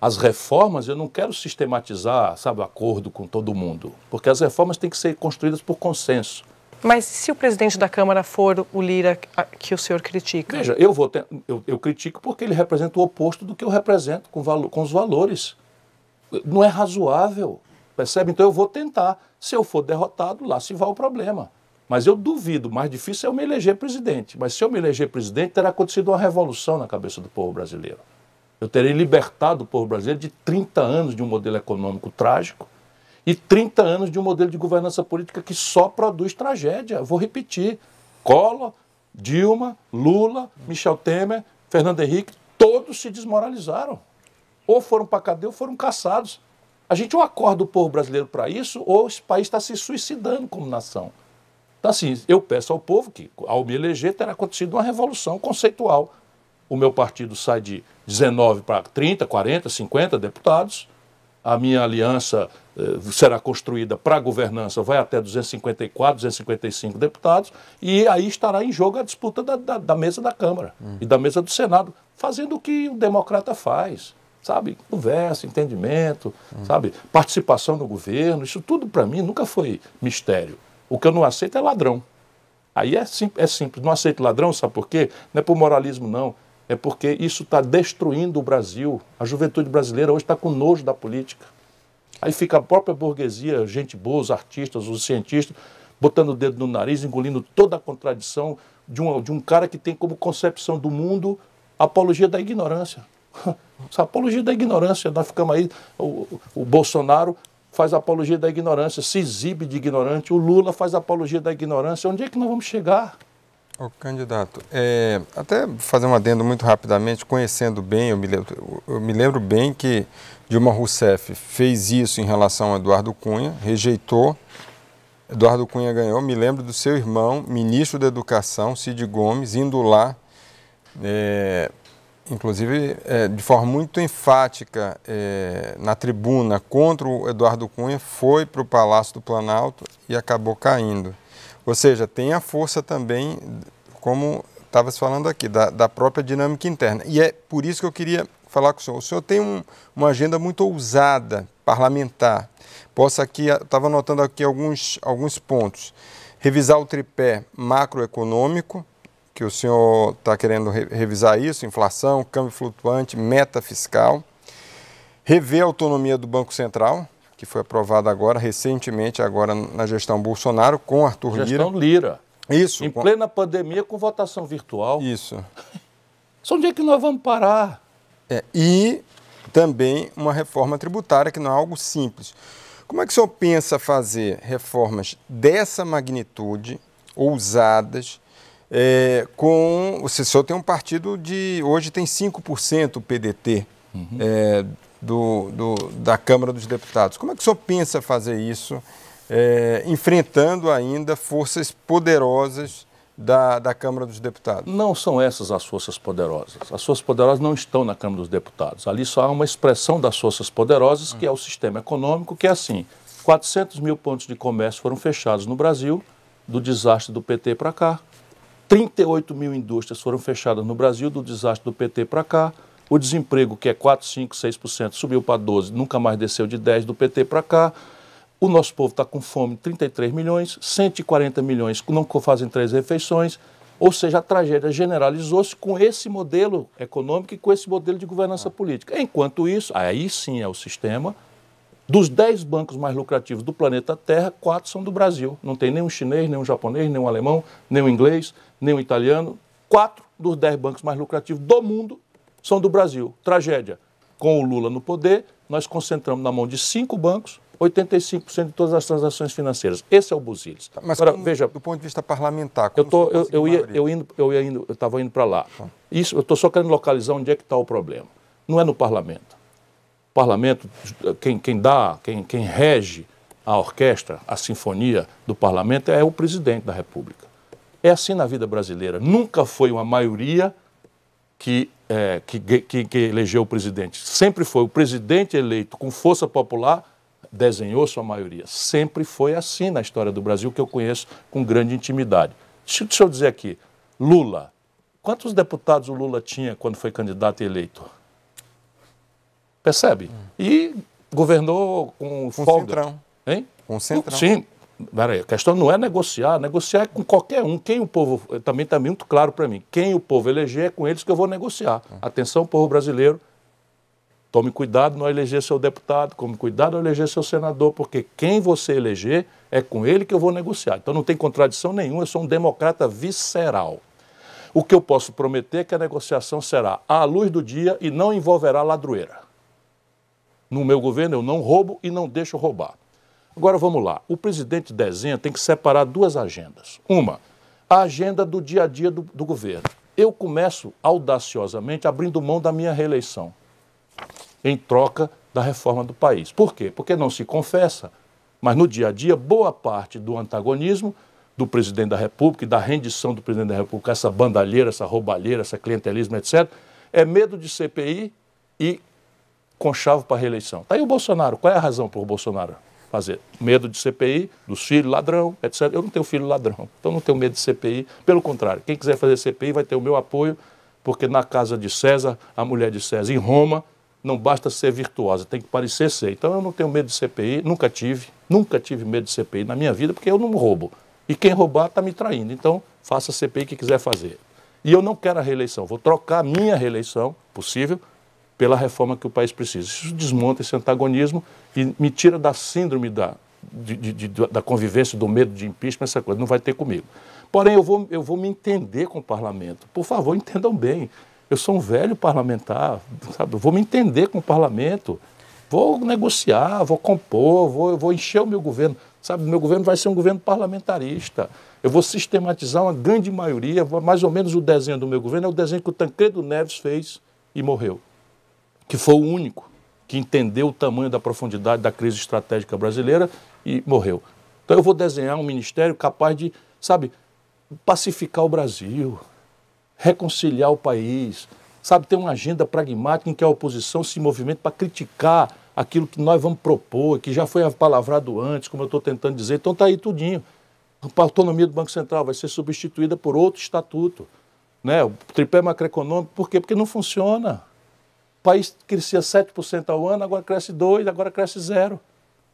C: As reformas, eu não quero sistematizar, sabe, acordo com todo mundo, porque as reformas têm que ser construídas por consenso. Mas se o presidente da Câmara for o Lira que o senhor critica? Veja, eu, vou ter, eu, eu, critico porque ele representa o oposto do que eu represento com, valo, com os valores. Não é razoável, percebe? Então eu vou tentar. Se eu for derrotado, lá se vai o problema. Mas eu duvido, mais difícil é eu me eleger presidente. Mas se eu me eleger presidente, terá acontecido uma revolução na cabeça do povo brasileiro. Eu terei libertado o povo brasileiro de 30 anos de um modelo econômico trágico e 30 anos de um modelo de governança política que só produz tragédia. vou repetir: Collor, Dilma, Lula, Michel Temer, Fernando Henrique, todos se desmoralizaram. Ou foram para a cadeia ou foram caçados. A gente ou acorda o povo brasileiro para isso, ou esse país está se suicidando como nação. Então, assim, eu peço ao povo que, ao me eleger, terá acontecido uma revolução conceitual. O meu partido sai de 19 para 30, 40, 50 deputados. A minha aliança eh, será construída para a governança, vai até 254, 255 deputados. E aí estará em jogo a disputa da, da, da mesa da Câmara hum. e da mesa do Senado, fazendo o que o democrata faz sabe, conversa, entendimento, hum. sabe, participação no governo, isso tudo para mim nunca foi mistério. O que eu não aceito é ladrão. Aí é, sim, é simples. Não aceito ladrão, sabe por quê? Não é por moralismo, não. É porque isso está destruindo o Brasil. A juventude brasileira hoje está com nojo da política. Aí fica a própria burguesia, gente boa, os artistas, os cientistas, botando o dedo no nariz, engolindo toda a contradição de um, de um cara que tem como concepção do mundo a apologia da ignorância. Essa apologia da ignorância, nós ficamos aí, o, o Bolsonaro faz apologia da ignorância, se exibe de ignorante, o Lula faz apologia da ignorância. Onde é que nós vamos chegar?
J: O candidato, é, até fazer um adendo muito rapidamente, conhecendo bem, eu me, lembro, eu me lembro bem que Dilma Rousseff fez isso em relação a Eduardo Cunha, rejeitou, Eduardo Cunha ganhou. Me lembro do seu irmão, ministro da Educação, Cid Gomes, indo lá é, inclusive é, de forma muito enfática é, na tribuna contra o Eduardo Cunha, foi para o Palácio do Planalto e acabou caindo. Ou seja, tem a força também, como estava se falando aqui, da, da, própria dinâmica interna. E é por isso que eu queria falar com o senhor. O senhor tem um, uma agenda muito ousada, parlamentar. Posso aqui, estava anotando aqui alguns, alguns pontos. Revisar o tripé macroeconômico, que o senhor está querendo re revisar isso, inflação, câmbio flutuante, meta fiscal, rever a autonomia do Banco Central, que foi aprovada agora, recentemente, agora na gestão Bolsonaro, com Arthur gestão Lira. Gestão Lira. Isso. Em com... plena pandemia, com votação virtual. Isso. Só onde é que nós vamos parar? É, e também uma reforma tributária, que não é algo simples. Como é que o senhor pensa fazer reformas dessa magnitude, ousadas, é, com. O senhor tem um partido de. Hoje tem 5% o PDT uhum. é, do, do, da Câmara dos Deputados. Como é que o senhor pensa fazer isso, é, enfrentando ainda forças poderosas da, da Câmara dos Deputados? Não são essas as forças
C: poderosas. As forças poderosas não estão na Câmara dos Deputados. Ali só há uma expressão das forças poderosas, que é o sistema econômico, que é assim: 400 mil pontos de comércio foram fechados no Brasil do desastre do PT para cá. 38 mil indústrias foram fechadas no Brasil do desastre do PT para cá. O desemprego, que é 4, 5, 6%, subiu para 12%, nunca mais desceu de 10% do PT para cá. O nosso povo está com fome, 33 milhões, 140 milhões não fazem três refeições. Ou seja, a tragédia generalizou-se com esse modelo econômico e com esse modelo de governança política. Enquanto isso, aí sim é o sistema. Dos 10 bancos mais lucrativos do planeta Terra, quatro são do Brasil. Não tem nenhum chinês, nenhum japonês, nenhum alemão, nenhum inglês nenhum italiano. Quatro dos dez bancos mais lucrativos do mundo são do Brasil. Tragédia. Com o Lula no poder, nós concentramos na mão de cinco bancos 85% de todas as transações financeiras. Esse é o Buziles. Tá, mas Agora, como, veja,
J: do ponto de vista parlamentar,
C: eu tô, eu, eu, ia, eu indo, eu ia indo, eu estava indo para lá. Tá. Isso, eu estou só querendo localizar onde é que está o problema. Não é no parlamento. O parlamento, quem, quem dá, quem, quem rege a orquestra, a sinfonia do parlamento é o presidente da República. É assim na vida brasileira. Nunca foi uma maioria que, é, que, que, que elegeu o presidente. Sempre foi o presidente eleito com força popular desenhou sua maioria. Sempre foi assim na história do Brasil, que eu conheço com grande intimidade. Deixa, deixa eu dizer aqui, Lula. Quantos deputados o Lula tinha quando foi candidato e eleito? Percebe? Hum. E governou com, com folga. Centrão. Hein? Com centrão. Sim, Peraí, a questão não é negociar, negociar é com qualquer um. Quem o povo, também está muito claro para mim, quem o povo eleger é com eles que eu vou negociar. Hum. Atenção, povo brasileiro, tome cuidado não eleger seu deputado, tome cuidado não eleger seu senador, porque quem você eleger é com ele que eu vou negociar. Então não tem contradição nenhuma, eu sou um democrata visceral. O que eu posso prometer é que a negociação será à luz do dia e não envolverá ladroeira. No meu governo eu não roubo e não deixo roubar. Agora vamos lá. O presidente desenha, tem que separar duas agendas. Uma, a agenda do dia a dia do, do governo. Eu começo audaciosamente abrindo mão da minha reeleição em troca da reforma do país. Por quê? Porque não se confessa, mas no dia a dia, boa parte do antagonismo do presidente da República e da rendição do presidente da República, essa bandalheira, essa roubalheira, essa clientelismo, etc., é medo de CPI e conchavo para a reeleição. Está aí o Bolsonaro. Qual é a razão por Bolsonaro? fazer. Medo de CPI, dos filhos ladrão, etc. Eu não tenho filho ladrão, então não tenho medo de CPI. Pelo contrário, quem quiser fazer CPI vai ter o meu apoio, porque na casa de César, a mulher de César, em Roma, não basta ser virtuosa, tem que parecer ser. Então eu não tenho medo de CPI, nunca tive, nunca tive medo de CPI na minha vida, porque eu não roubo. E quem roubar está me traindo. Então faça a CPI que quiser fazer. E eu não quero a reeleição, vou trocar a minha reeleição, possível, pela reforma que o país precisa. Isso desmonta esse antagonismo e me tira da síndrome da, de, de, de, da convivência, do medo de impeachment, essa coisa. Não vai ter comigo. Porém, eu vou, eu vou me entender com o parlamento. Por favor, entendam bem. Eu sou um velho parlamentar, sabe? Eu vou me entender com o parlamento. Vou negociar, vou compor, vou, vou encher o meu governo. Sabe, meu governo vai ser um governo parlamentarista. Eu vou sistematizar uma grande maioria, mais ou menos o desenho do meu governo é o desenho que o Tancredo Neves fez e morreu que foi o único que entendeu o tamanho da profundidade da crise estratégica brasileira e morreu. Então eu vou desenhar um ministério capaz de, sabe, pacificar o Brasil, reconciliar o país, sabe, ter uma agenda pragmática em que a oposição se movimente para criticar aquilo que nós vamos propor, que já foi palavrado antes, como eu estou tentando dizer. Então está aí tudinho. A autonomia do Banco Central vai ser substituída por outro estatuto. Né? O tripé macroeconômico, por quê? Porque não funciona país crescia 7% ao ano, agora cresce 2%, agora cresce 0%.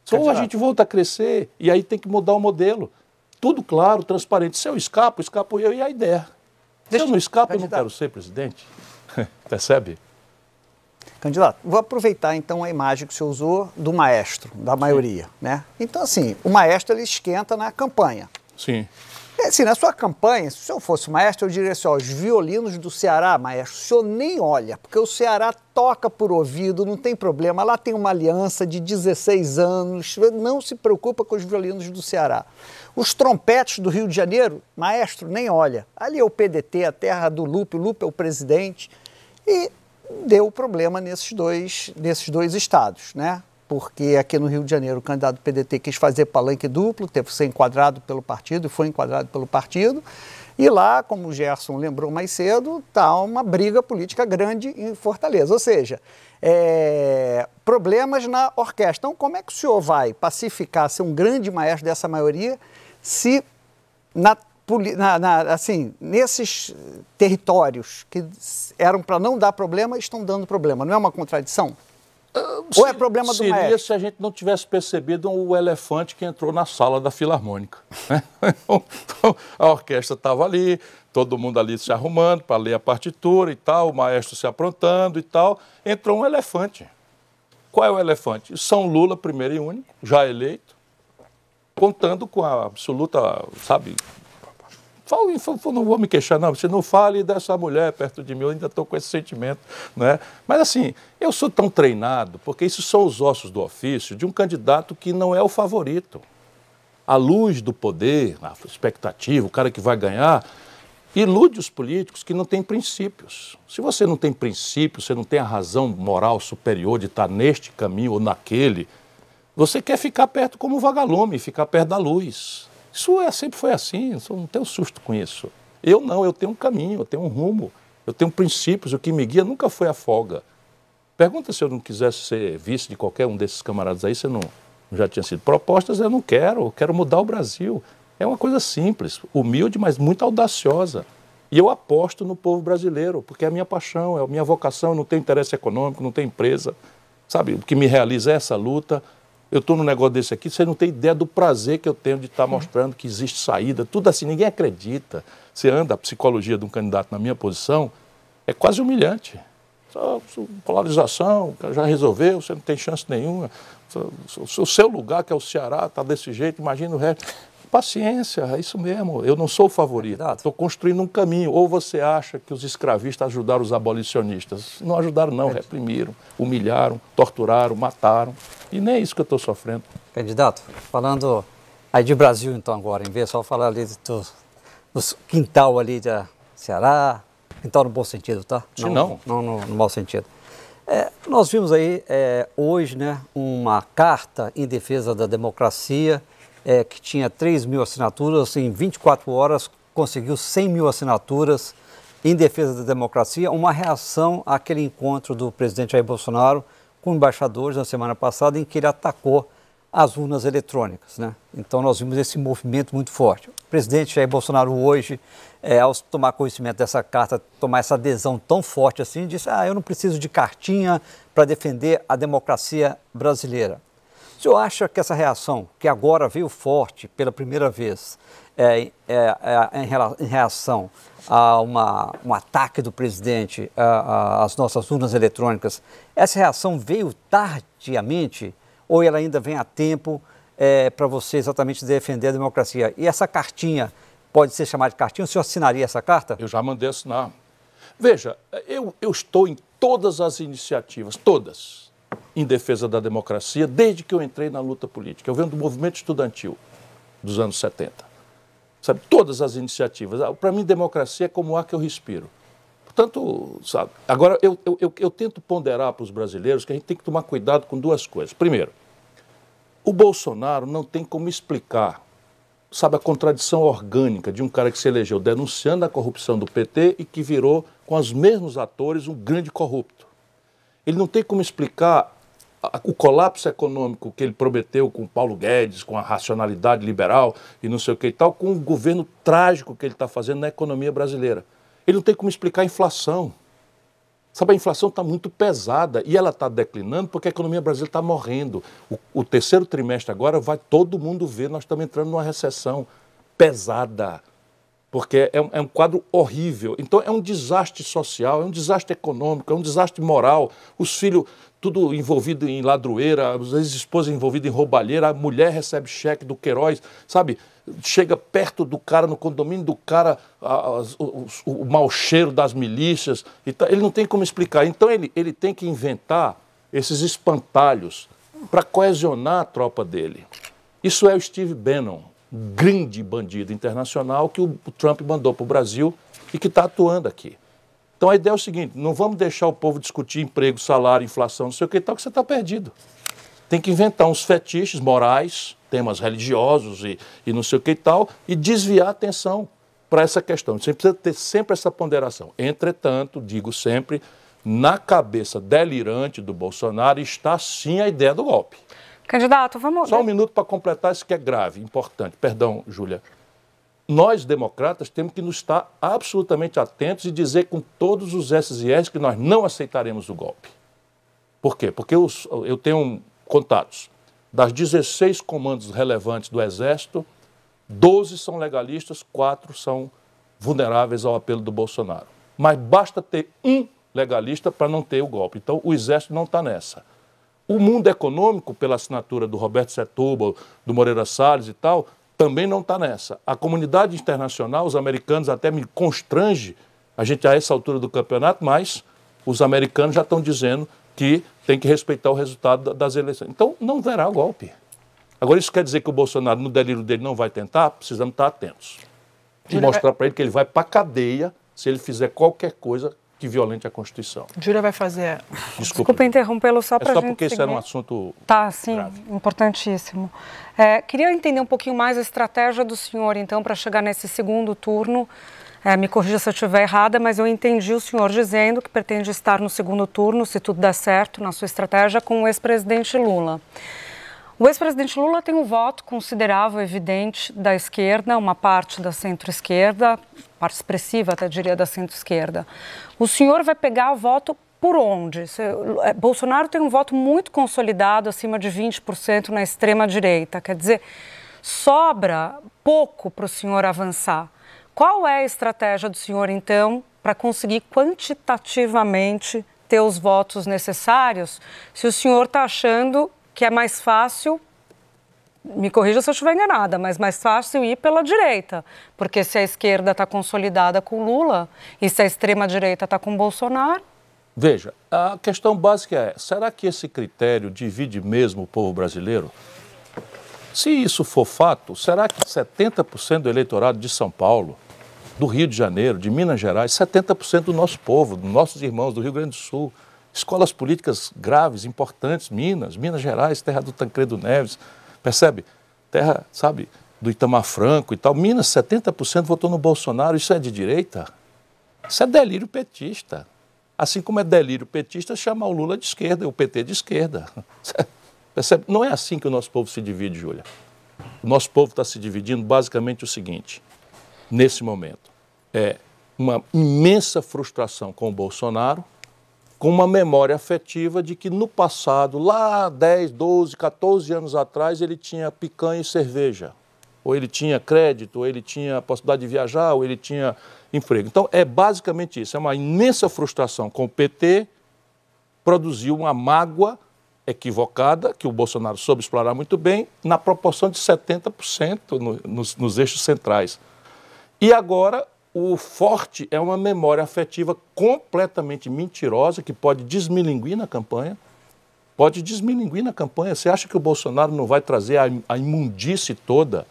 C: Só Ou a gente volta a crescer e aí tem que mudar o modelo. Tudo claro, transparente. Se eu escapo, escapo eu e a ideia. Se eu não escapo, candidato. eu não quero ser presidente. Percebe?
D: Candidato, vou aproveitar então a imagem que o senhor usou do maestro, da maioria, né? Então assim, o maestro ele esquenta na campanha. Sim. É, assim, na sua campanha, se eu fosse maestro, eu diria assim, ó, os violinos do Ceará, maestro, o senhor nem olha, porque o Ceará toca por ouvido, não tem problema, lá tem uma aliança de 16 anos, não se preocupa com os violinos do Ceará. Os trompetes do Rio de Janeiro, maestro, nem olha. Ali é o PDT, a terra do Lupe, o Lupe é o presidente, e deu problema nesses dois, nesses dois estados, né? porque aqui no Rio de Janeiro o candidato do PDT quis fazer palanque duplo, teve que ser enquadrado pelo partido e foi enquadrado pelo partido. E lá, como o Gerson lembrou mais cedo, está uma briga política grande em Fortaleza. Ou seja, é, problemas na orquestra. Então, como é que o senhor vai pacificar, ser um grande maestro dessa maioria, se na, na, na, assim, nesses territórios que eram para não dar problema, estão dando problema? Não é uma contradição? É se, é problema do seria maestro?
C: se a gente não tivesse percebido o elefante que entrou na sala da Filarmônica. Né? Então, então, a orquestra estava ali, todo mundo ali se arrumando para ler a partitura e tal, o maestro se aprontando e tal. Entrou um elefante. Qual é o elefante? São Lula, primeiro e único, já eleito, contando com a absoluta, sabe, não vou me queixar, não. Você não fale dessa mulher perto de mim, eu ainda estou com esse sentimento. Né? Mas assim, eu sou tão treinado, porque esses são os ossos do ofício de um candidato que não é o favorito. A luz do poder, a expectativa, o cara que vai ganhar, ilude os políticos que não têm princípios. Se você não tem princípios, você não tem a razão moral superior de estar neste caminho ou naquele, você quer ficar perto como vagalume, ficar perto da luz. Isso é, sempre foi assim, não tenho susto com isso. Eu não, eu tenho um caminho, eu tenho um rumo, eu tenho princípios, o que me guia nunca foi a folga. Pergunta se eu não quisesse ser vice de qualquer um desses camaradas aí, você não já tinha sido. Propostas eu não quero, eu quero mudar o Brasil. É uma coisa simples, humilde, mas muito audaciosa. E eu aposto no povo brasileiro, porque é a minha paixão, é a minha vocação, eu não tenho interesse econômico, não tenho empresa. Sabe, o que me realiza é essa luta, eu estou num negócio desse aqui, você não tem ideia do prazer que eu tenho de estar tá mostrando que existe saída, tudo assim, ninguém acredita. Você anda, a psicologia de um candidato na minha posição é quase humilhante. Só polarização, já resolveu, você não tem chance nenhuma. O seu lugar, que é o Ceará, está desse jeito, imagina o resto. Paciência, é isso mesmo. Eu não sou o favorito. É estou construindo um caminho. Ou você acha que os escravistas ajudaram os abolicionistas? Não ajudaram, não. É. Reprimiram, humilharam, torturaram, mataram. E nem
K: é isso que eu estou sofrendo. Candidato, falando aí de Brasil, então, agora, em vez de só falar ali do, do quintal ali de Ceará, quintal no bom sentido, tá? Não, não. não no, no mau sentido. É, nós vimos aí é, hoje né, uma carta em defesa da democracia é, que tinha 3 mil assinaturas, em 24 horas conseguiu 100 mil assinaturas em defesa da democracia, uma reação àquele encontro do presidente Jair Bolsonaro com embaixadores na semana passada, em que ele atacou as urnas eletrônicas. Né? Então nós vimos esse movimento muito forte. O presidente Jair Bolsonaro hoje, é, ao tomar conhecimento dessa carta, tomar essa adesão tão forte assim, disse, ah, eu não preciso de cartinha para defender a democracia brasileira senhor acha que essa reação, que agora veio forte pela primeira vez, é, é, é em reação a uma, um ataque do presidente às nossas urnas eletrônicas, essa reação veio tardiamente ou ela ainda vem a tempo é, para você exatamente defender a democracia? E essa cartinha pode ser chamada de cartinha? O senhor assinaria essa carta? Eu já mandei assinar. Veja,
C: eu, eu estou em todas as iniciativas, todas em defesa da democracia desde que eu entrei na luta política. Eu venho do movimento estudantil dos anos 70. Sabe, todas as iniciativas. Ah, para mim, democracia é como o ar que eu respiro. Portanto, sabe, agora eu, eu, eu, eu tento ponderar para os brasileiros que a gente tem que tomar cuidado com duas coisas. Primeiro, o Bolsonaro não tem como explicar, sabe, a contradição orgânica de um cara que se elegeu denunciando a corrupção do PT e que virou, com os mesmos atores, um grande corrupto. Ele não tem como explicar o colapso econômico que ele prometeu com Paulo Guedes, com a racionalidade liberal e não sei o que e tal, com o governo trágico que ele está fazendo na economia brasileira. Ele não tem como explicar a inflação. Sabe, a inflação está muito pesada e ela está declinando porque a economia brasileira está morrendo. O, o, terceiro trimestre agora vai todo mundo ver, nós estamos entrando numa recessão pesada. Porque é um, é um quadro horrível. Então é um desastre social, é um desastre econômico, é um desastre moral. Os filhos tudo envolvido em ladroeira, às vezes esposa envolvida em roubalheira, a mulher recebe cheque do Queiroz, sabe? Chega perto do cara, no condomínio do cara, a, a, o, o mau cheiro das milícias. Tá, ele não tem como explicar. Então ele, ele tem que inventar esses espantalhos para coesionar a tropa dele. Isso é o Steve Bannon, grande bandido internacional que o Trump mandou para o Brasil e que está atuando aqui. Então a ideia é o seguinte: não vamos deixar o povo discutir emprego, salário, inflação, não sei o que tal, que você está perdido. Tem que inventar uns fetiches morais, temas religiosos e, e não sei o que e tal, e desviar a atenção para essa questão. Você precisa ter sempre essa ponderação. Entretanto, digo sempre, na cabeça delirante do Bolsonaro está sim a ideia do golpe. Candidato, vamos. Só um minuto para completar isso que é grave, importante. Perdão, Júlia nós, democratas, temos que nos estar absolutamente atentos e dizer com todos os S e Es que nós não aceitaremos o golpe. Por quê? Porque eu, eu tenho contatos. Das 16 comandos relevantes do Exército, 12 são legalistas, 4 são vulneráveis ao apelo do Bolsonaro. Mas basta ter um legalista para não ter o golpe. Então, o Exército não está nessa. O mundo econômico, pela assinatura do Roberto Setúbal, do Moreira Salles e tal, também não está nessa. A comunidade internacional, os americanos até me constrange, a gente a essa altura do campeonato, mas os americanos já estão dizendo que tem que respeitar o resultado das eleições. Então, não haverá golpe. Agora, isso quer dizer que o Bolsonaro, no delírio dele, não vai tentar? Precisamos estar atentos. E mostrar é para ele que ele vai para a cadeia se ele fizer qualquer coisa que violente a Constituição.
I: Júlia vai fazer. Desculpa, Desculpa interrompê-lo só para é só gente porque isso era um assunto. Tá, sim, grave. importantíssimo. É, queria entender um pouquinho mais a estratégia do senhor, então, para chegar nesse segundo turno. É, me corrija se eu estiver errada, mas eu entendi o senhor dizendo que pretende estar no segundo turno, se tudo der certo, na sua estratégia, com o ex-presidente Lula. O ex-presidente Lula tem um voto considerável, evidente, da esquerda, uma parte da centro-esquerda, parte expressiva, até diria, da centro-esquerda. O senhor vai pegar o voto por onde? É, Bolsonaro tem um voto muito consolidado, acima de 20% na extrema-direita. Quer dizer, sobra pouco para o senhor avançar. Qual é a estratégia do senhor, então, para conseguir quantitativamente ter os votos necessários, se o senhor está achando que é mais fácil me corrija se eu estiver enganada, mas mais fácil ir pela direita, porque se a esquerda está consolidada com Lula e se a extrema direita está com Bolsonaro.
C: Veja, a questão básica é: será que esse critério divide mesmo o povo brasileiro? Se isso for fato, será que 70% do eleitorado de São Paulo, do Rio de Janeiro, de Minas Gerais, 70% do nosso povo, dos nossos irmãos do Rio Grande do Sul, escolas políticas graves, importantes, Minas, Minas Gerais, terra do Tancredo Neves, percebe? Terra, sabe, do Itamar Franco e tal. Minas, 70% votou no Bolsonaro, isso é de direita? Isso é delírio petista. Assim como é delírio petista chamar o Lula de esquerda, e o PT de esquerda. Percebe? Não é assim que o nosso povo se divide, Júlia. O nosso povo está se dividindo basicamente o seguinte, nesse momento. É uma imensa frustração com o Bolsonaro, com uma memória afetiva de que no passado, lá 10, 12, 14 anos atrás, ele tinha picanha e cerveja. Ou ele tinha crédito, ou ele tinha a possibilidade de viajar, ou ele tinha emprego. Então, é basicamente isso. É uma imensa frustração com o PT, produziu uma mágoa equivocada, que o Bolsonaro soube explorar muito bem, na proporção de 70% no, nos, nos eixos centrais. E agora o forte é uma memória afetiva completamente mentirosa que pode desmilinguir na campanha. Pode desmilinguir na campanha. Você acha que o Bolsonaro não vai trazer a imundice toda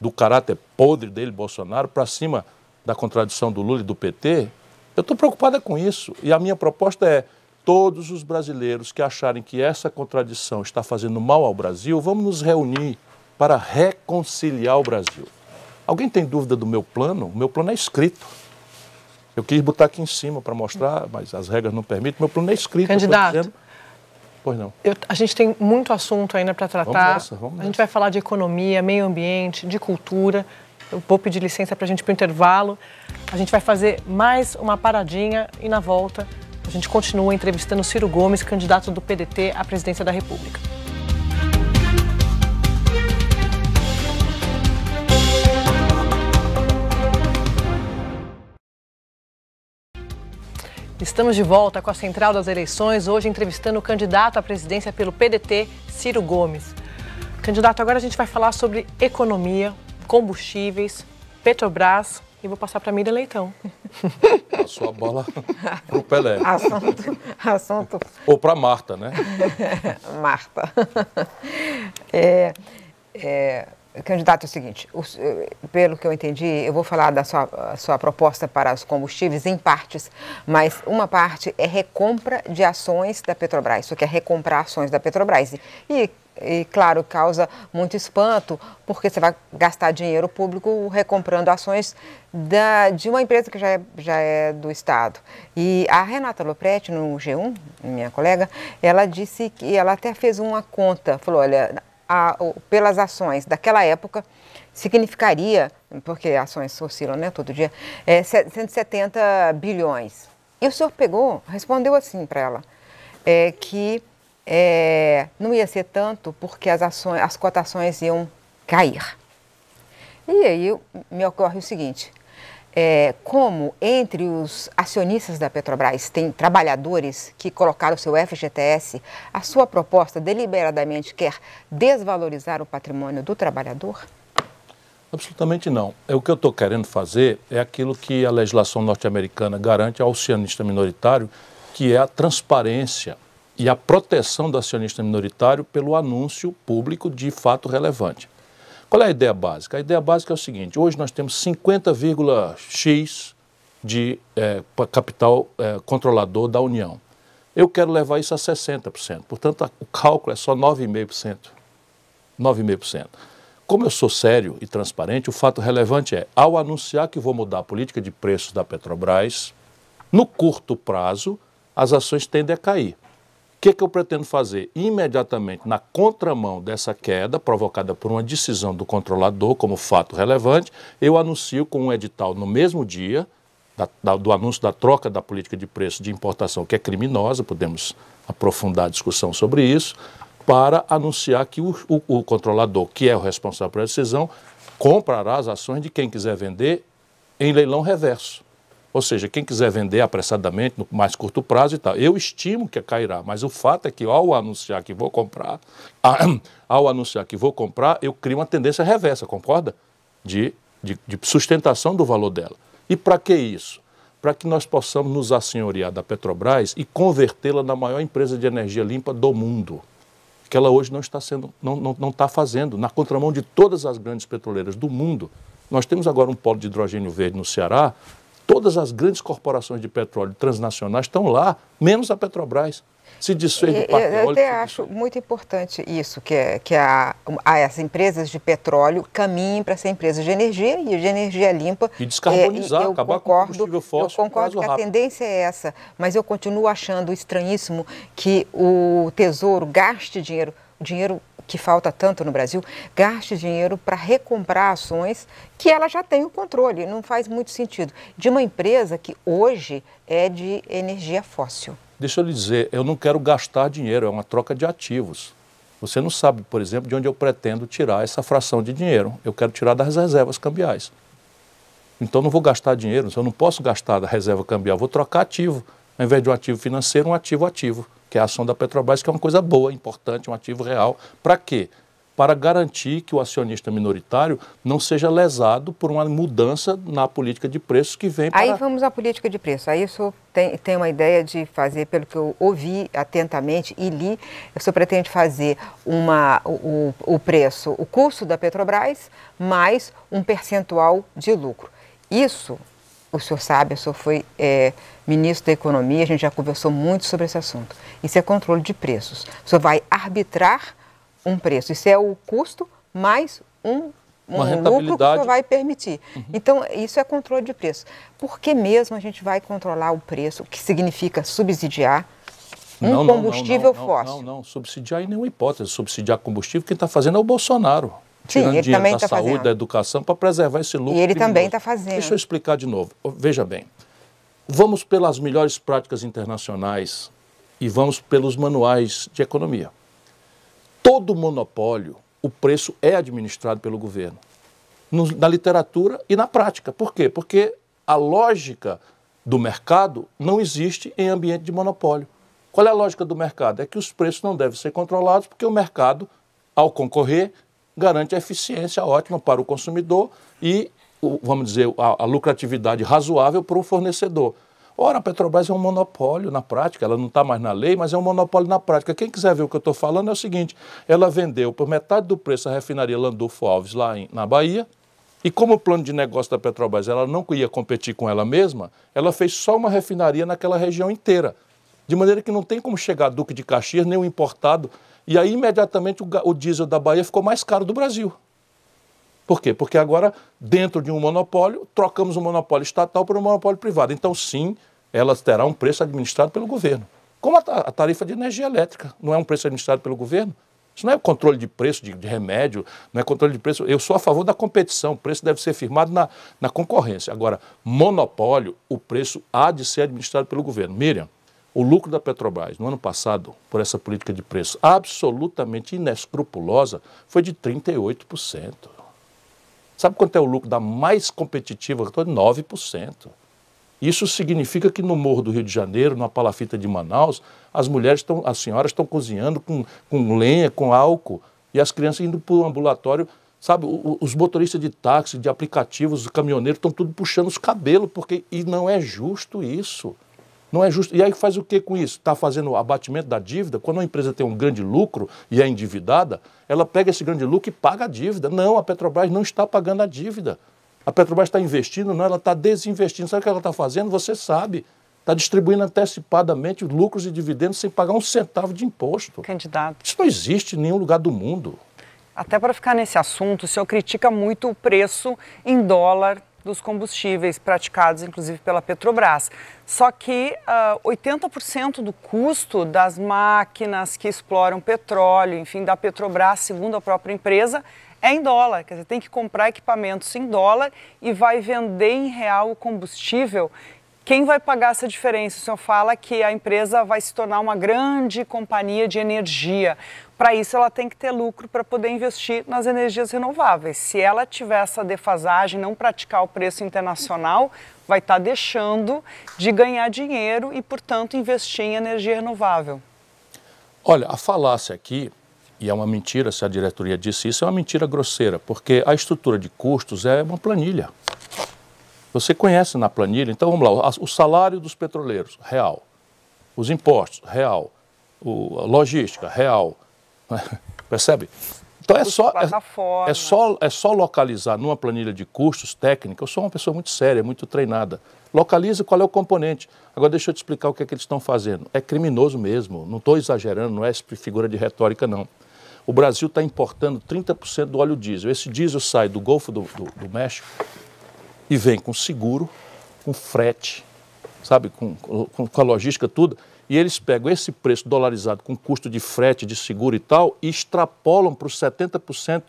C: do caráter podre dele, Bolsonaro, para cima da contradição do Lula e do PT? Eu estou preocupada com isso. E a minha proposta é: todos os brasileiros que acharem que essa contradição está fazendo mal ao Brasil, vamos nos reunir para reconciliar o Brasil. Alguém tem dúvida do meu plano? O meu plano é escrito. Eu quis botar aqui em cima para mostrar, mas as regras não permitem. Meu plano é escrito. Candidato. Pois não.
A: Eu, a gente tem muito assunto ainda para tratar. Vamos nessa, vamos nessa. A gente vai falar de economia, meio ambiente, de cultura. Eu vou pedir licença para a gente para o intervalo. A gente vai fazer mais uma paradinha e na volta a gente continua entrevistando Ciro Gomes, candidato do PDT à presidência da República. Estamos de volta com a Central das Eleições, hoje entrevistando o candidato à presidência pelo PDT, Ciro Gomes. Candidato, agora a gente vai falar sobre economia, combustíveis, Petrobras e vou passar para Miriam Leitão.
C: Passou a bola pro Pelé.
G: Assunto, assunto.
C: Ou para Marta, né?
G: Marta. É, é, Candidato, é o seguinte, eh, pelo que eu entendi, eu vou falar da sua, sua proposta para os combustíveis em partes, mas uma parte é recompra de ações da Petrobras, isso quer é recomprar ações da Petrobras. E, e, claro, causa muito espanto, porque você vai gastar dinheiro público recomprando ações da, de uma empresa que já é, já é do Estado. E a Renata Lopretti, no G1, minha colega, ela disse que ela até fez uma conta, falou, olha, a, pelas ações daquela época significaria, porque ações oscilam né, todo dia, é, 170 bilhões. E o senhor pegou, respondeu assim para ela, é, que é, não ia ser tanto porque as, ações, as cotações iam cair. E aí me ocorre o seguinte, é, como entre os acionistas da Petrobras tem trabalhadores que colocaram seu FGTS, a sua proposta deliberadamente quer desvalorizar o patrimônio do trabalhador?
C: Absolutamente não. É, o que eu estou querendo fazer é aquilo que a legislação norte-americana garante ao acionista minoritário, que é a transparência e a proteção do acionista minoritário pelo anúncio público de fato relevante. Qual é a ideia básica? A ideia básica é o seguinte: hoje nós temos 50,x de é, capital é, controlador da União. Eu quero levar isso a 60%. Portanto, a, o cálculo é só 9,5%. 9,5%. Como eu sou sério e transparente, o fato relevante é, ao anunciar que vou mudar a política de preços da Petrobras, no curto prazo, as ações tendem a cair que, é que eu pretendo fazer? Imediatamente, na contramão dessa queda, provocada por uma decisão do controlador como fato relevante, eu anuncio com um edital no mesmo dia da, da, do anúncio da troca da política de preço de importação, que é criminosa, podemos aprofundar a discussão sobre isso, para anunciar que o, o, o controlador, que é o responsável pela decisão, comprará as ações de quem quiser vender em leilão reverso. Ou seja, quem quiser vender apressadamente, no mais curto prazo e tal, eu estimo que cairá, mas o fato é que ao anunciar que vou comprar, ao anunciar que vou comprar, eu crio uma tendência reversa, concorda? De, de, de sustentação do valor dela. E para que isso? Para que nós possamos nos assenhorear da Petrobras e convertê-la na maior empresa de energia limpa do mundo que ela hoje não está sendo, não, não, não está fazendo, na contramão de todas as grandes petroleiras do mundo. Nós temos agora um polo de hidrogênio verde no Ceará, Todas as grandes corporações de petróleo transnacionais estão lá,
G: menos a Petrobras. Se desfez do Parque Eu, eu até acho muito importante isso, que, é, que a, a, as empresas de petróleo caminhem para ser empresas de energia e de energia limpa. E é, descarbonizar, é, e acabar concordo, com combustível fóssil. Eu concordo que rápido. a tendência é essa, mas eu continuo achando estranhíssimo que o Tesouro gaste dinheiro dinheiro que falta tanto no Brasil, gaste dinheiro para recomprar ações que ela já tem o controle, não faz muito sentido, de uma empresa que hoje é de energia fóssil.
C: Deixa eu lhe dizer, eu não quero gastar dinheiro, é uma troca de ativos. Você não sabe, por exemplo, de onde eu pretendo tirar essa fração de dinheiro. Eu quero tirar das reservas cambiais. Então não vou gastar dinheiro, eu não posso gastar da reserva cambial, vou trocar ativo. Ao invés de um ativo financeiro, um ativo ativo que é a ação da Petrobras, que é uma coisa boa, importante, um ativo real. Para quê? Para garantir que o acionista minoritário não seja lesado por uma mudança na política de preços que vem para... Aí
G: vamos à política de preço. Aí eu tenho uma ideia de fazer, pelo que eu ouvi atentamente e li, você pretende fazer uma, o, o preço, o custo da Petrobras, mais um percentual de lucro. Isso o senhor sabe, o senhor foi é, ministro da Economia, a gente já conversou muito sobre esse assunto. Isso é controle de preços. O senhor vai arbitrar um preço. Isso é o custo mais um, um lucro que o senhor vai permitir. Uhum. Então, isso é controle de preço. Por que mesmo a gente vai controlar o preço, que significa subsidiar um não, combustível não, não,
C: fóssil? Não, não, não, subsidiar em nenhuma hipótese. Subsidiar combustível, quem está fazendo é o Bolsonaro tirando Sim, dinheiro da tá saúde, fazendo. da educação, para preservar esse lucro. E ele também está fazendo. Deixa eu explicar de novo. Veja bem, vamos pelas melhores práticas internacionais e vamos pelos manuais de economia. Todo monopólio, o preço é administrado pelo governo, na literatura e na prática. Por quê? Porque a lógica do mercado não existe em ambiente de monopólio. Qual é a lógica do mercado? É que os preços não devem ser controlados porque o mercado, ao concorrer, garante a eficiência ótima para o consumidor e, vamos dizer, a, a lucratividade razoável para o fornecedor. Ora, a Petrobras é um monopólio na prática, ela não está mais na lei, mas é um monopólio na prática. Quem quiser ver o que eu estou falando é o seguinte: ela vendeu por metade do preço a refinaria Landulfo Alves, lá em, na Bahia, e como o plano de negócio da Petrobras ela não ia competir com ela mesma, ela fez só uma refinaria naquela região inteira. De maneira que não tem como chegar Duque de Caxias, nem o importado, e aí, imediatamente, o diesel da Bahia ficou mais caro do Brasil. Por quê? Porque agora, dentro de um monopólio, trocamos o um monopólio estatal por um monopólio privado. Então, sim, ela terá um preço administrado pelo governo. Como a tarifa de energia elétrica não é um preço administrado pelo governo? Isso não é controle de preço de, de remédio, não é controle de preço. Eu sou a favor da competição, o preço deve ser firmado na, na concorrência. Agora, monopólio, o preço há de ser administrado pelo governo. Miriam o lucro da Petrobras no ano passado, por essa política de preço absolutamente inescrupulosa, foi de 38%. Sabe quanto é o lucro da mais competitiva? 9%. Isso significa que no Morro do Rio de Janeiro, na Palafita de Manaus, as mulheres estão, as senhoras estão cozinhando com, com lenha, com álcool, e as crianças indo para o ambulatório. Sabe, os motoristas de táxi, de aplicativos, os caminhoneiros estão tudo puxando os cabelos, porque e não é justo isso. Não é justo. E aí faz o que com isso? Está fazendo abatimento da dívida? Quando uma empresa tem um grande lucro e é endividada, ela pega esse grande lucro e paga a dívida. Não, a Petrobras não está pagando a dívida. A Petrobras está investindo, não, ela está desinvestindo. Sabe o que ela está fazendo? Você sabe. Está distribuindo antecipadamente lucros e dividendos sem pagar um centavo de imposto. Candidato. Isso não existe em nenhum lugar do mundo.
H: Até para ficar nesse assunto, o senhor critica muito o preço em dólar dos combustíveis praticados, inclusive pela Petrobras. Só que uh, ah, 80% do custo das máquinas que exploram petróleo, enfim, da Petrobras, segundo a própria empresa, é em dólar. Quer dizer, tem que comprar equipamentos em dólar e vai vender em real o combustível. Quem vai pagar essa diferença? O senhor fala que a empresa vai se tornar uma grande companhia de energia. Para isso, ela tem que ter lucro para poder investir nas energias renováveis. Se ela tiver essa defasagem, não praticar o preço internacional, vai estar tá deixando de ganhar dinheiro e, portanto, investir em energia renovável.
C: Olha, a falácia aqui e é uma mentira se a diretoria disse isso, é uma mentira grosseira, porque a estrutura de custos é uma planilha. Você conhece na planilha, então vamos lá, o salário dos petroleiros, real. Os impostos, real. O, a logística, real. Percebe? Então é só, é, é, só, é só localizar numa planilha de custos técnica. Eu sou uma pessoa muito séria, muito treinada. Localize qual é o componente. Agora deixa eu te explicar o que é que eles estão fazendo. É criminoso mesmo, não estou exagerando, não é figura de retórica, não. O Brasil está importando 30% do óleo diesel. Esse diesel sai do Golfo do, do, do México e vem com seguro, com frete, sabe, com, com, com a logística tudo, e eles pegam esse preço dolarizado com custo de frete, de seguro e tal, e extrapolam para os 70%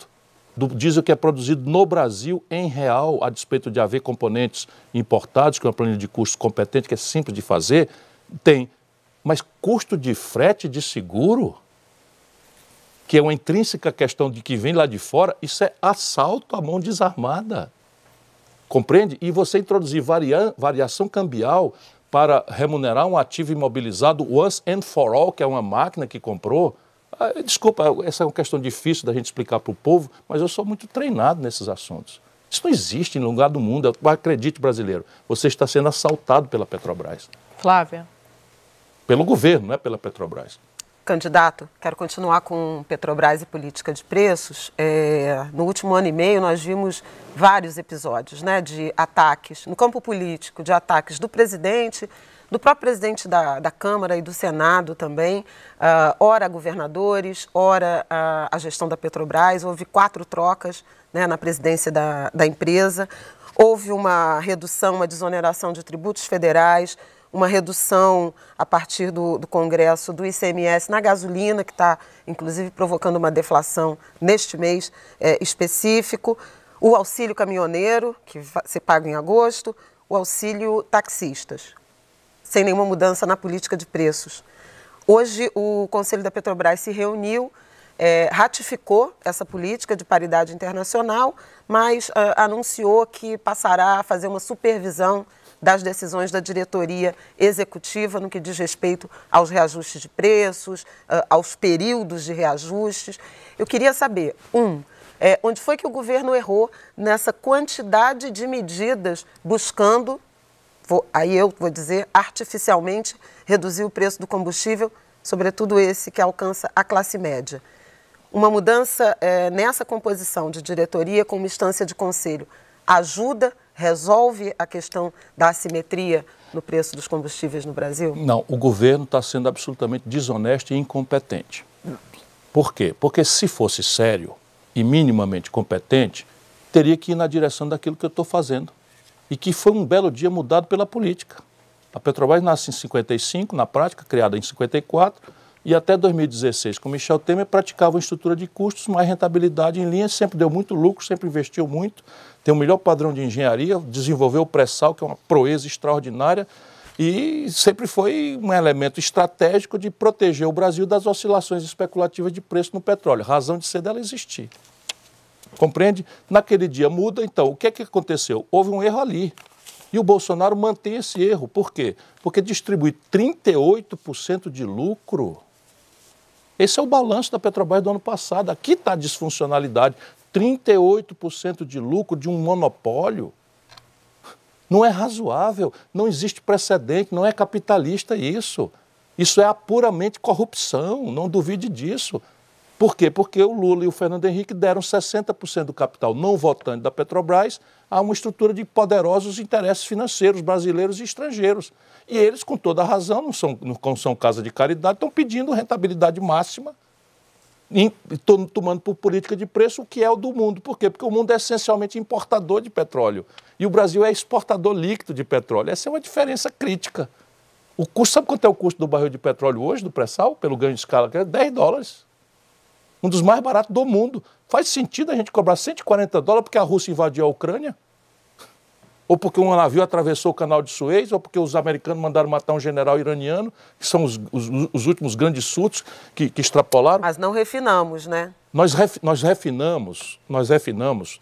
C: do diesel que é produzido no Brasil em real, a despeito de haver componentes importados, que é uma planilha de custos competente, que é simples de fazer, tem. Mas custo de frete de seguro, que é uma intrínseca questão de que vem lá de fora, isso é assalto à mão desarmada. Compreende? E você introduzir varia, variação cambial para remunerar um ativo imobilizado once and for all, que é uma máquina que comprou. Ah, desculpa, essa é uma questão difícil da gente explicar para o povo, mas eu sou muito treinado nesses assuntos. Isso não existe em lugar do mundo. Acredite, brasileiro, você está sendo assaltado pela Petrobras. Flávia. Pelo governo, não é pela Petrobras
F: candidato, quero continuar com Petrobras e política de preços. É, no último ano e meio, nós vimos vários episódios né, de ataques no campo político, de ataques do presidente, do próprio presidente da, da Câmara e do Senado também, uh, ora governadores, ora a, ah, a gestão da Petrobras. Houve quatro trocas né, na presidência da, da empresa. Houve uma redução, uma desoneração de tributos federais uma redução a partir do, do Congresso do ICMS na gasolina, que está inclusive provocando uma deflação neste mês é, específico, o auxílio caminhoneiro, que se paga em agosto, o auxílio taxistas, sem nenhuma mudança na política de preços. Hoje, o Conselho da Petrobras se reuniu é, ratificou essa política de paridade internacional, mas uh, anunciou que passará a fazer uma supervisão das decisões da diretoria executiva no que diz respeito aos reajustes de preços, aos períodos de reajustes. Eu queria saber, um, é, onde foi que o governo errou nessa quantidade de medidas buscando, vou, aí eu vou dizer, artificialmente reduzir o preço do combustível, sobretudo esse que alcança a classe média? Uma mudança é, nessa composição de diretoria com uma instância de conselho ajuda resolve a questão da assimetria no preço dos combustíveis no Brasil?
C: Não, o governo está sendo absolutamente desonesto e incompetente. Por quê? Porque se fosse sério e minimamente competente, teria que ir na direção daquilo que eu estou fazendo. E que foi um belo dia mudado pela política. A Petrobras nasce em 55, na prática, criada em 54 e até 2016 com Michel Temer praticava uma estrutura de custos, mais rentabilidade em linha, sempre deu muito lucro, sempre investiu muito, tem o melhor padrão de engenharia, desenvolveu o pré-sal, que é uma proeza extraordinária, e sempre foi um elemento estratégico de proteger o Brasil das oscilações especulativas de preço no petróleo, razão de ser dela existir. Compreende? Naquele dia muda, então, o que é que aconteceu? Houve um erro ali. E o Bolsonaro mantém esse erro. Por quê? Porque distribui 38% de lucro esse é o balanço da Petrobras do ano passado. Aqui está a disfuncionalidade. 38% de lucro de um monopólio. Não é razoável, não existe precedente, não é capitalista isso. Isso é puramente corrupção, não duvide disso. Por quê? Porque o Lula e o Fernando Henrique deram 60% do capital não votante da Petrobras a uma estrutura de poderosos interesses financeiros brasileiros e estrangeiros. E eles, com toda razão, não são, não são casa de caridade, estão pedindo rentabilidade máxima, em, tomando por política de preço o que é o do mundo. Por quê? Porque o mundo é essencialmente importador de petróleo e o Brasil é exportador líquido de petróleo. Essa é uma diferença crítica. O custo, sabe quanto é o custo do barril de petróleo hoje, do pré-sal, pelo ganho de escala? 10 é dólares um dos mais baratos do mundo. Faz sentido a gente cobrar 140 dólares porque a Rússia invadiu a Ucrânia? Ou porque um navio atravessou o canal de Suez? Ou porque os americanos mandaram matar um general iraniano? Que são os, os, os últimos grandes surtos que, que, extrapolaram.
F: Mas não refinamos, né?
C: Nós, ref, nós refinamos, nós refinamos,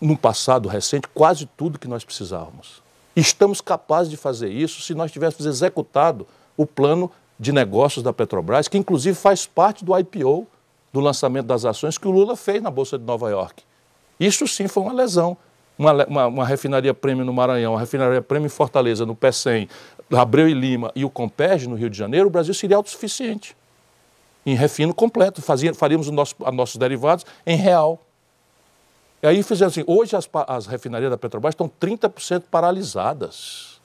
C: no passado recente, quase tudo que nós precisávamos. Estamos capazes de fazer isso se nós tivéssemos executado o plano de negócios da Petrobras, que inclusive faz parte do IPO do lançamento das ações que o Lula fez na Bolsa de Nova York. Isso sim foi uma lesão. Uma, uma, uma refinaria prêmio no Maranhão, uma refinaria prêmio em Fortaleza, no PECEM, Abreu e Lima e o Comperge, no Rio de Janeiro, o Brasil seria autossuficiente. Em refino completo, fazia, faríamos os nosso, nossos derivados em real. E aí fizeram assim, hoje as, as refinarias da Petrobras estão 30% paralisadas.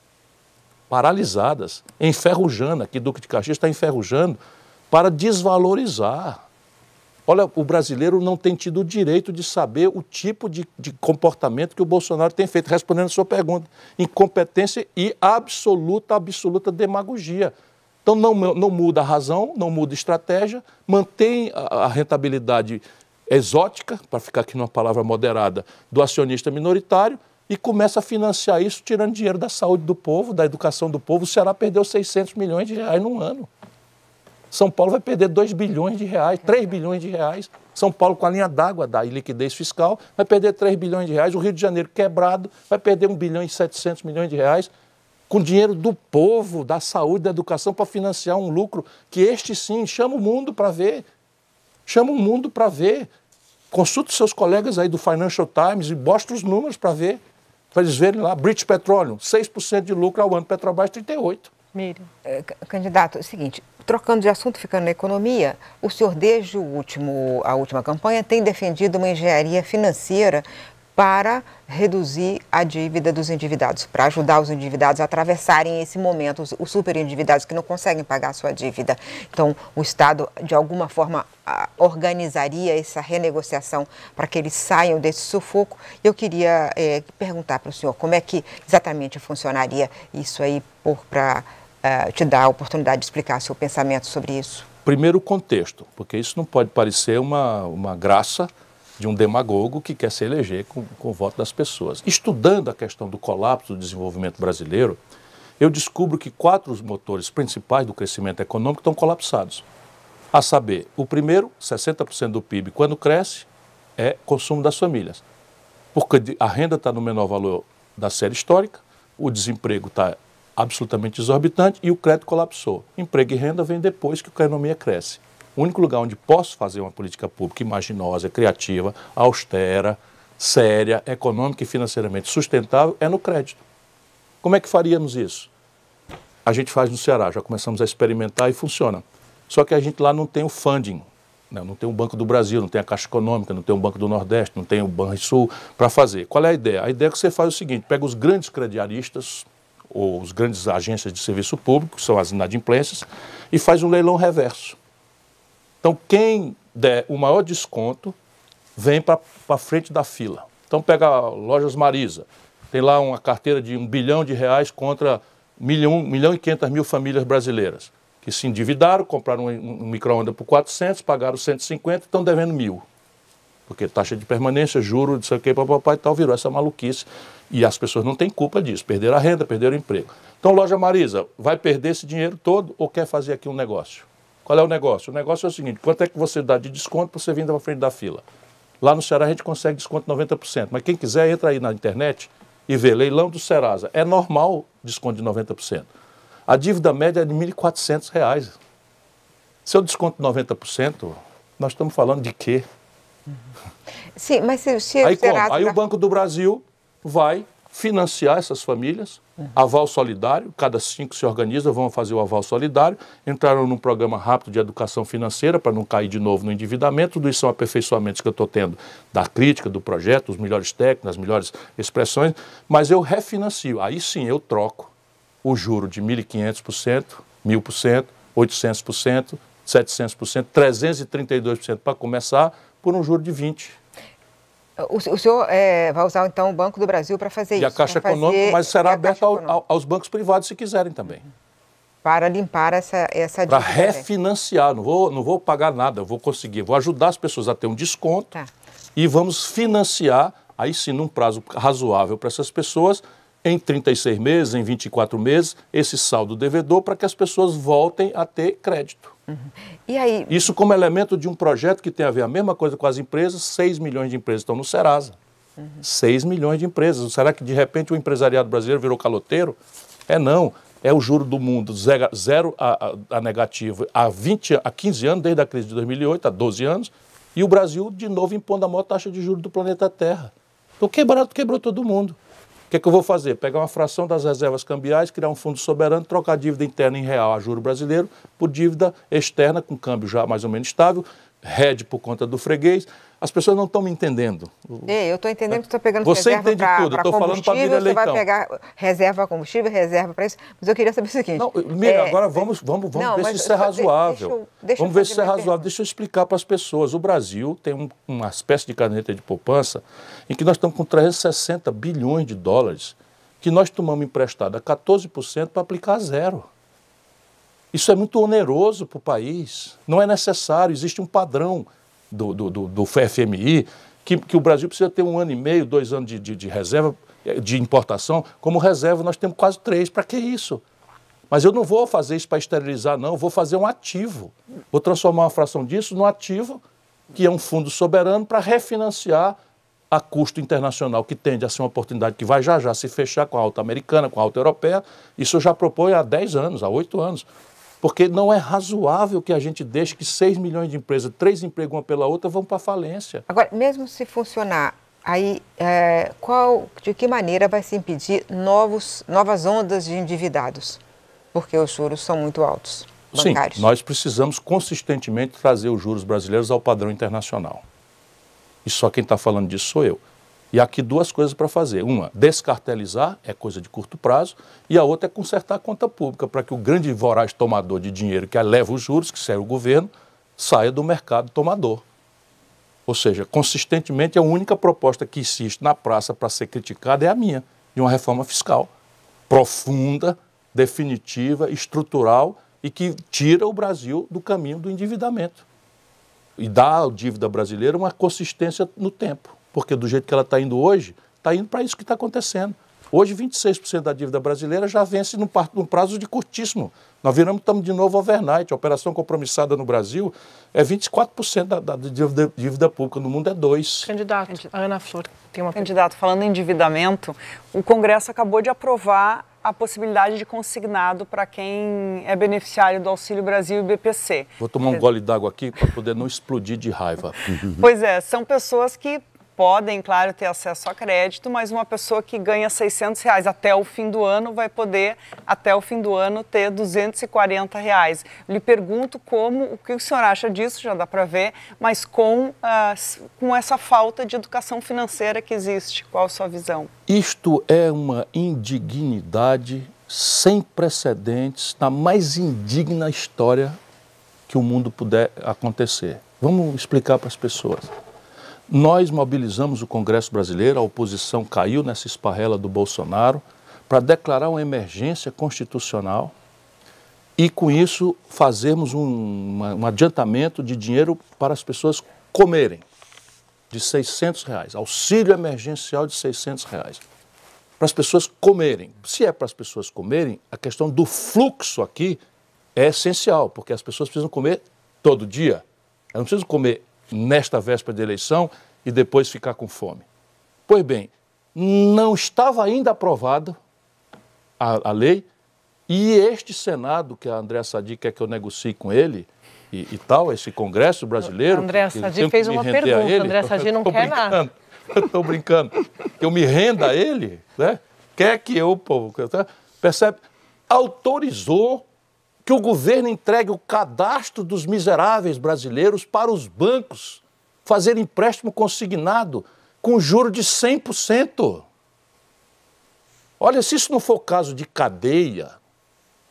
C: Paralisadas, enferrujando, aqui Duque de Caxias está enferrujando, para desvalorizar Olha, o brasileiro não tem tido o direito de saber o tipo de, de comportamento que o Bolsonaro tem feito, respondendo a sua pergunta. Incompetência e absoluta, absoluta demagogia. Então não, não muda a razão, não muda a estratégia, mantém a, rentabilidade exótica, para ficar aqui numa palavra moderada, do acionista minoritário e começa a financiar isso tirando dinheiro da saúde do povo, da educação do povo. O Ceará perdeu 600 milhões de reais num ano. São Paulo vai perder 2 bilhões de reais, 3 é. bilhões de reais. São Paulo, com a linha d'água da liquidez fiscal, vai perder 3 bilhões de reais. O Rio de Janeiro, quebrado, vai perder 1 bilhão e 700 milhões de reais com dinheiro do povo, da saúde, da educação, para financiar um lucro que este sim chama o mundo para ver. Chama o mundo para ver. Consulte seus colegas aí do Financial Times e mostre os números para ver. Para eles verem
G: lá, British Petroleum, 6% de lucro ao ano, Petrobras 38%. Miriam. É, candidato, é o seguinte, Trocando de assunto, ficando na economia, o senhor, desde o último, a última campanha, tem defendido uma engenharia financeira para reduzir a dívida dos endividados, para ajudar os endividados a atravessarem esse momento, os, os superendividados que não conseguem pagar a sua dívida. Então, o Estado, de alguma forma, organizaria essa renegociação para que eles saiam desse sufoco. Eu queria é, perguntar para o senhor como é que exatamente funcionaria isso aí para eh, te dar a oportunidade de explicar seu pensamento sobre isso?
C: Primeiro, o contexto, porque isso não pode parecer uma, uma graça de um demagogo que quer se eleger com, com o voto das pessoas. Estudando a questão do colapso do desenvolvimento brasileiro, eu descubro que quatro os motores principais do crescimento econômico estão colapsados. A saber, o primeiro, 60% do PIB, quando cresce, é consumo das famílias. Porque a renda está no menor valor da série histórica, o desemprego está absolutamente exorbitante e o crédito colapsou. Emprego e renda vem depois que a economia cresce. O único lugar onde posso fazer uma política pública imaginosa, criativa, austera, séria, econômica e financeiramente sustentável é no crédito. Como é que faríamos isso? A gente faz no Ceará, já começamos a experimentar e funciona. Só que a gente lá não tem o funding, né? não tem o Banco do Brasil, não tem a Caixa Econômica, não tem o Banco do Nordeste, não tem o Sul para fazer. Qual é a ideia? A ideia é que você faz o seguinte: pega os grandes crediaristas, os grandes agências de serviço público, que são as inadimplências, e faz um leilão reverso. Então, quem der o maior desconto vem para a frente da fila. Então, pega Lojas Marisa, tem lá uma carteira de um bilhão de reais contra milhão, milhão e quinhentas mil famílias brasileiras que se endividaram, compraram um, um micro-ondas por 400, pagaram 150 e estão devendo mil. Porque taxa de permanência, juro, não sei o que, papai e tal, virou essa maluquice e as pessoas não têm culpa disso, perderam a renda, perderam o emprego. Então, Loja Marisa, vai perder esse dinheiro todo ou quer fazer aqui um negócio? Qual é o negócio? O negócio é o seguinte: quanto é que você dá de desconto para você vir para frente da fila? Lá no Ceará a gente consegue desconto 90%, mas quem quiser entra aí na internet e vê leilão do Serasa. É normal desconto de 90%. A dívida média é de R$ 1.400. Se eu desconto 90%, nós estamos falando de quê?
G: Sim, mas se, se aí, Serasa... aí o
C: Banco do Brasil vai financiar essas famílias, uhum. aval solidário, cada cinco se organiza, vão fazer o aval solidário, entraram num programa rápido de educação financeira para não cair de novo no endividamento, tudo isso são aperfeiçoamentos que eu estou tendo da crítica, do projeto, os melhores técnicos, as melhores expressões, mas eu refinancio, aí sim eu troco o juro de 1.500%, 1.000%, 800%, 700%, 332% para começar, por um juro de 20%.
G: O, o senhor é, vai usar então o Banco do Brasil para fazer e isso? E a Caixa Econômica, mas
C: será aberta ao, aos bancos privados se quiserem também.
G: Para limpar essa,
C: essa dívida. Para né? refinanciar, não vou, não vou pagar nada, vou conseguir, vou ajudar as pessoas a ter um desconto tá. e vamos financiar, aí sim, num prazo razoável para essas pessoas, em 36 meses, em 24 meses, esse saldo devedor para que as pessoas voltem a ter crédito. Uhum. E aí... Isso como elemento de um projeto que tem a ver a mesma coisa com as empresas, 6 milhões de empresas estão no Serasa. Uhum. 6 milhões de empresas. Será que de repente o empresariado brasileiro virou caloteiro? É não. É o juro do mundo zero a, a, a negativo há, 20, há 15 anos, desde a crise de 2008, há 12 anos, e o Brasil de novo impondo a maior taxa de juros do planeta Terra. Então quebrado, quebrou todo mundo. O que, é que eu vou fazer? Pegar uma fração das reservas cambiais, criar um fundo soberano, trocar dívida interna em real a juro brasileiro por dívida externa com câmbio já mais ou menos estável, rede por conta do freguês, as pessoas não estão me entendendo.
G: Ei, eu estou entendendo que estou tá pegando você reserva entende pra, tudo. Pra combustível, falando para Miriam Leitão. Você vai pegar reserva combustível, reserva para isso. Mas eu queria saber o seguinte. Não, Miriam, é, agora
C: vamos, vamos, vamos não, ver se isso é razoável. Deixa deixa vamos ver se isso é razoável. Deixa eu explicar para as pessoas. O Brasil tem um, uma espécie de caneta de poupança em que nós estamos com 360 bilhões de dólares que nós tomamos emprestado a 14% para aplicar a zero. Isso é muito oneroso para o país. Não é necessário, existe um padrão do, do, do, do FMI, que, que, o Brasil precisa ter um ano e meio, dois anos de, de, de reserva, de importação. Como reserva, nós temos quase três. Para que isso? Mas eu não vou fazer isso para esterilizar, não. Eu vou fazer um ativo. Vou transformar uma fração disso num ativo, que é um fundo soberano, para refinanciar a custo internacional, que tende a ser uma oportunidade que vai já já se fechar com a alta americana, com a alta europeia. Isso eu já proponho há 10 anos, há 8 anos. Porque não é razoável que a gente deixe que 6 milhões de empresas, três empregos uma pela outra, vão para falência.
G: Agora, mesmo se funcionar, aí é, qual, de que maneira vai se impedir novos, novas ondas de endividados? Porque os juros são muito altos. Bancários. Sim,
C: nós precisamos consistentemente trazer os juros brasileiros ao padrão internacional. E só quem está falando disso sou eu. E aqui duas coisas para fazer. Uma, descartelizar, é coisa de curto prazo, e a outra é consertar a conta pública, para que o grande voraz tomador de dinheiro que eleva os juros, que serve o governo, saia do mercado tomador. Ou seja, consistentemente, a única proposta que existe na praça para ser criticada é a minha, de uma reforma fiscal profunda, definitiva, estrutural e que tira o Brasil do caminho do endividamento e dá à dívida brasileira uma consistência no tempo. Porque do jeito que ela está indo hoje, está indo para isso que está acontecendo. Hoje, 26% da dívida brasileira já vence num, prazo de curtíssimo. Nós viramos, estamos de novo overnight. A operação compromissada no Brasil é 24% da, da dívida, dívida, pública, no mundo é 2%. Candidato, Candidato. Ana Flor tem uma Candidato, falando em endividamento, o Congresso
H: acabou de aprovar a possibilidade de consignado para quem é beneficiário do Auxílio Brasil e BPC.
C: Vou tomar um gole d'água aqui para poder não explodir de raiva. pois
H: é, são pessoas que podem, claro, ter acesso a crédito, mas uma pessoa que ganha 600 reais até o fim do ano vai poder, até o fim do ano, ter 240 reais. Lhe pergunto como, o que o senhor acha disso, já dá para ver, mas com, ah, com essa falta de educação financeira que existe, qual a sua visão?
C: Isto é uma indignidade sem precedentes, na mais indigna história que o mundo puder acontecer. Vamos explicar para as pessoas. Nós mobilizamos o Congresso brasileiro, a oposição caiu nessa esparrela do Bolsonaro, para declarar uma emergência constitucional e, com isso, fazermos um, uma, um adiantamento de dinheiro para as pessoas comerem, de 600 reais, auxílio emergencial de 600 reais, para as pessoas comerem. Se é para as pessoas comerem, a questão do fluxo aqui é essencial, porque as pessoas precisam comer todo dia. Elas não precisam comer nesta véspera de eleição e depois ficar com fome. Pois bem, não estava ainda aprovada a, a lei e este Senado, que a André Sadi quer que eu negocie com ele, e, e tal, esse Congresso brasileiro. André Sadi fez uma pergunta, ele, André Sadi não quer nada. Estou brincando. Que eu me renda a ele, né? quer que eu. Tá? Percebe? Autorizou que o governo entregue o cadastro dos miseráveis brasileiros para os bancos fazer empréstimo consignado com juro de 100%. Olha, se isso não for caso de cadeia,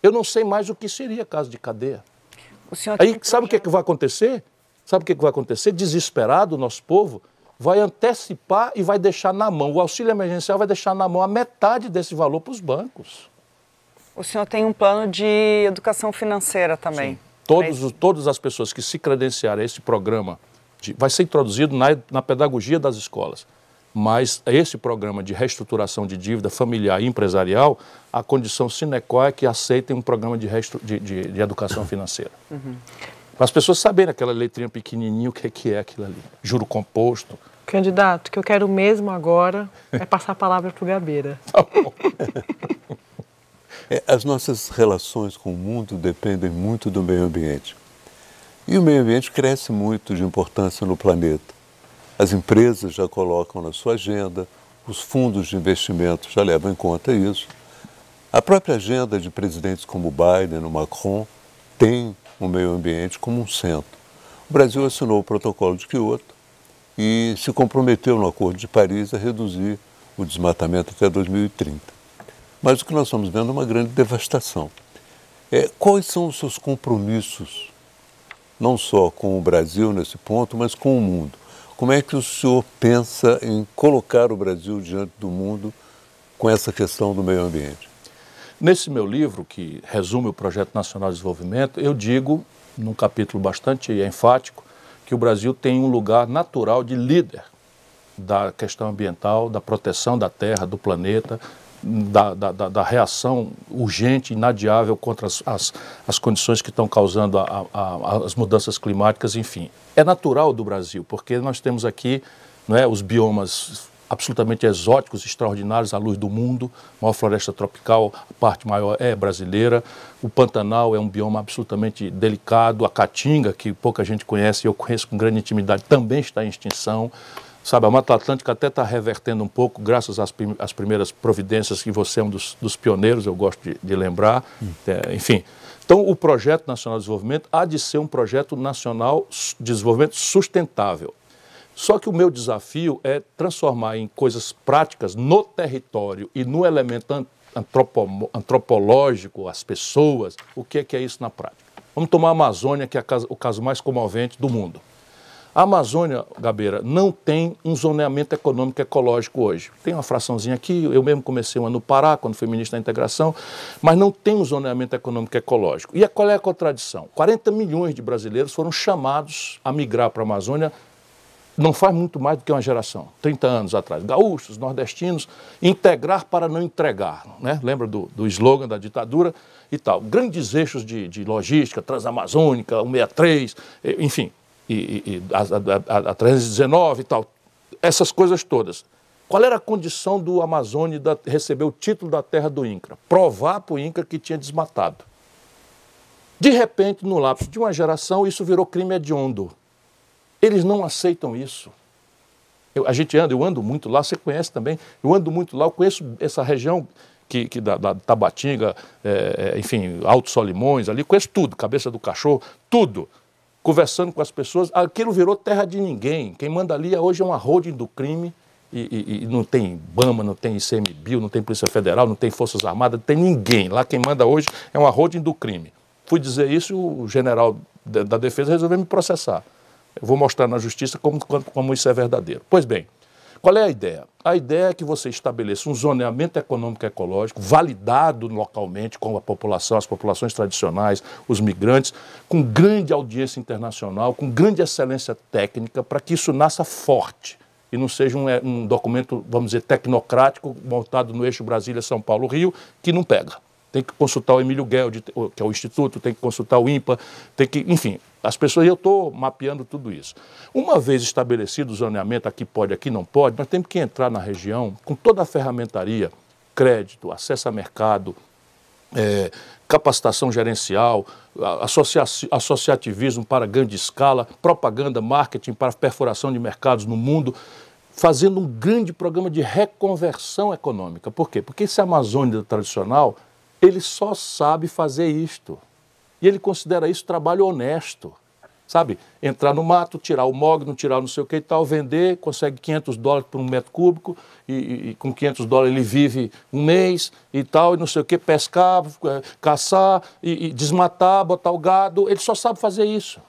C: eu não sei mais o que seria caso de cadeia. Aí sabe o que, é que vai acontecer? Sabe o que, é que vai acontecer? Desesperado, o nosso povo vai antecipar e vai deixar na mão. O auxílio emergencial vai deixar na mão a metade desse valor para os bancos.
H: O senhor tem um plano de educação financeira também.
C: Sim. Todos, todas as pessoas que se credenciarem a esse programa de, vai ser introduzido na, na pedagogia das escolas. Mas esse programa de reestruturação de dívida familiar e empresarial, a condição sine qua é que aceitem um programa de, restru, de, de, de, educação financeira. Uhum. Para as pessoas saberem aquela letrinha pequenininha, o que é, que é aquilo ali. Juro
E: composto.
A: Candidato, o que eu quero mesmo agora é passar a palavra para o Gabeira. Tá bom.
E: É, as nossas relações com o mundo dependem muito do meio ambiente. E o meio ambiente cresce muito de importância no planeta. As empresas já colocam na sua agenda, os fundos de investimento já levam em conta isso. A própria agenda de presidentes como Biden ou Macron tem o meio ambiente como um centro. O Brasil assinou o protocolo de Kioto e se comprometeu no Acordo de Paris a reduzir o desmatamento até 2030. Mas o que nós estamos vendo é uma grande devastação. É, quais são os seus compromissos, não só com o Brasil nesse ponto, mas com o mundo? Como é que o senhor pensa em colocar o Brasil diante do mundo com essa questão do meio ambiente? Nesse meu livro, que resume o Projeto Nacional de Desenvolvimento, eu
C: digo, num capítulo bastante enfático, que o Brasil tem um lugar natural de líder da questão ambiental, da proteção da terra, do planeta, da, da, da, reação urgente, inadiável contra as, as, as condições que estão causando a, a, a, as mudanças climáticas, enfim. É natural do Brasil, porque nós temos aqui é os biomas absolutamente exóticos, extraordinários à luz do mundo, maior floresta tropical, a parte maior é brasileira, o Pantanal é um bioma absolutamente delicado, a Caatinga, que pouca gente conhece, eu conheço com grande intimidade, também está em extinção. Sabe, a Mata Atlântica até está revertendo um pouco, graças às, prim às, primeiras providências que você é um dos, dos pioneiros, eu gosto de, de lembrar. Hum. É, enfim, então, o Projeto Nacional de Desenvolvimento há de ser um projeto nacional de desenvolvimento sustentável. Só que o meu desafio é transformar em coisas práticas no território e no elemento antropo antropológico, as pessoas, o que é, que é isso na prática. Vamos tomar a Amazônia, que é o caso mais comovente do mundo. A Amazônia, Gabeira, não tem um zoneamento econômico ecológico hoje. Tem uma fraçãozinha aqui, eu mesmo comecei uma no Pará, quando fui ministro da Integração, mas não tem um zoneamento econômico ecológico. E é, qual é a contradição? 40 milhões de brasileiros foram chamados a migrar para a Amazônia não faz muito mais do que uma geração, 30 anos atrás. Gaúchos, nordestinos, integrar para não entregar. Né? Lembra do, do slogan da ditadura e tal. Grandes eixos de, de logística, transamazônica, 163, eh, enfim, e, e a, a, a 319 e tal, essas coisas todas. Qual era a condição do Amazônia da, receber o título da terra do INCRA? Provar para o INCRA que tinha desmatado. De repente, no lapso de uma geração, isso virou crime hediondo. Eles não aceitam isso. Eu, a gente anda, eu ando muito lá, você conhece também, eu ando muito lá, eu conheço essa região que, que da, da Tabatinga, é, é enfim, Alto Solimões ali, conheço tudo, Cabeça do Cachorro, tudo conversando com as pessoas, aquilo virou terra de ninguém. Quem manda ali é hoje é uma holding do crime e, e, e não tem Bama, não tem ICMBio, não tem Polícia Federal, não tem Forças Armadas, não tem ninguém. Lá quem manda hoje é uma holding do crime. Fui dizer isso, o general da, da defesa resolveu me processar. Eu vou mostrar na justiça como, como isso é verdadeiro. Pois bem, qual é a ideia? A ideia é que você estabeleça um zoneamento econômico e ecológico validado localmente com a população, as populações tradicionais, os migrantes, com grande audiência internacional, com grande excelência técnica, para que isso nasça forte e não seja um, é, um, documento, vamos dizer, tecnocrático montado no eixo Brasília-São Paulo-Rio, que não pega. Tem que consultar o Emílio Gueld, que é o Instituto, tem que consultar o IMPA, tem que, enfim, as pessoas, eu estou mapeando tudo isso. Uma vez estabelecido o zoneamento, aqui pode, aqui não pode, nós temos que entrar na região com toda a ferramentaria, crédito, acesso a mercado, é, capacitação gerencial, associa associativismo para grande escala, propaganda, marketing para perfuração de mercados no mundo, fazendo um grande programa de reconversão econômica. Por quê? Porque esse Amazônia tradicional, ele só sabe fazer isto. E ele considera isso trabalho honesto. Sabe? Entrar no mato, tirar o mogno, tirar não sei o que e tal, vender, consegue 500 dólares por um metro cúbico, e, e, e com 500 dólares ele vive um mês e tal, e não sei o que, pescar, eh, caçar, e, e desmatar, botar o gado. Ele só sabe fazer isso.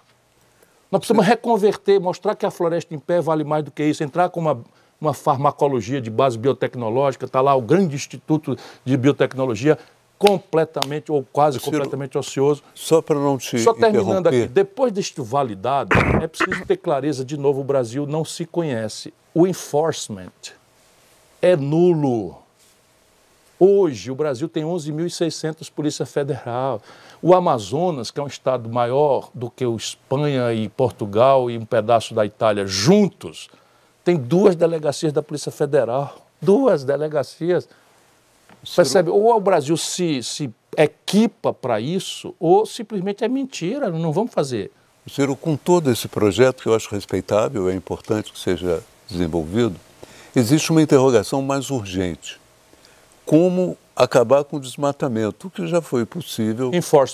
C: Nós precisamos reconverter, mostrar que a floresta em pé vale mais do que isso, entrar com uma, uma farmacologia de base biotecnológica, está lá o grande Instituto de Biotecnologia completamente ou quase Ciro, completamente ocioso. Só para não te Só terminando aqui, depois deste validado, é preciso ter clareza de novo, o Brasil não se conhece. O enforcement é nulo. Hoje, o Brasil tem 11.600 Polícia Federal. O Amazonas, que é um estado maior do que o Espanha e Portugal e um pedaço da Itália juntos, tem duas delegacias da Polícia Federal. Duas delegacias. Percebe? Ou o Brasil se, se equipa para isso, ou simplesmente é mentira, não vamos
E: fazer. Ciro, com todo esse projeto, que eu acho respeitável, é importante que seja desenvolvido, existe uma interrogação mais urgente. Como acabar com o desmatamento, que já foi possível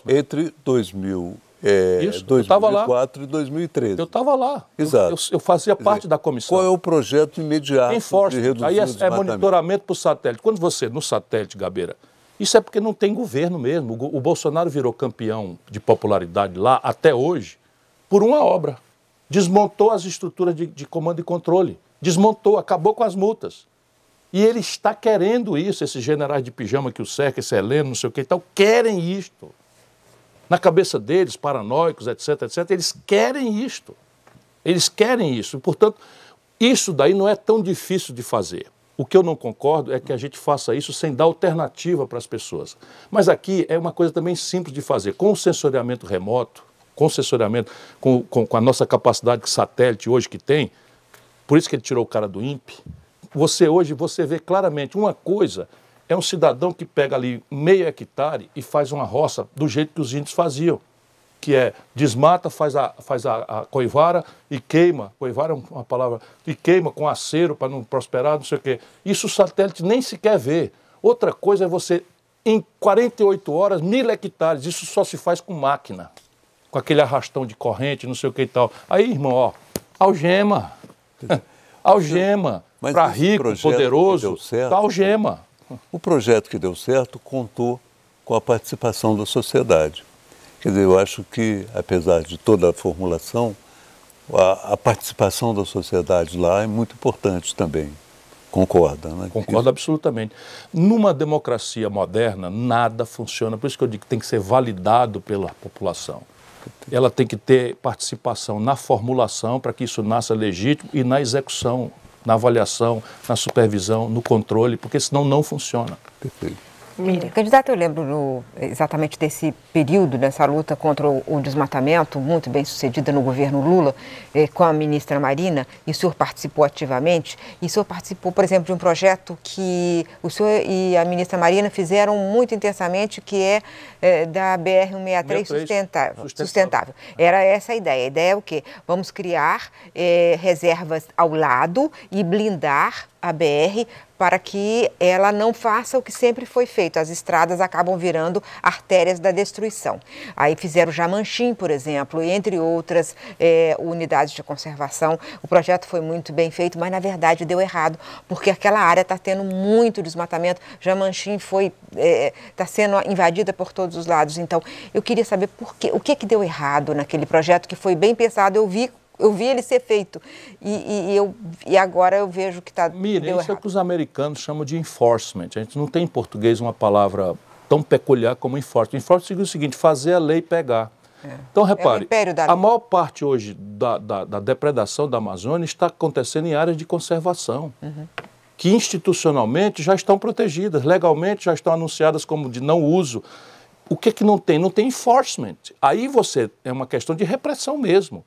E: entre 2000 é, Isso, 2004 e 2013. Eu estava lá. Exato. Eu, eu fazia parte dizer, da comissão. Qual é o projeto imediato Enforce. de reduzir Aí é, é monitoramento
C: por satélite. Quando você, no satélite, Gabeira, isso é porque não tem governo mesmo. O, o Bolsonaro virou campeão de popularidade lá, até hoje, por uma obra. Desmontou as estruturas de, de comando e controle. Desmontou, acabou com as multas. E ele está querendo isso, esses generais de pijama que o cerca, esse Heleno, não sei o que e tal, querem isto. Na cabeça deles, paranoicos, etc, etc, eles querem isto. Eles querem isso. Portanto, isso daí não é tão difícil de fazer. O que eu não concordo é que a gente faça isso sem dar alternativa para as pessoas. Mas aqui é uma coisa também simples de fazer. Com o sensoriamento remoto, com o sensoriamento, com, com, com a nossa capacidade de satélite hoje que tem, por isso que ele tirou o cara do INPE, você hoje você vê claramente uma coisa é um cidadão que pega ali meio hectare e faz uma roça do jeito que os índios faziam, que é desmata, faz a, faz a, a coivara e queima. Coivara é uma palavra. E queima com acero para não prosperar, não sei o quê. Isso o satélite nem sequer vê. Outra coisa é você, em 48 horas, mil hectares. Isso só se faz com máquina, com aquele arrastão de corrente, não sei o que e tal. Aí, irmão, ó, algema. algema. Para rico, projeto,
E: poderoso, tá
C: algema.
E: O projeto que deu certo contou com a participação da sociedade. Quer dizer, eu acho que, apesar de toda a formulação, a, a participação da sociedade lá é muito importante também. Concorda, né? Concordo Isso.
C: absolutamente. Numa democracia moderna, nada funciona. Por isso que eu digo que tem que ser validado pela população ela tem que ter participação na formulação para que isso nasça legítimo e na execução na avaliação, na supervisão, no controle, porque senão não funciona. Perfeito.
G: Miriam. candidato eu lembro no, exatamente desse período, nessa luta contra o, o, desmatamento, muito bem sucedida no governo Lula, eh, com a ministra Marina, e o senhor participou ativamente. E o senhor participou, por exemplo, de um projeto que o senhor e a ministra Marina fizeram muito intensamente, que é eh, da BR-163 sustentável, sustentável. Era essa a ideia. A ideia é o quê? Vamos criar eh, reservas ao lado e blindar a BR para que ela não faça o que sempre foi feito. As estradas acabam virando artérias da destruição. Aí fizeram Jamanchim, por exemplo, e entre outras é, unidades de conservação. O projeto foi muito bem feito, mas na verdade deu errado, porque aquela área está tendo muito desmatamento. Jamanchim foi está eh, é, sendo invadida por todos os lados. Então, eu queria saber por quê, o que, que deu errado naquele projeto que foi bem pensado. Eu vi eu vi ele ser feito. E, e, eu, e agora eu vejo que está. Mira, isso errado. é
C: o que os americanos chamam de enforcement. A gente não tem em português uma palavra tão peculiar como enforcement. Enforcement significa o seguinte: fazer a lei pegar. É. Então, é repare, é a maior parte hoje da, da, da, depredação da Amazônia está acontecendo em áreas de conservação, uhum. que institucionalmente já estão protegidas, legalmente já estão anunciadas como de não uso. O que é que não tem? Não tem enforcement. Aí você é uma questão de repressão mesmo.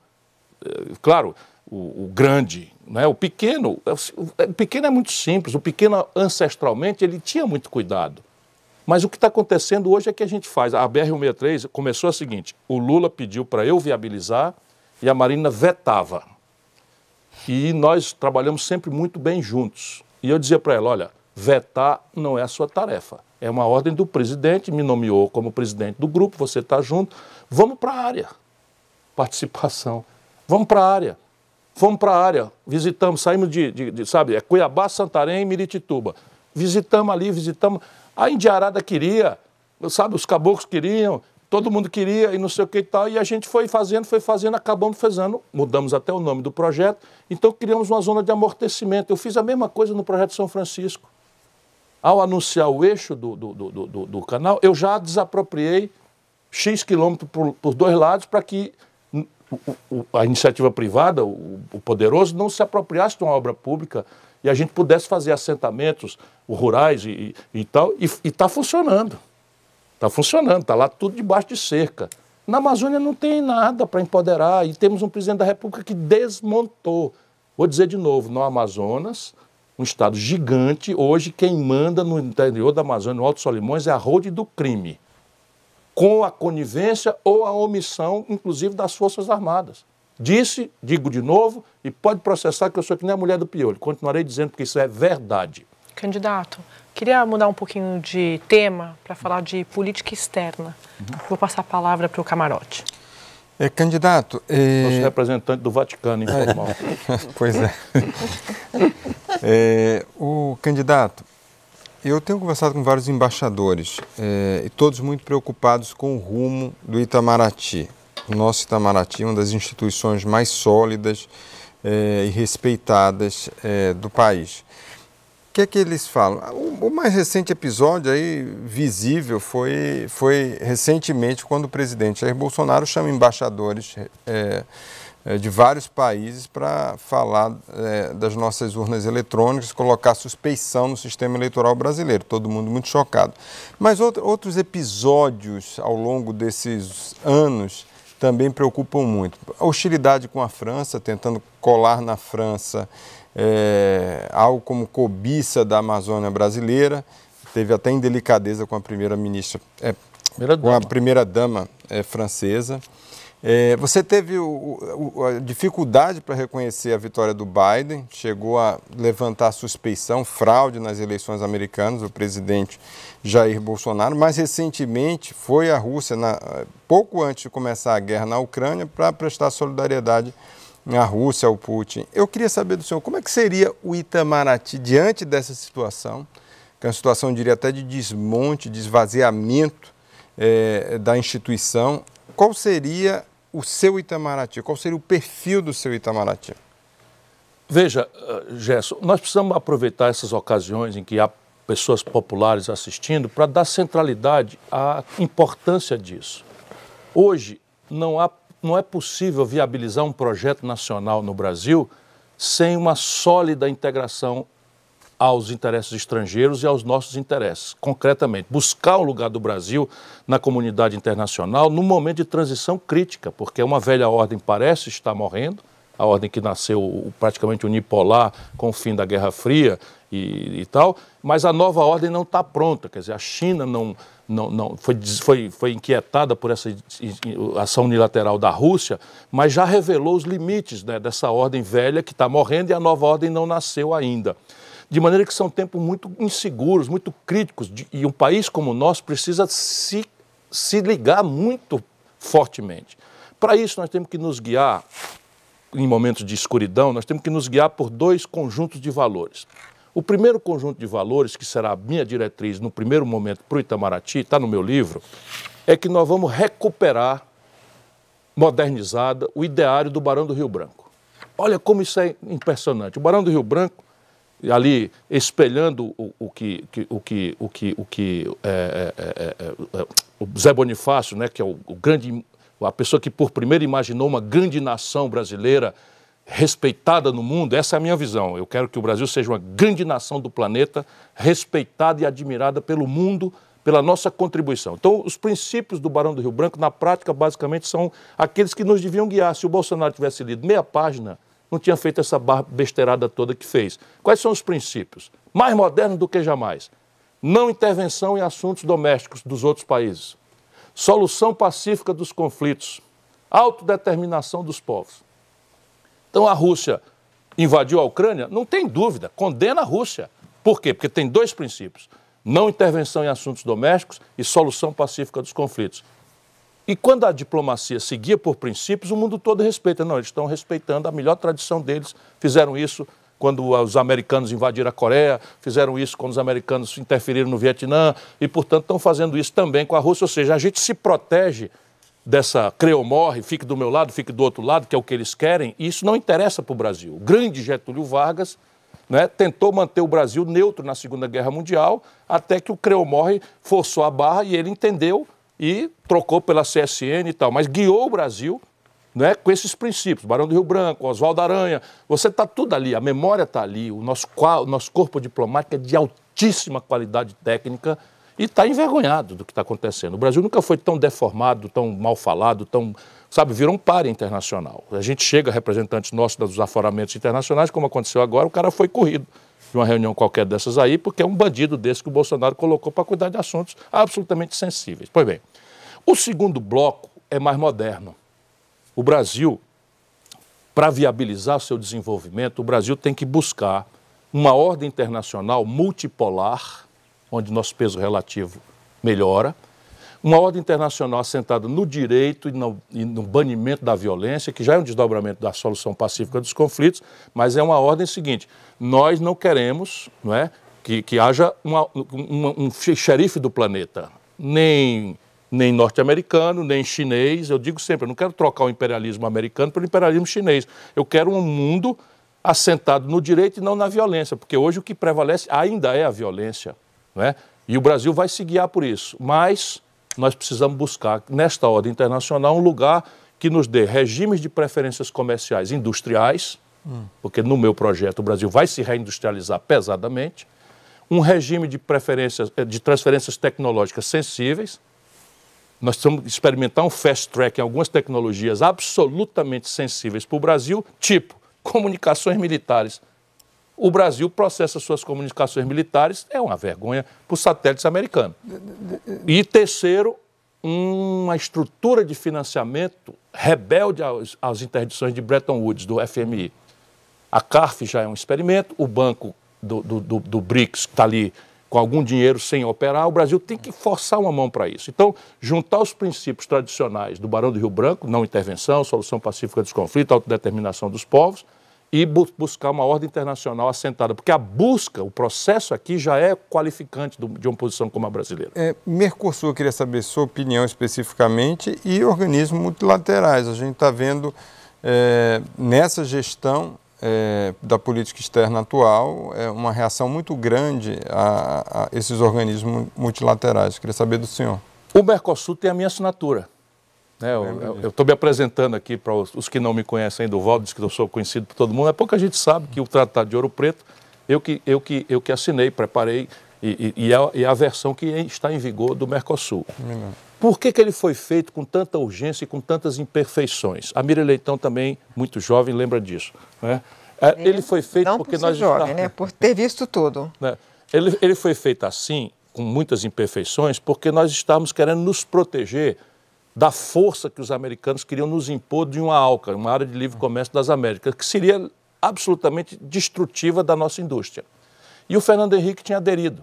C: Eh, claro, o, o, grande, né? o pequeno. É o é, pequeno é muito simples, o pequeno ancestralmente ele tinha muito cuidado. Mas o que está acontecendo hoje é que a gente faz. A BR-163 começou a seguinte: o Lula pediu para eu viabilizar e a Marina vetava. E nós trabalhamos sempre muito bem juntos. E eu dizia para ela: olha, vetar não é a sua tarefa. É uma ordem do presidente, me nomeou como presidente do grupo, você está junto. Vamos para a área. Participação. Vamos para a área. Fomos para a área, visitamos, saímos de, de, de, sabe, é Cuiabá, Santarém e Miritituba. Visitamos ali, visitamos. A indiarada queria, sabe, os caboclos queriam, todo mundo queria e não sei o que e tal. E a gente foi fazendo, foi fazendo, acabamos fazendo. Mudamos até o nome do projeto. Então criamos uma zona de amortecimento. Eu fiz a mesma coisa no projeto São Francisco. Ao anunciar o eixo do, do, do, do, do canal, eu já desapropriei X quilômetro por, por dois lados para que a iniciativa privada, o, poderoso, não se apropriasse de uma obra pública e a gente pudesse fazer assentamentos rurais e, e, e tal. E está funcionando. Está funcionando, está lá tudo debaixo de cerca. Na Amazônia não tem nada para empoderar e temos um presidente da República que desmontou. Vou dizer de novo, no Amazonas, um estado gigante, hoje quem manda no interior da Amazônia, no Alto Solimões, é a rode do crime com a conivência ou a omissão, inclusive, das Forças Armadas. Disse, digo de novo, e pode processar que eu sou que nem a mulher do piolho. Continuarei dizendo porque isso é verdade.
A: Candidato, queria mudar um pouquinho de tema para falar de política externa. Uhum. Vou passar a palavra para o camarote.
J: É, candidato. É... Nosso é representante do Vaticano, informal. pois é. é. O candidato, eu tenho conversado com vários embaixadores é, e todos muito preocupados com o rumo do Itamaraty. O nosso Itamaraty é uma das instituições mais sólidas é, e respeitadas é, do país. O que é que eles falam? Ah, o, o mais recente episódio aí visível foi, foi recentemente quando o presidente Jair Bolsonaro chama embaixadores é, de vários países para falar é, das nossas urnas eletrônicas, colocar suspeição no sistema eleitoral brasileiro. Todo mundo muito chocado. Mas outro, outros episódios ao longo desses anos também preocupam muito. A hostilidade com a França, tentando colar na França é, algo como cobiça da Amazônia brasileira. Teve até indelicadeza com a primeira-ministra, é, com a primeira-dama é, francesa. É, você teve o, o, a dificuldade para reconhecer a vitória do Biden, chegou a levantar suspeição, fraude nas eleições americanas, o presidente Jair Bolsonaro, mas recentemente foi à Rússia, na, pouco antes de começar a guerra na Ucrânia, para prestar solidariedade à Rússia, ao Putin. Eu queria saber do senhor, como é que seria o Itamaraty diante dessa situação, que é uma situação, eu diria, até de desmonte, de esvaziamento é, da instituição, qual seria o seu Itamaraty? Qual seria o perfil do seu Itamaraty? Veja,
C: eh, Gerson, nós precisamos aproveitar essas ocasiões em que há pessoas populares assistindo para dar centralidade à importância disso. Hoje, não, há, não é possível viabilizar um projeto nacional no Brasil sem uma sólida integração aos interesses estrangeiros e aos nossos interesses, concretamente. Buscar o lugar do Brasil na comunidade internacional num momento de transição crítica, porque uma velha ordem parece estar morrendo, a ordem que nasceu praticamente unipolar com o fim da Guerra Fria e, e tal, mas a nova ordem não está pronta, quer dizer, a China não, não, não foi, foi, foi inquietada por essa ação unilateral da Rússia, mas já revelou os limites né, dessa ordem velha que está morrendo e a nova ordem não nasceu ainda. De maneira que são tempos muito inseguros, muito críticos, de, e um país como o nosso precisa se, se ligar muito fortemente. Para isso, nós temos que nos guiar, em momentos de escuridão, nós temos que nos guiar por dois conjuntos de valores. O primeiro conjunto de valores, que será a minha diretriz no primeiro momento para o Itamaraty, está no meu livro, é que nós vamos recuperar, modernizada, o ideário do Barão do Rio Branco. Olha como isso é impressionante. O Barão do Rio Branco ali espelhando o, o, que, o que o que o que é é é, é, é, é, o Zé Bonifácio, né, que é o, o, grande a pessoa que por primeiro imaginou uma grande nação brasileira respeitada no mundo. Essa é a minha visão. Eu quero que o Brasil seja uma grande nação do planeta, respeitada e admirada pelo mundo pela nossa contribuição. Então, os princípios do Barão do Rio Branco na prática basicamente são aqueles que nos deviam guiar. Se o Bolsonaro tivesse lido meia página não tinha feito essa besteirada toda que fez. Quais são os princípios? Mais moderno do que jamais. Não intervenção em assuntos domésticos dos outros países. Solução pacífica dos conflitos. Autodeterminação dos povos. Então a Rússia invadiu a Ucrânia? Não tem dúvida, condena a Rússia. Por quê? Porque tem dois princípios: não intervenção em assuntos domésticos e solução pacífica dos conflitos. E quando a diplomacia seguia por princípios, o mundo todo respeita. Não, eles estão respeitando a melhor tradição deles, fizeram isso quando os americanos invadiram a Coreia, fizeram isso quando os americanos interferiram no Vietnã, e, portanto, estão fazendo isso também com a Rússia. Ou seja, a gente se protege dessa creomorre, morre, fique do meu lado, fique do outro lado, que é o que eles querem, e isso não interessa para o Brasil. O grande Getúlio Vargas né, tentou manter o Brasil neutro na Segunda Guerra Mundial, até que o creomorre morre forçou a barra e ele entendeu e trocou pela CSN e tal, mas guiou o Brasil né, com esses princípios. Barão do Rio Branco, Oswaldo Aranha, você está tudo ali, a memória está ali, o nosso, o nosso corpo diplomático é de altíssima qualidade técnica e está envergonhado do que está acontecendo. O Brasil nunca foi tão deformado, tão mal falado, tão. Sabe, virou um par internacional. A gente chega, representantes nossos dos aforamentos internacionais, como aconteceu agora, o cara foi corrido de uma reunião qualquer dessas aí, porque é um bandido desse que o Bolsonaro colocou para cuidar de assuntos absolutamente sensíveis. Pois bem, o segundo bloco é mais moderno. O Brasil, para viabilizar seu desenvolvimento, o Brasil tem que buscar uma ordem internacional multipolar, onde nosso peso relativo melhora, uma ordem internacional assentada no direito e no, e no, banimento da violência, que já é um desdobramento da solução pacífica dos conflitos, mas é uma ordem seguinte: nós não queremos não é, que, que haja uma, uma, um xerife do planeta, nem, nem norte-americano, nem chinês. Eu digo sempre: eu não quero trocar o imperialismo americano pelo imperialismo chinês. Eu quero um mundo assentado no direito e não na violência, porque hoje o que prevalece ainda é a violência. Não é? E o Brasil vai se guiar por isso. Mas nós precisamos buscar, nesta ordem internacional, um lugar que nos dê regimes de preferências comerciais industriais, hum. porque no meu projeto o Brasil vai se reindustrializar pesadamente, um regime de preferências, eh, de transferências tecnológicas sensíveis. Nós precisamos experimentar um fast track em algumas tecnologias absolutamente sensíveis para o Brasil, tipo comunicações militares o Brasil processa suas comunicações militares, é uma vergonha para os satélites americanos. E terceiro, uma estrutura de financiamento rebelde aos, às interdições de Bretton Woods, do FMI. A CARF já é um experimento, o banco do, do, do, do BRICS está ali com algum dinheiro sem operar, o Brasil tem que forçar uma mão para isso. Então, juntar os princípios tradicionais do Barão do Rio Branco, não intervenção, solução pacífica dos conflitos, autodeterminação dos povos, e bu buscar uma ordem internacional assentada, porque a busca, o processo aqui já é qualificante do, de uma posição como a brasileira.
J: É, Mercosul, eu queria saber sua opinião especificamente e organismos multilaterais. A gente está vendo é, nessa gestão é, da política externa atual é uma reação muito grande a, a esses organismos multilaterais. Eu queria saber do senhor.
C: O Mercosul tem a minha assinatura. Né,
J: eu, estou me
C: apresentando aqui para os, os, que não me conhecem ainda, o Valdo diz que eu sou conhecido por todo mundo, é pouca gente sabe que o Tratado de Ouro Preto, eu que, eu que, eu que assinei, preparei, e, e, e, a, é, e é a, versão que está em vigor do Mercosul. Não. Por que, que ele foi feito com tanta urgência e com tantas imperfeições? A Mira Leitão também, muito jovem, lembra disso. Né? É, ele foi feito não porque por nós... jovem,
G: né? por ter visto tudo.
C: Né? Ele, ele foi feito assim, com muitas imperfeições, porque nós estávamos querendo nos proteger da força que os americanos queriam nos impor de uma ALCA, uma área de livre comércio das Américas, que seria absolutamente destrutiva da nossa indústria. E o Fernando Henrique tinha aderido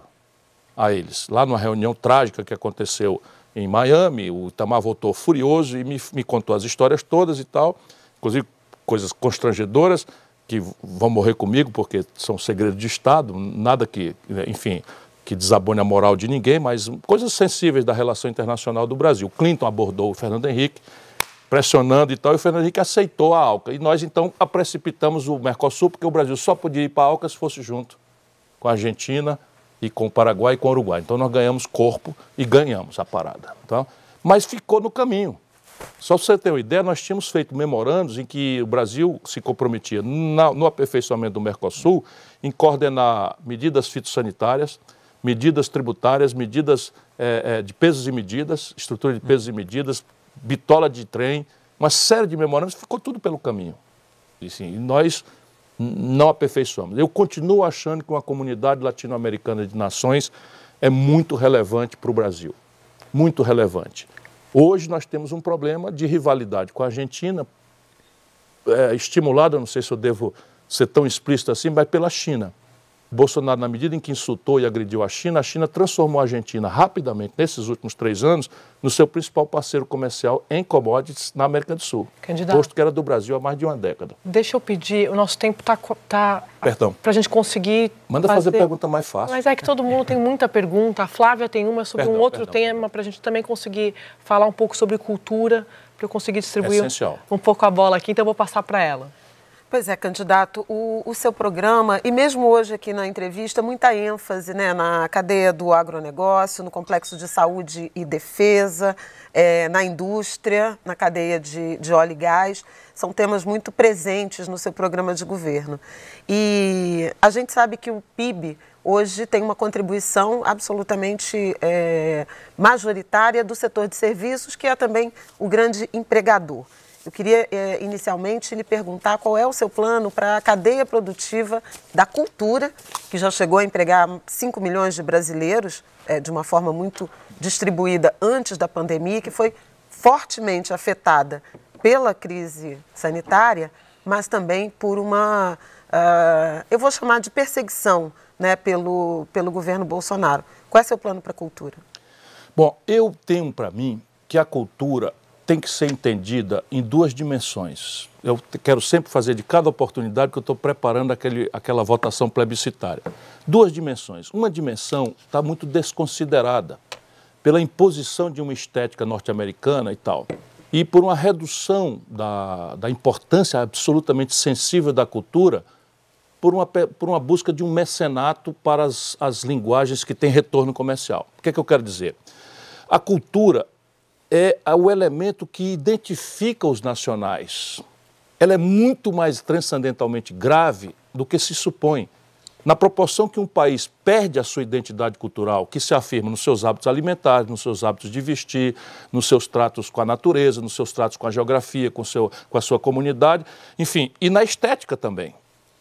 C: a eles. Lá numa reunião trágica que aconteceu em Miami, o Itamar voltou furioso e me, me contou as histórias todas e tal, inclusive coisas constrangedoras que vão morrer comigo porque são segredo de Estado, nada que, né, enfim, que desabone a moral de ninguém, mas coisas sensíveis da relação internacional do Brasil. Clinton abordou o Fernando Henrique, pressionando e tal, e o Fernando Henrique aceitou a ALCA. E nós, então, a precipitamos o Mercosul, porque o Brasil só podia ir para a ALCA se fosse junto com a Argentina e com o Paraguai e com o Uruguai. Então nós ganhamos corpo e ganhamos a parada. então. Mas ficou no caminho. Só para você ter uma ideia, nós tínhamos feito memorandos em que o Brasil se comprometia no aperfeiçoamento do Mercosul, em coordenar medidas fitossanitárias, medidas tributárias, medidas é, é, de pesos e medidas, estrutura de pesos e medidas, bitola de trem, uma série de memorandos, ficou tudo pelo caminho. E, sim, nós não aperfeiçoamos. Eu continuo achando que uma comunidade latino-americana de nações é muito relevante para o Brasil. Muito relevante. Hoje nós temos um problema de rivalidade com a Argentina, é, estimulada, não sei se eu devo ser tão explícito assim, mas pela China. Bolsonaro, na medida em que insultou e agrediu a China, a China transformou a Argentina rapidamente, nesses últimos três anos, no seu principal parceiro comercial em commodities na América do Sul. Candidato. Posto que era do Brasil há mais de uma década. Deixa eu pedir, o nosso tempo está. Tá, Perdão. Para a
A: gente conseguir.
C: Manda fazer... fazer... pergunta mais fácil. Mas
A: é que todo mundo tem muita pergunta. A Flávia tem uma sobre perdão, um outro perdão, tema, para a gente também conseguir falar um pouco sobre cultura, para eu conseguir distribuir é um pouco a bola aqui, então eu vou passar para ela.
F: Pois é, candidato, o, o, seu programa, e mesmo hoje aqui na entrevista, muita ênfase né, na cadeia do agronegócio, no complexo de saúde e defesa, é, na indústria, na cadeia de, de óleo e gás. São temas muito presentes no seu programa de governo. E a gente sabe que o PIB hoje tem uma contribuição absolutamente é, majoritária do setor de serviços, que é também o grande empregador. Eu queria é, inicialmente lhe perguntar qual é o seu plano para a cadeia produtiva da cultura, que já chegou a empregar 5 milhões de brasileiros é, de uma forma muito distribuída antes da pandemia, que foi fortemente afetada pela crise sanitária, mas também por uma, uh, eu vou chamar de perseguição né, pelo, pelo governo Bolsonaro. Qual é seu plano para a cultura?
C: Bom, eu tenho para mim que a cultura tem que ser entendida em duas dimensões. Eu quero sempre fazer de cada oportunidade que eu estou preparando aquele, aquela votação plebiscitária. Duas dimensões. Uma dimensão está muito desconsiderada pela imposição de uma estética norte-americana e tal, e por uma redução da, da importância absolutamente sensível da cultura por uma, por uma busca de um mecenato para as, as linguagens que têm retorno comercial. O que é que eu quero dizer? A cultura é, é o elemento que identifica os nacionais. Ela é muito mais transcendentalmente grave do que se supõe. Na proporção que um país perde a sua identidade cultural, que se afirma nos seus hábitos alimentares, nos seus hábitos de vestir, nos seus tratos com a natureza, nos seus tratos com a geografia, com, seu, com a sua comunidade, enfim, e na estética também.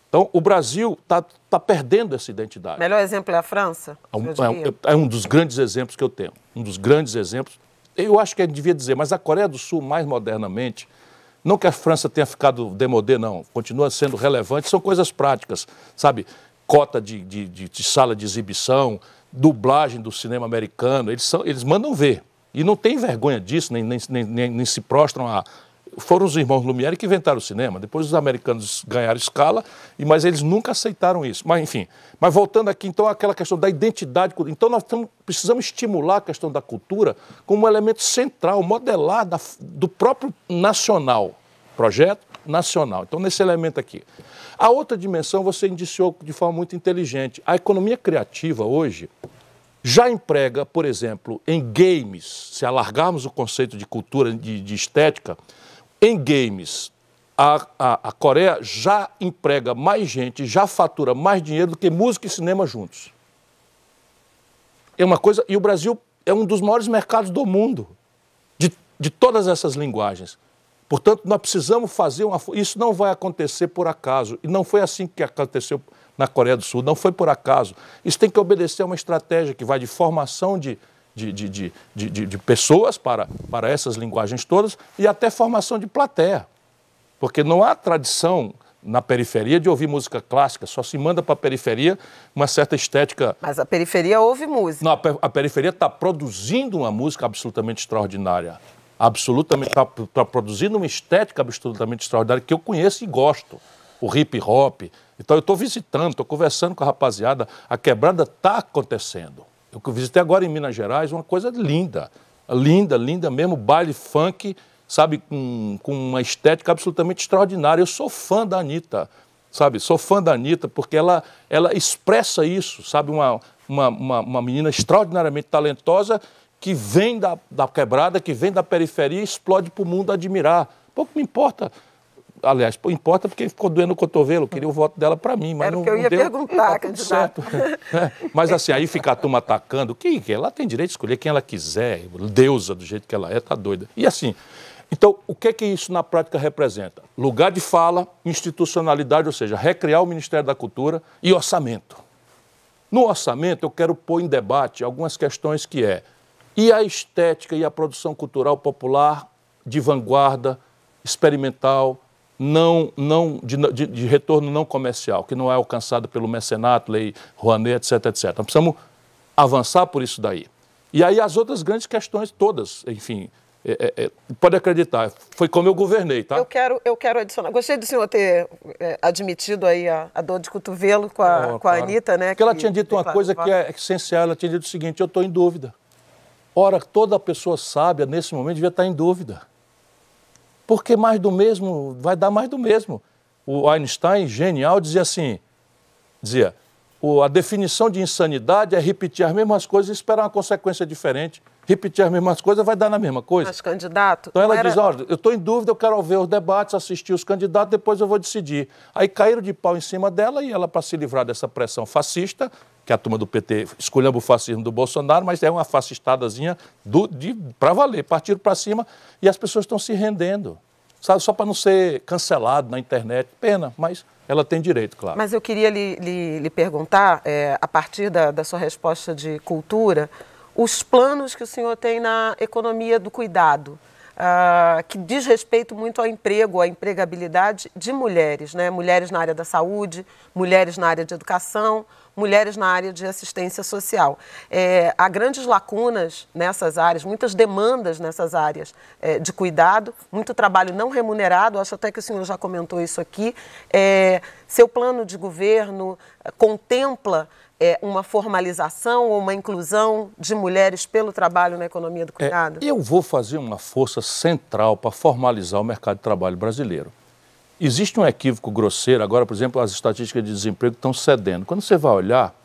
C: Então, o Brasil está tá perdendo essa identidade.
F: Melhor exemplo é a França? É, é um,
C: é um dos grandes exemplos que eu tenho. Um dos grandes exemplos eu acho que a gente devia dizer, mas a Coreia do Sul, mais modernamente, não que a França tenha ficado demodê, não, continua sendo relevante, são coisas práticas, sabe? Cota de, de, de, de sala de exibição, dublagem do cinema americano, eles, são, eles mandam ver. E não tem vergonha disso, nem, nem, nem, nem se prostram a, foram os irmãos Lumière que inventaram o cinema. Depois os americanos ganharam escala, mas eles nunca aceitaram isso. Mas, enfim. Mas voltando aqui, então, àquela questão da identidade. Então, nós tamo, precisamos estimular a questão da cultura como um elemento central, modelar da, do próprio nacional. Projeto nacional. Então, nesse elemento aqui. A outra dimensão você indiciou de forma muito inteligente. A economia criativa hoje já emprega, por exemplo, em games, se alargarmos o conceito de cultura, de, de estética, em games, a, a, a, Coreia já emprega mais gente, já fatura mais dinheiro do que música e cinema juntos. É uma coisa. E o Brasil é um dos maiores mercados do mundo, de, de todas essas linguagens. Portanto, nós precisamos fazer uma. Isso não vai acontecer por acaso. E não foi assim que aconteceu na Coreia do Sul, não foi por acaso. Isso tem que obedecer a uma estratégia que vai de formação de de, de, de, de, de pessoas para, para essas linguagens todas e até formação de plateia. Porque não há tradição na periferia de ouvir música clássica, só se manda para a periferia uma certa estética. Mas a periferia ouve música. Não, a periferia está produzindo uma música absolutamente extraordinária. Absolutamente, está tá produzindo uma estética absolutamente extraordinária que eu conheço e gosto. O hip hop. Então eu estou visitando, estou conversando com a rapaziada, a quebrada está acontecendo. Eu visitei agora em Minas Gerais uma coisa linda, linda, linda mesmo, baile funk, sabe, com, com uma estética absolutamente extraordinária. Eu sou fã da Anitta, sabe? Sou fã da Anitta porque ela, ela expressa isso, sabe? Uma, uma, uma, uma menina extraordinariamente talentosa que vem da, da quebrada, que vem da periferia e explode para o mundo admirar. Pouco me importa aliás, importa porque ficou doendo o cotovelo, queria o voto dela para mim, mas Era não, que eu ia deu,
F: perguntar, tá candidato.
C: é. Mas assim, aí fica a turma atacando, que, que é? ela tem direito de escolher quem ela quiser, deusa do jeito que ela é, tá doida. E assim, então, o que é que isso na prática representa? Lugar de fala, institucionalidade, ou seja, recriar o Ministério da Cultura e orçamento. No orçamento, eu quero pôr em debate algumas questões que é e a estética e a produção cultural popular de vanguarda, experimental, não, não, de, de, de, retorno não comercial, que não é alcançado pelo mecenato, lei Rouanet, etc, etc. Nós precisamos avançar por isso daí. E aí as outras grandes questões todas, enfim, é, é, é, pode acreditar, foi como eu governei, tá? Eu
F: quero, eu quero adicionar. Gostei do senhor ter é, admitido aí a, a, dor de cotovelo com a, com claro. a Anitta, né? Porque ela tinha dito uma claro, coisa claro. que é
C: essencial, ela tinha dito o seguinte, eu estou em dúvida. Ora, toda pessoa sábia, nesse momento, devia estar em dúvida. Porque mais do mesmo, vai dar mais do mesmo. O Einstein, genial, dizia assim: dizia, a definição de insanidade é repetir as mesmas coisas e esperar uma consequência diferente. Repetir as mesmas coisas vai dar na mesma coisa. Mas candidato. Então ela era... diz: olha, eu estou em dúvida, eu quero ver os debates, assistir os candidatos, depois eu vou decidir. Aí caíram de pau em cima dela e ela, para se livrar dessa pressão fascista, que a turma do PT escolhendo o fascismo do Bolsonaro, mas é uma fascistadazinha para valer, partiram para cima e as pessoas estão se rendendo. Sabe, só para não ser cancelado na internet. Pena, mas ela tem direito, claro.
F: Mas eu queria lhe, lhe, lhe perguntar, é, a partir da, da sua resposta de cultura, os planos que o senhor tem na economia do cuidado. Uh, que diz respeito muito ao emprego, à empregabilidade de mulheres, né? mulheres na área da saúde, mulheres na área de educação, mulheres na área de assistência social. É, há grandes lacunas nessas áreas, muitas demandas nessas áreas é, de cuidado, muito trabalho não remunerado, acho até que o senhor já comentou isso aqui. É, seu plano de governo é, contempla é, uma formalização ou uma inclusão de mulheres pelo trabalho na economia do é, cuidado?
C: eu vou fazer uma força central para formalizar o mercado de trabalho brasileiro existe um equívoco grosseiro. Agora, por exemplo, as estatísticas de desemprego estão cedendo. Quando você vai olhar,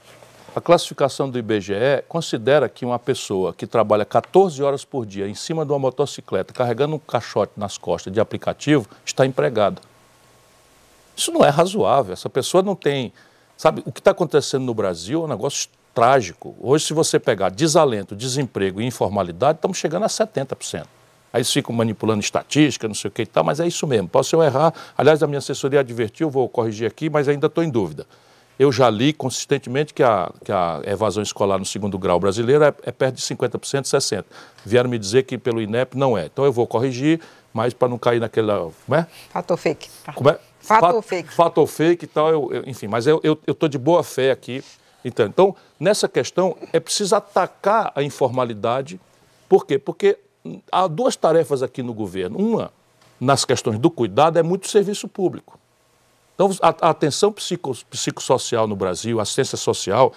C: a classificação do IBGE considera que uma pessoa que trabalha 14 horas por dia em cima de uma motocicleta, carregando um caixote nas costas de aplicativo, está empregada. Isso não é razoável. Essa pessoa não tem. Sabe, o que está acontecendo no Brasil é um negócio trágico. Hoje, se você pegar desalento, desemprego e informalidade, estamos chegando a 70%. Aí eles ficam manipulando estatística, não sei o que e tal, mas é isso mesmo. Posso eu errar. Aliás, a minha assessoria advertiu, vou corrigir aqui, mas ainda estou em dúvida. Eu já li consistentemente que a, que a evasão escolar no segundo grau brasileiro é, é perto de 50%, 60%. Vieram me dizer que pelo INEP não é. Então eu vou corrigir, mas para não cair naquela.
G: Como é? Fato fake.
C: Como é? Fato, fato ou fake. Fato ou fake e tal, eu, eu, enfim, mas eu estou de boa fé aqui. Então, então, nessa questão, é preciso atacar a informalidade. Por quê? Porque há duas tarefas aqui no governo. Uma, nas questões do cuidado, é muito serviço público. Então, a, a atenção psico, psicossocial no Brasil, a assistência social,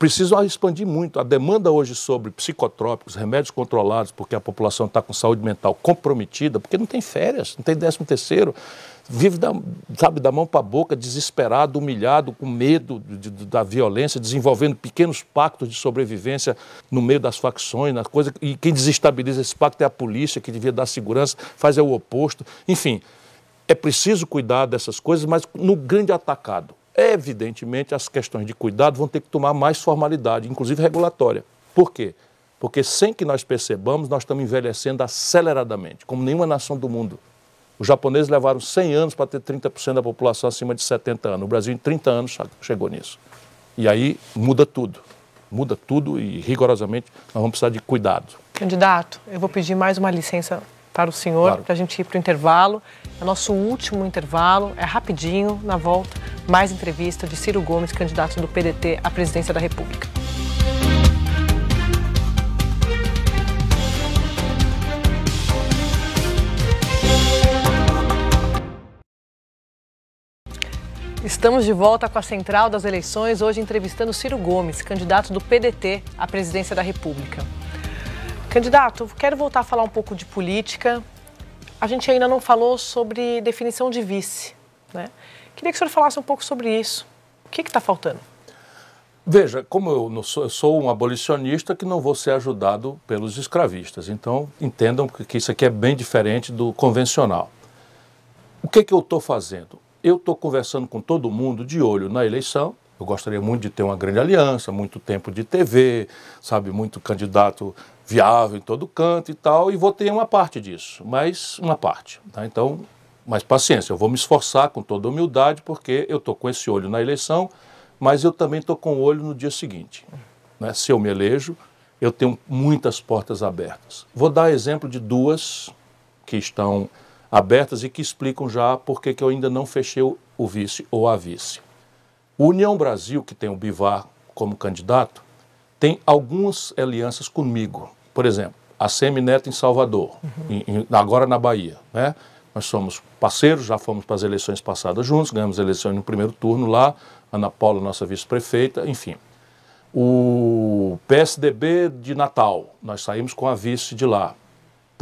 C: Preciso expandir muito. A demanda hoje sobre psicotrópicos, remédios controlados, porque a população está com saúde mental comprometida, porque não tem férias, não tem décimo terceiro, vive da, sabe, da mão para a boca, desesperado, humilhado, com medo de, de, da violência, desenvolvendo pequenos pactos de sobrevivência no meio das facções, na coisa, e quem desestabiliza esse pacto é a polícia, que devia dar segurança, faz é o oposto. Enfim, é preciso cuidar dessas coisas, mas no grande atacado Evidentemente, as questões de cuidado vão ter que tomar mais formalidade, inclusive regulatória. Por quê? Porque sem que nós percebamos, nós estamos envelhecendo aceleradamente, como nenhuma nação do mundo. Os japoneses levaram 100 anos para ter 30% da população acima de 70 anos. O Brasil, em 30 anos, chegou nisso. E aí muda tudo. Muda tudo e rigorosamente nós vamos precisar de cuidado.
A: Candidato, eu vou pedir mais uma licença para o senhor, claro. para a gente ir para o intervalo. É nosso último intervalo, é rapidinho, na volta, mais entrevista de Ciro Gomes, candidato do PDT à presidência da República. Estamos de volta com a Central das Eleições, hoje entrevistando Ciro Gomes, candidato do PDT à presidência da República. Candidato, quero voltar a falar um pouco de política. A gente ainda não falou sobre definição de vice. Né? Queria que o senhor falasse um pouco sobre isso. O que está
C: faltando? Veja, como eu, sou, eu sou um abolicionista que não vou ser ajudado pelos escravistas. Então, entendam que isso aqui é bem diferente do convencional. O que, que eu estou fazendo? Eu estou conversando com todo mundo de olho na eleição eu gostaria muito de ter uma grande aliança, muito tempo de TV, sabe, muito candidato viável em todo canto e tal, e vou ter uma parte disso, mas uma parte. Tá? Então, mas paciência, eu vou me esforçar com toda humildade, porque eu estou com esse olho na eleição, mas eu também estou com o olho no dia seguinte. Né? Se eu me elejo, eu tenho muitas portas abertas. Vou dar exemplo de duas que estão abertas e que explicam já por que eu ainda não fechei o vice ou a vice. O União Brasil, que tem o Bivar como candidato, tem algumas alianças comigo. Por exemplo, a Semineto em Salvador, uhum. em, em, agora na Bahia. Né? Nós somos parceiros, já fomos para as eleições passadas juntos, ganhamos eleições no primeiro turno lá, Ana Paula, nossa vice-prefeita, enfim. O PSDB de Natal, nós saímos com a vice de lá.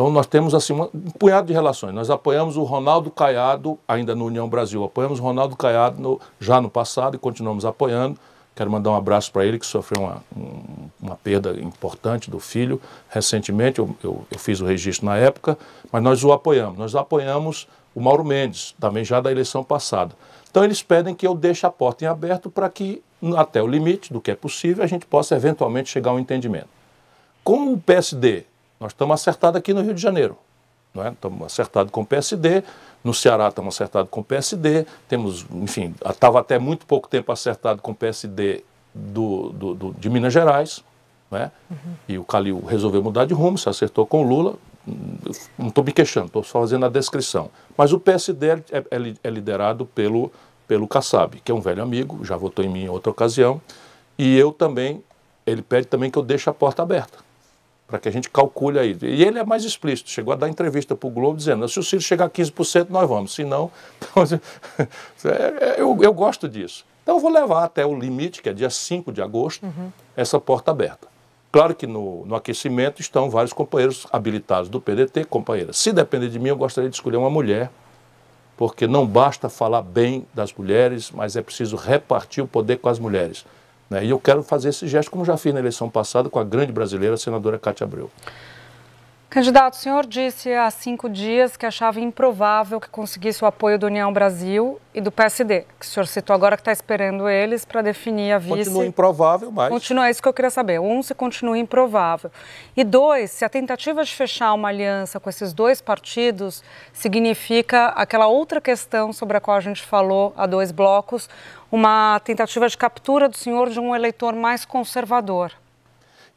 C: Então nós temos assim um punhado de relações. Nós apoiamos o Ronaldo Caiado, ainda no União Brasil, apoiamos o Ronaldo Caiado no, já no passado e continuamos apoiando. Quero mandar um abraço para ele, que sofreu uma, um, uma perda importante do filho recentemente. Eu, eu, eu, fiz o registro na época, mas nós o apoiamos. Nós apoiamos o Mauro Mendes, também já da eleição passada. Então eles pedem que eu deixe a porta em aberto para que, até o limite do que é possível, a gente possa eventualmente chegar a um entendimento. Com o PSD nós estamos acertados aqui no Rio de Janeiro. Não é? Estamos acertados com o PSD, no Ceará estamos acertados com o PSD, temos, enfim, estava até muito pouco tempo acertado com o PSD do, do, do de Minas Gerais, né? Uhum. E o Calil resolveu mudar de rumo, se acertou com o Lula. Não estou me queixando, estou só fazendo a descrição. Mas o PSD é, é, é, é, liderado pelo, pelo Kassab, que é um velho amigo, já votou em mim em outra ocasião. E eu também, ele pede também que eu deixe a porta aberta para que a gente calcule aí. E ele é mais explícito, chegou a dar entrevista para o Globo dizendo, se o Ciro chegar a 15%, nós vamos, se não... Então, é, é, eu, eu gosto disso. Então eu vou levar até o limite, que é dia 5 de agosto, uhum. essa porta aberta. Claro que no, no, aquecimento estão vários companheiros habilitados do PDT, companheira. Se depender de mim, eu gostaria de escolher uma mulher, porque não basta falar bem das mulheres, mas é preciso repartir o poder com as mulheres. Né? E eu quero fazer esse gesto, como já fiz na eleição passada com a grande brasileira, a senadora Cátia
K: Abreu.
I: Candidato, o senhor disse há cinco dias que achava improvável que conseguisse o apoio do União Brasil e do PSD, que o senhor citou agora que está esperando eles para definir a vice. Continua
C: improvável, mas... Continua,
I: é isso que eu queria saber. Um, se continua improvável. E dois, se a tentativa de fechar uma aliança com esses dois partidos significa aquela outra questão sobre a qual a gente falou há dois blocos, uma tentativa de captura do senhor de um eleitor mais conservador.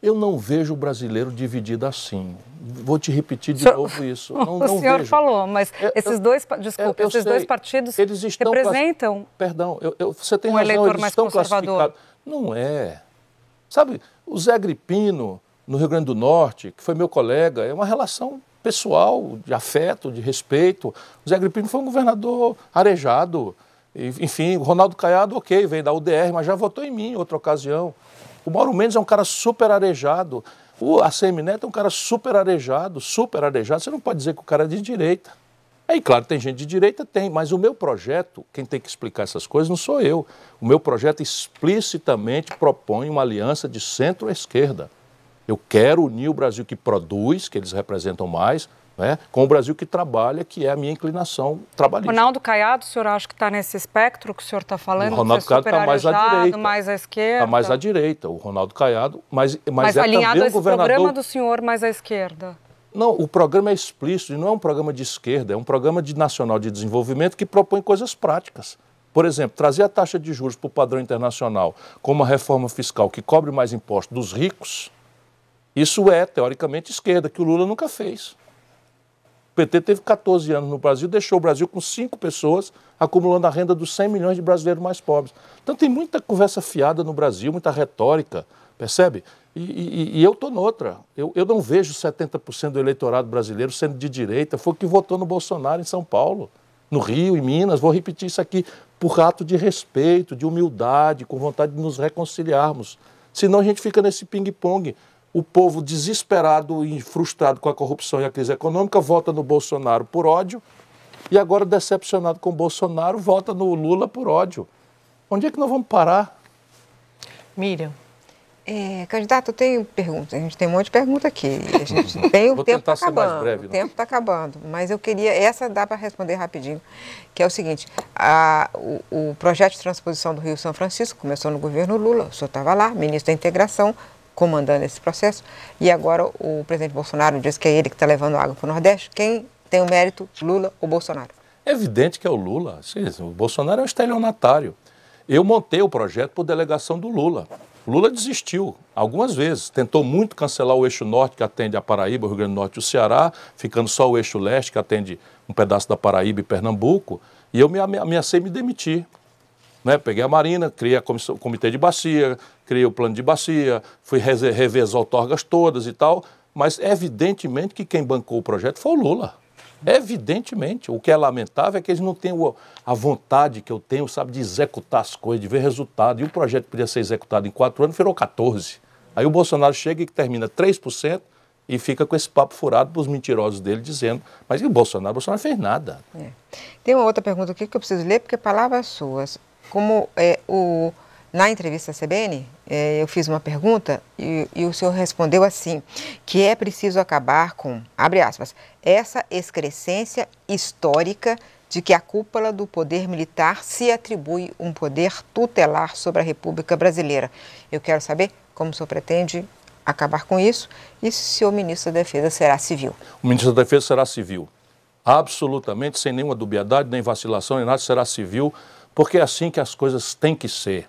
C: Eu não vejo o brasileiro dividido assim. Vou te repetir de novo isso. Não, o não senhor vejo.
I: falou, mas eu, esses dois, desculpa, eu, eu esses sei, dois partidos representam. Perdão, você tem um razão, eleitor eles mais estão classificados.
C: Não é. Sabe, o Zé Gripino, no Rio Grande do Norte, que foi meu colega, é uma relação pessoal, de afeto, de respeito. O Zé Gripino foi um governador arejado. Enfim, o Ronaldo Caiado, ok, veio da UDR, mas já votou em mim outra ocasião. O Mauro Mendes é um cara super arejado. O ACM Neto é um cara super arejado, super arejado. Você não pode dizer que o cara é de direita. Aí, claro, tem gente de direita, tem, mas o meu projeto, quem tem que explicar essas coisas não sou eu. O meu projeto explicitamente propõe uma aliança de centro-esquerda. Eu quero unir o Brasil que produz, que eles representam mais, né, com o Brasil que trabalha, que é a minha inclinação trabalhista. Ronaldo
I: Caiado, o senhor acha que está nesse espectro que o senhor está falando? O Ronaldo é Caiado está mais à direita. Mais à esquerda? Está mais à
C: direita, o Ronaldo Caiado, mas, mas, mas é alinhado também o governador... programa do
I: senhor mais à esquerda?
C: Não, o programa é explícito e não é um programa de esquerda, é um programa de nacional de desenvolvimento que propõe coisas práticas. Por exemplo, trazer a taxa de juros para o padrão internacional com uma reforma fiscal que cobre mais impostos dos ricos, isso é, teoricamente, esquerda, que o Lula nunca fez. O PT teve 14 anos no Brasil, deixou o Brasil com cinco pessoas, acumulando a renda dos 100 milhões de brasileiros mais pobres. Então tem muita conversa fiada no Brasil, muita retórica, percebe? E, e, e eu estou noutra. Eu, eu não vejo 70% do eleitorado brasileiro sendo de direita. Foi o que votou no Bolsonaro em São Paulo, no Rio, em Minas. Vou repetir isso aqui por rato de respeito, de humildade, com vontade de nos reconciliarmos. Senão a gente fica nesse ping-pong o povo desesperado e frustrado com a corrupção e a crise econômica vota no Bolsonaro por ódio e agora decepcionado com o Bolsonaro vota no Lula por ódio. Onde é que nós vamos parar?
G: Miriam. É, candidato, eu tenho perguntas. A gente tem um monte de perguntas aqui. A gente tem o Vou tempo tá acabando. Breve, o tempo está acabando, mas eu queria essa dá para responder rapidinho, que é o seguinte: a, o, o, projeto de transposição do Rio São Francisco começou no governo Lula. O senhor estava lá, ministro da Integração, comandando esse processo. E agora o presidente Bolsonaro diz que é ele que está levando água para o Nordeste. Quem tem o mérito, Lula ou Bolsonaro?
C: É evidente que é o Lula. O Bolsonaro é um estelionatário. Eu montei o projeto por delegação do Lula. O Lula desistiu algumas vezes, tentou muito cancelar o eixo norte que atende a Paraíba, o Rio Grande do Norte e o Ceará, ficando só o eixo leste que atende um pedaço da Paraíba e Pernambuco, e eu me ameacei me demitir. Né? Peguei a Marina, criei a comissão, o comitê de bacia, criei o plano de bacia, fui rever as outorgas todas e tal, mas evidentemente que quem bancou o projeto foi o Lula. Evidentemente. O que é lamentável é que eles não têm a vontade que eu tenho, sabe, de executar as coisas, de ver resultado. E o projeto podia ser executado em quatro anos, virou 14. Aí o Bolsonaro chega e termina 3% e fica com esse papo furado para os mentirosos dele dizendo. Mas e o Bolsonaro? O Bolsonaro fez nada.
G: É. Tem uma outra pergunta aqui que eu preciso ler, porque palavras suas. Como é, o, na entrevista à CBN, é, eu fiz uma pergunta e, e, o senhor respondeu assim, que é preciso acabar com, abre aspas, essa excrescência histórica de que a cúpula do poder militar se atribui um poder tutelar sobre a República Brasileira. Eu quero saber como o senhor pretende acabar com isso e se o ministro da Defesa será civil.
C: O ministro da Defesa será civil. Absolutamente, sem nenhuma dubiedade, nem vacilação, nem nada, será civil porque é assim que as coisas têm que ser.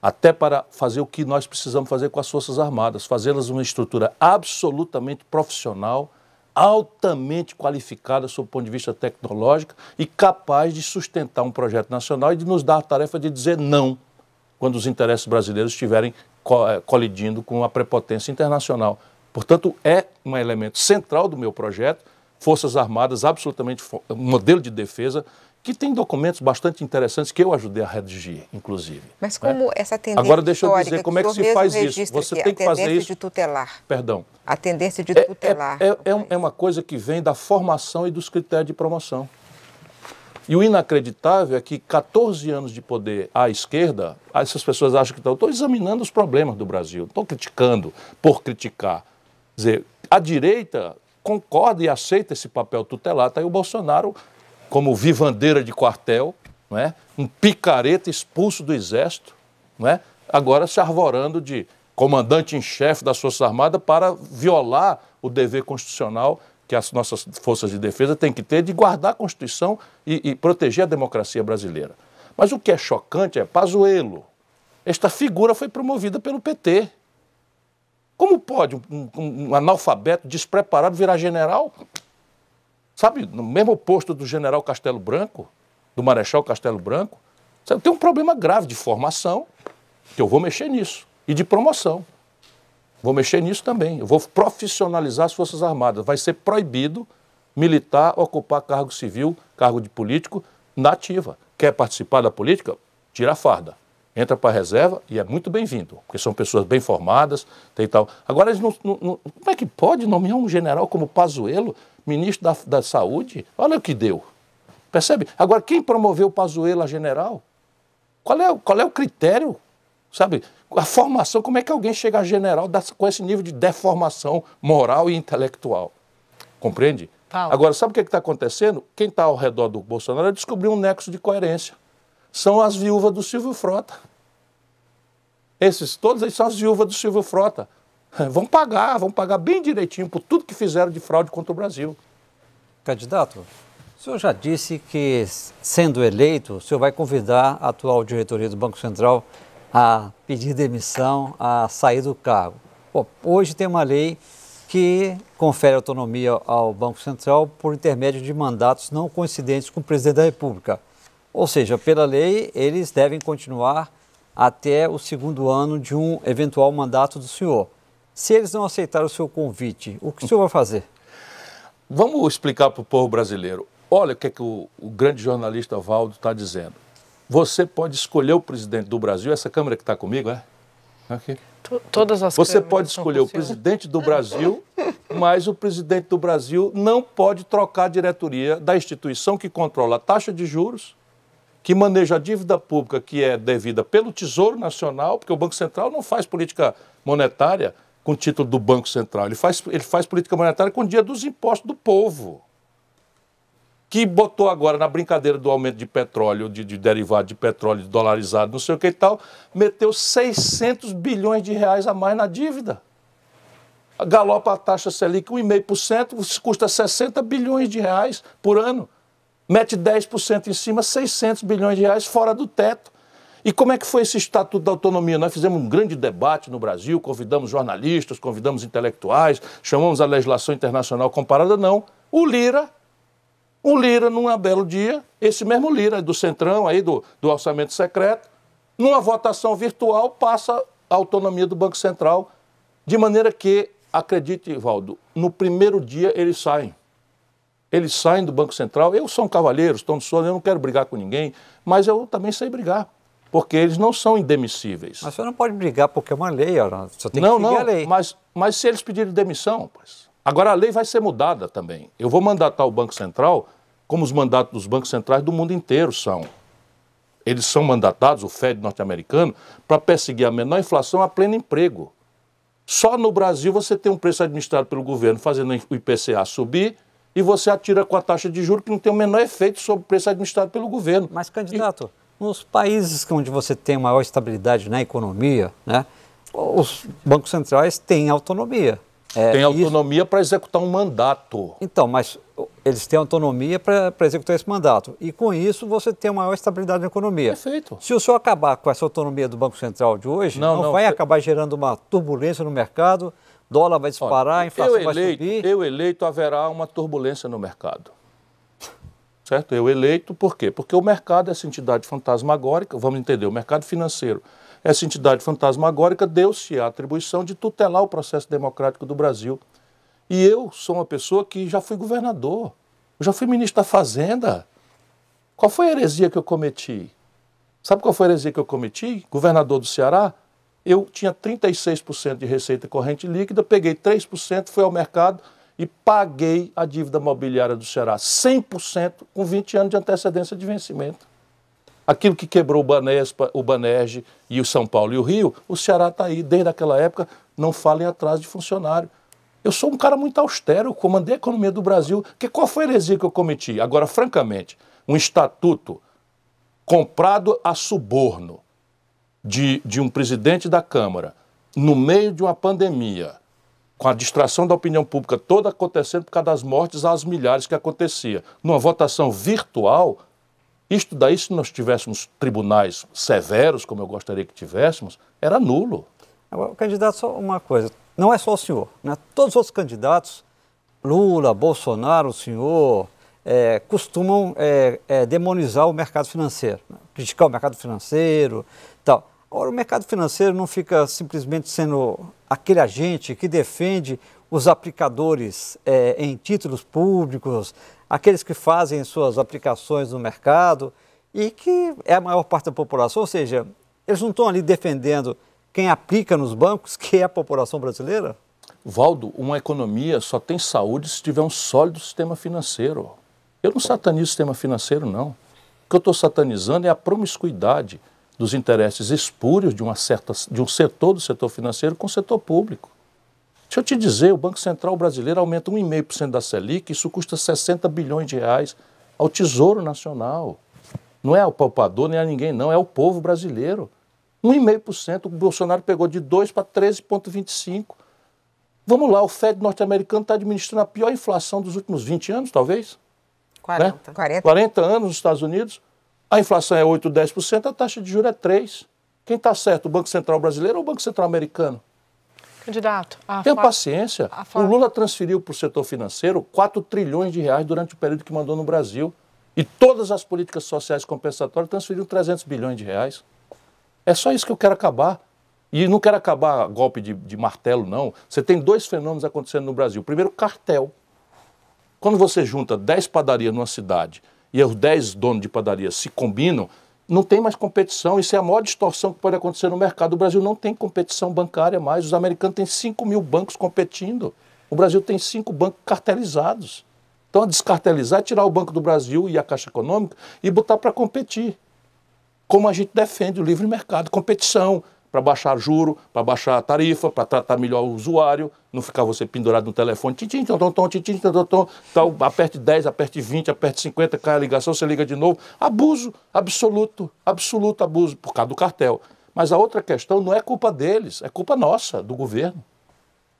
C: Até para fazer o que nós precisamos fazer com as Forças Armadas, fazê-las uma estrutura absolutamente profissional, altamente qualificada sob o ponto de vista tecnológico e capaz de sustentar um projeto nacional e de nos dar a tarefa de dizer não quando os interesses brasileiros estiverem eh, colidindo com a prepotência internacional. Portanto, é um elemento central do meu projeto, Forças Armadas absolutamente eh, modelo de defesa que tem documentos bastante interessantes que eu ajudei a redigir, inclusive.
G: Mas né? como né? essa tendência Agora deixa eu dizer como é que se faz isso. Você tem que fazer isso. de tutelar.
C: Perdão. A tendência de é, é, tutelar. É, é, é, é uma coisa que vem da formação e dos critérios de promoção. E o inacreditável é que 14 anos de poder à esquerda, essas pessoas acham que estão, estou examinando os problemas do Brasil, estou criticando por criticar. Quer dizer, a direita concorda e aceita esse papel tutelar. Está aí o Bolsonaro como vivandeira de quartel, não é? um picareta expulso do exército, não é? agora se arvorando de comandante em chefe das Forças Armadas para violar o dever constitucional que as nossas forças de defesa têm que ter de guardar a Constituição e, e proteger a democracia brasileira. Mas o que é chocante é Pazuello. Esta figura foi promovida pelo PT. Como pode um, um, um analfabeto despreparado virar general? sabe, no mesmo posto do general Castelo Branco, do Marechal Castelo Branco, sabe, tem um problema grave de formação, que eu vou mexer nisso, e de promoção. Vou mexer nisso também. Eu vou profissionalizar as Forças Armadas. Vai ser proibido militar ocupar cargo civil, cargo de político, nativa. Quer participar da política? Tira a farda entra para a reserva e é muito bem-vindo, porque são pessoas bem formadas, tem tal. Agora, eles não, não, não, como é que pode nomear um general como Pazuello, ministro da, da Saúde? Olha o que deu. Percebe? Agora, quem promoveu Pazuelo Pazuello a general? Qual é, qual é o critério? Sabe? A formação, como é que alguém chega a general com esse nível de deformação moral e intelectual? Compreende? Paulo. Agora, sabe o que é está acontecendo? Quem está ao redor do Bolsonaro é descobriu um nexo de coerência são as viúvas do Silvio Frota. Esses todos aí são as viúvas do Silvio Frota. Vão pagar, vão pagar bem direitinho por tudo que fizeram de fraude contra o Brasil. Candidato,
K: o senhor já disse que, sendo eleito, o senhor vai convidar a atual diretoria do Banco Central a pedir demissão, a sair do cargo. Bom, hoje tem uma lei que confere autonomia ao Banco Central por intermédio de mandatos não coincidentes com o presidente da República. Ou seja, pela lei, eles devem continuar até o segundo ano de um eventual mandato do senhor. Se eles não aceitarem o seu convite, o que o senhor vai fazer? Vamos explicar para o povo brasileiro. Olha o que, é que o,
C: o grande jornalista Valdo está dizendo. Você pode escolher o presidente do Brasil, essa câmera que está comigo, é? Tá aqui.
B: Todas as Você pode escolher o
C: presidente do Brasil, mas o presidente do Brasil não pode trocar a diretoria da instituição que controla a taxa de juros que maneja a dívida pública que é devida pelo Tesouro Nacional, porque o Banco Central não faz política monetária com título do Banco Central, ele faz, ele faz política monetária com o dia dos impostos do povo. Que botou agora na brincadeira do aumento de petróleo, de, de derivado de petróleo de dolarizado, não sei o que e tal, meteu 600 bilhões de reais a mais na dívida galopa a taxa Selic 1,5%, custa 60 bilhões de reais por ano mete 10% em cima, 600 bilhões de reais fora do teto. E como é que foi esse Estatuto da Autonomia? Nós fizemos um grande debate no Brasil, convidamos jornalistas, convidamos intelectuais, chamamos a legislação internacional comparada, não. O Lira, o Lira, num belo dia, esse mesmo Lira do Centrão, aí do, do orçamento secreto, numa votação virtual, passa a autonomia do Banco Central, de maneira que, acredite, Valdo, no primeiro dia eles saem. Eles saem do Banco Central. Eu sou um cavalheiro, estou no sono, eu não quero brigar com ninguém, mas eu também sei brigar, porque eles não são indemissíveis. Mas você não pode brigar porque é uma lei, Arnaldo. Você tem não, que seguir não, a lei. Mas, mas se eles pedirem demissão, pois. agora a lei vai ser mudada também. Eu vou mandatar o Banco Central, como os mandatos dos bancos centrais do mundo inteiro são. Eles são mandatados, o FED norte-americano, para perseguir a menor inflação a pleno emprego. Só no Brasil você tem um preço administrado pelo governo fazendo o IPCA subir e você atira com a taxa de juros que não tem o menor efeito sobre o
K: preço administrado pelo governo. Mas, candidato, e... nos países onde você tem maior estabilidade na economia, né, os bancos centrais têm autonomia. É, tem autonomia isso... para executar um mandato. Então, mas eles têm autonomia para executar esse mandato. E com isso você tem maior estabilidade na economia. Perfeito. Se o senhor acabar com essa autonomia do Banco Central de hoje, não, não, não vai acabar gerando uma turbulência no mercado, dólar vai disparar, a inflação eu eleito,
C: vai subir. Eu eleito haverá uma turbulência no mercado. Certo? Eu eleito por quê? Porque o mercado, essa entidade fantasmagórica, vamos entender, o mercado financeiro, essa entidade fantasmagórica deu-se a atribuição de tutelar o processo democrático do Brasil. E eu sou uma pessoa que já fui governador, já fui ministro da Fazenda. Qual foi a heresia que eu cometi? Sabe qual foi a heresia que eu cometi? Governador do Ceará? eu tinha 36% de receita corrente líquida, peguei 3%, fui ao mercado e paguei a dívida mobiliária do Ceará 100% com 20 anos de antecedência de vencimento. Aquilo que quebrou o Banespa, o Banerje e o São Paulo e o Rio, o Ceará está aí desde aquela época, não falem atrás de funcionário. Eu sou um cara muito austero, comandei a economia do Brasil. Que qual foi a heresia que eu cometi? Agora, francamente, um estatuto comprado a suborno, de, de um presidente da Câmara, no meio de uma pandemia, com a distração da opinião pública toda acontecendo por causa das mortes aos milhares que acontecia, numa votação virtual, isto daí, se nós tivéssemos tribunais severos, como eu gostaria que tivéssemos,
K: era nulo. Agora, candidato, só uma coisa. Não é só o senhor, né? Todos os outros candidatos, Lula, Bolsonaro, o senhor, é, costumam é, é, demonizar o mercado financeiro, né? criticar o mercado financeiro tal. Ora, o mercado financeiro não fica simplesmente sendo aquele agente que defende os aplicadores é, em títulos públicos, aqueles que fazem suas aplicações no mercado e que é a maior parte da população, ou seja, eles não estão ali defendendo quem aplica nos bancos, que é a população brasileira? Valdo, uma economia
C: só tem saúde se tiver um sólido sistema financeiro. Eu não satanizo o sistema financeiro, não. O que eu estou satanizando é a promiscuidade dos interesses espúrios de, uma certa, de um setor do setor financeiro com o setor público. Deixa eu te dizer, o Banco Central brasileiro aumenta 1,5% da Selic, isso custa 60 bilhões de reais ao Tesouro Nacional. Não é ao palpador, nem a ninguém, não, é ao povo brasileiro. 1,5%, o Bolsonaro pegou de 2 para 13,25%. Vamos lá, o Fed norte-americano está administrando a pior inflação dos últimos 20 anos, talvez?
G: 40. Né? 40. 40
C: anos nos Estados Unidos, a inflação é 8, 10%, a taxa de juros é 3%. Quem está certo, o Banco Central brasileiro ou o Banco Central americano? Candidato. Tenha paciência. O Lula transferiu para o setor financeiro 4 trilhões de reais durante o período que mandou no Brasil. E todas as políticas sociais compensatórias transferiram 300 bilhões de reais. É só isso que eu quero acabar. E não quero acabar golpe de, de martelo, não. Você tem dois fenômenos acontecendo no Brasil. Primeiro, cartel. Quando você junta 10 padarias numa cidade e os 10 donos de padarias se combinam, não tem mais competição. Isso é a maior distorção que pode acontecer no mercado. O Brasil não tem competição bancária mais. Os americanos têm 5 mil bancos competindo. O Brasil tem cinco bancos cartelizados. Então, descartelizar é tirar o Banco do Brasil e a Caixa Econômica e botar para competir. Como a gente defende o livre mercado, competição, para baixar juro, para baixar tarifa, para tratar melhor o usuário, não ficar você pendurado no telefone, titim, tom, tom, tom, titim, tom, aperte 10, aperte 20, aperte 50, cai a ligação, você liga de novo. Abuso absoluto, absoluto abuso por causa do cartel. Mas a outra questão não é culpa deles, é culpa nossa, do governo.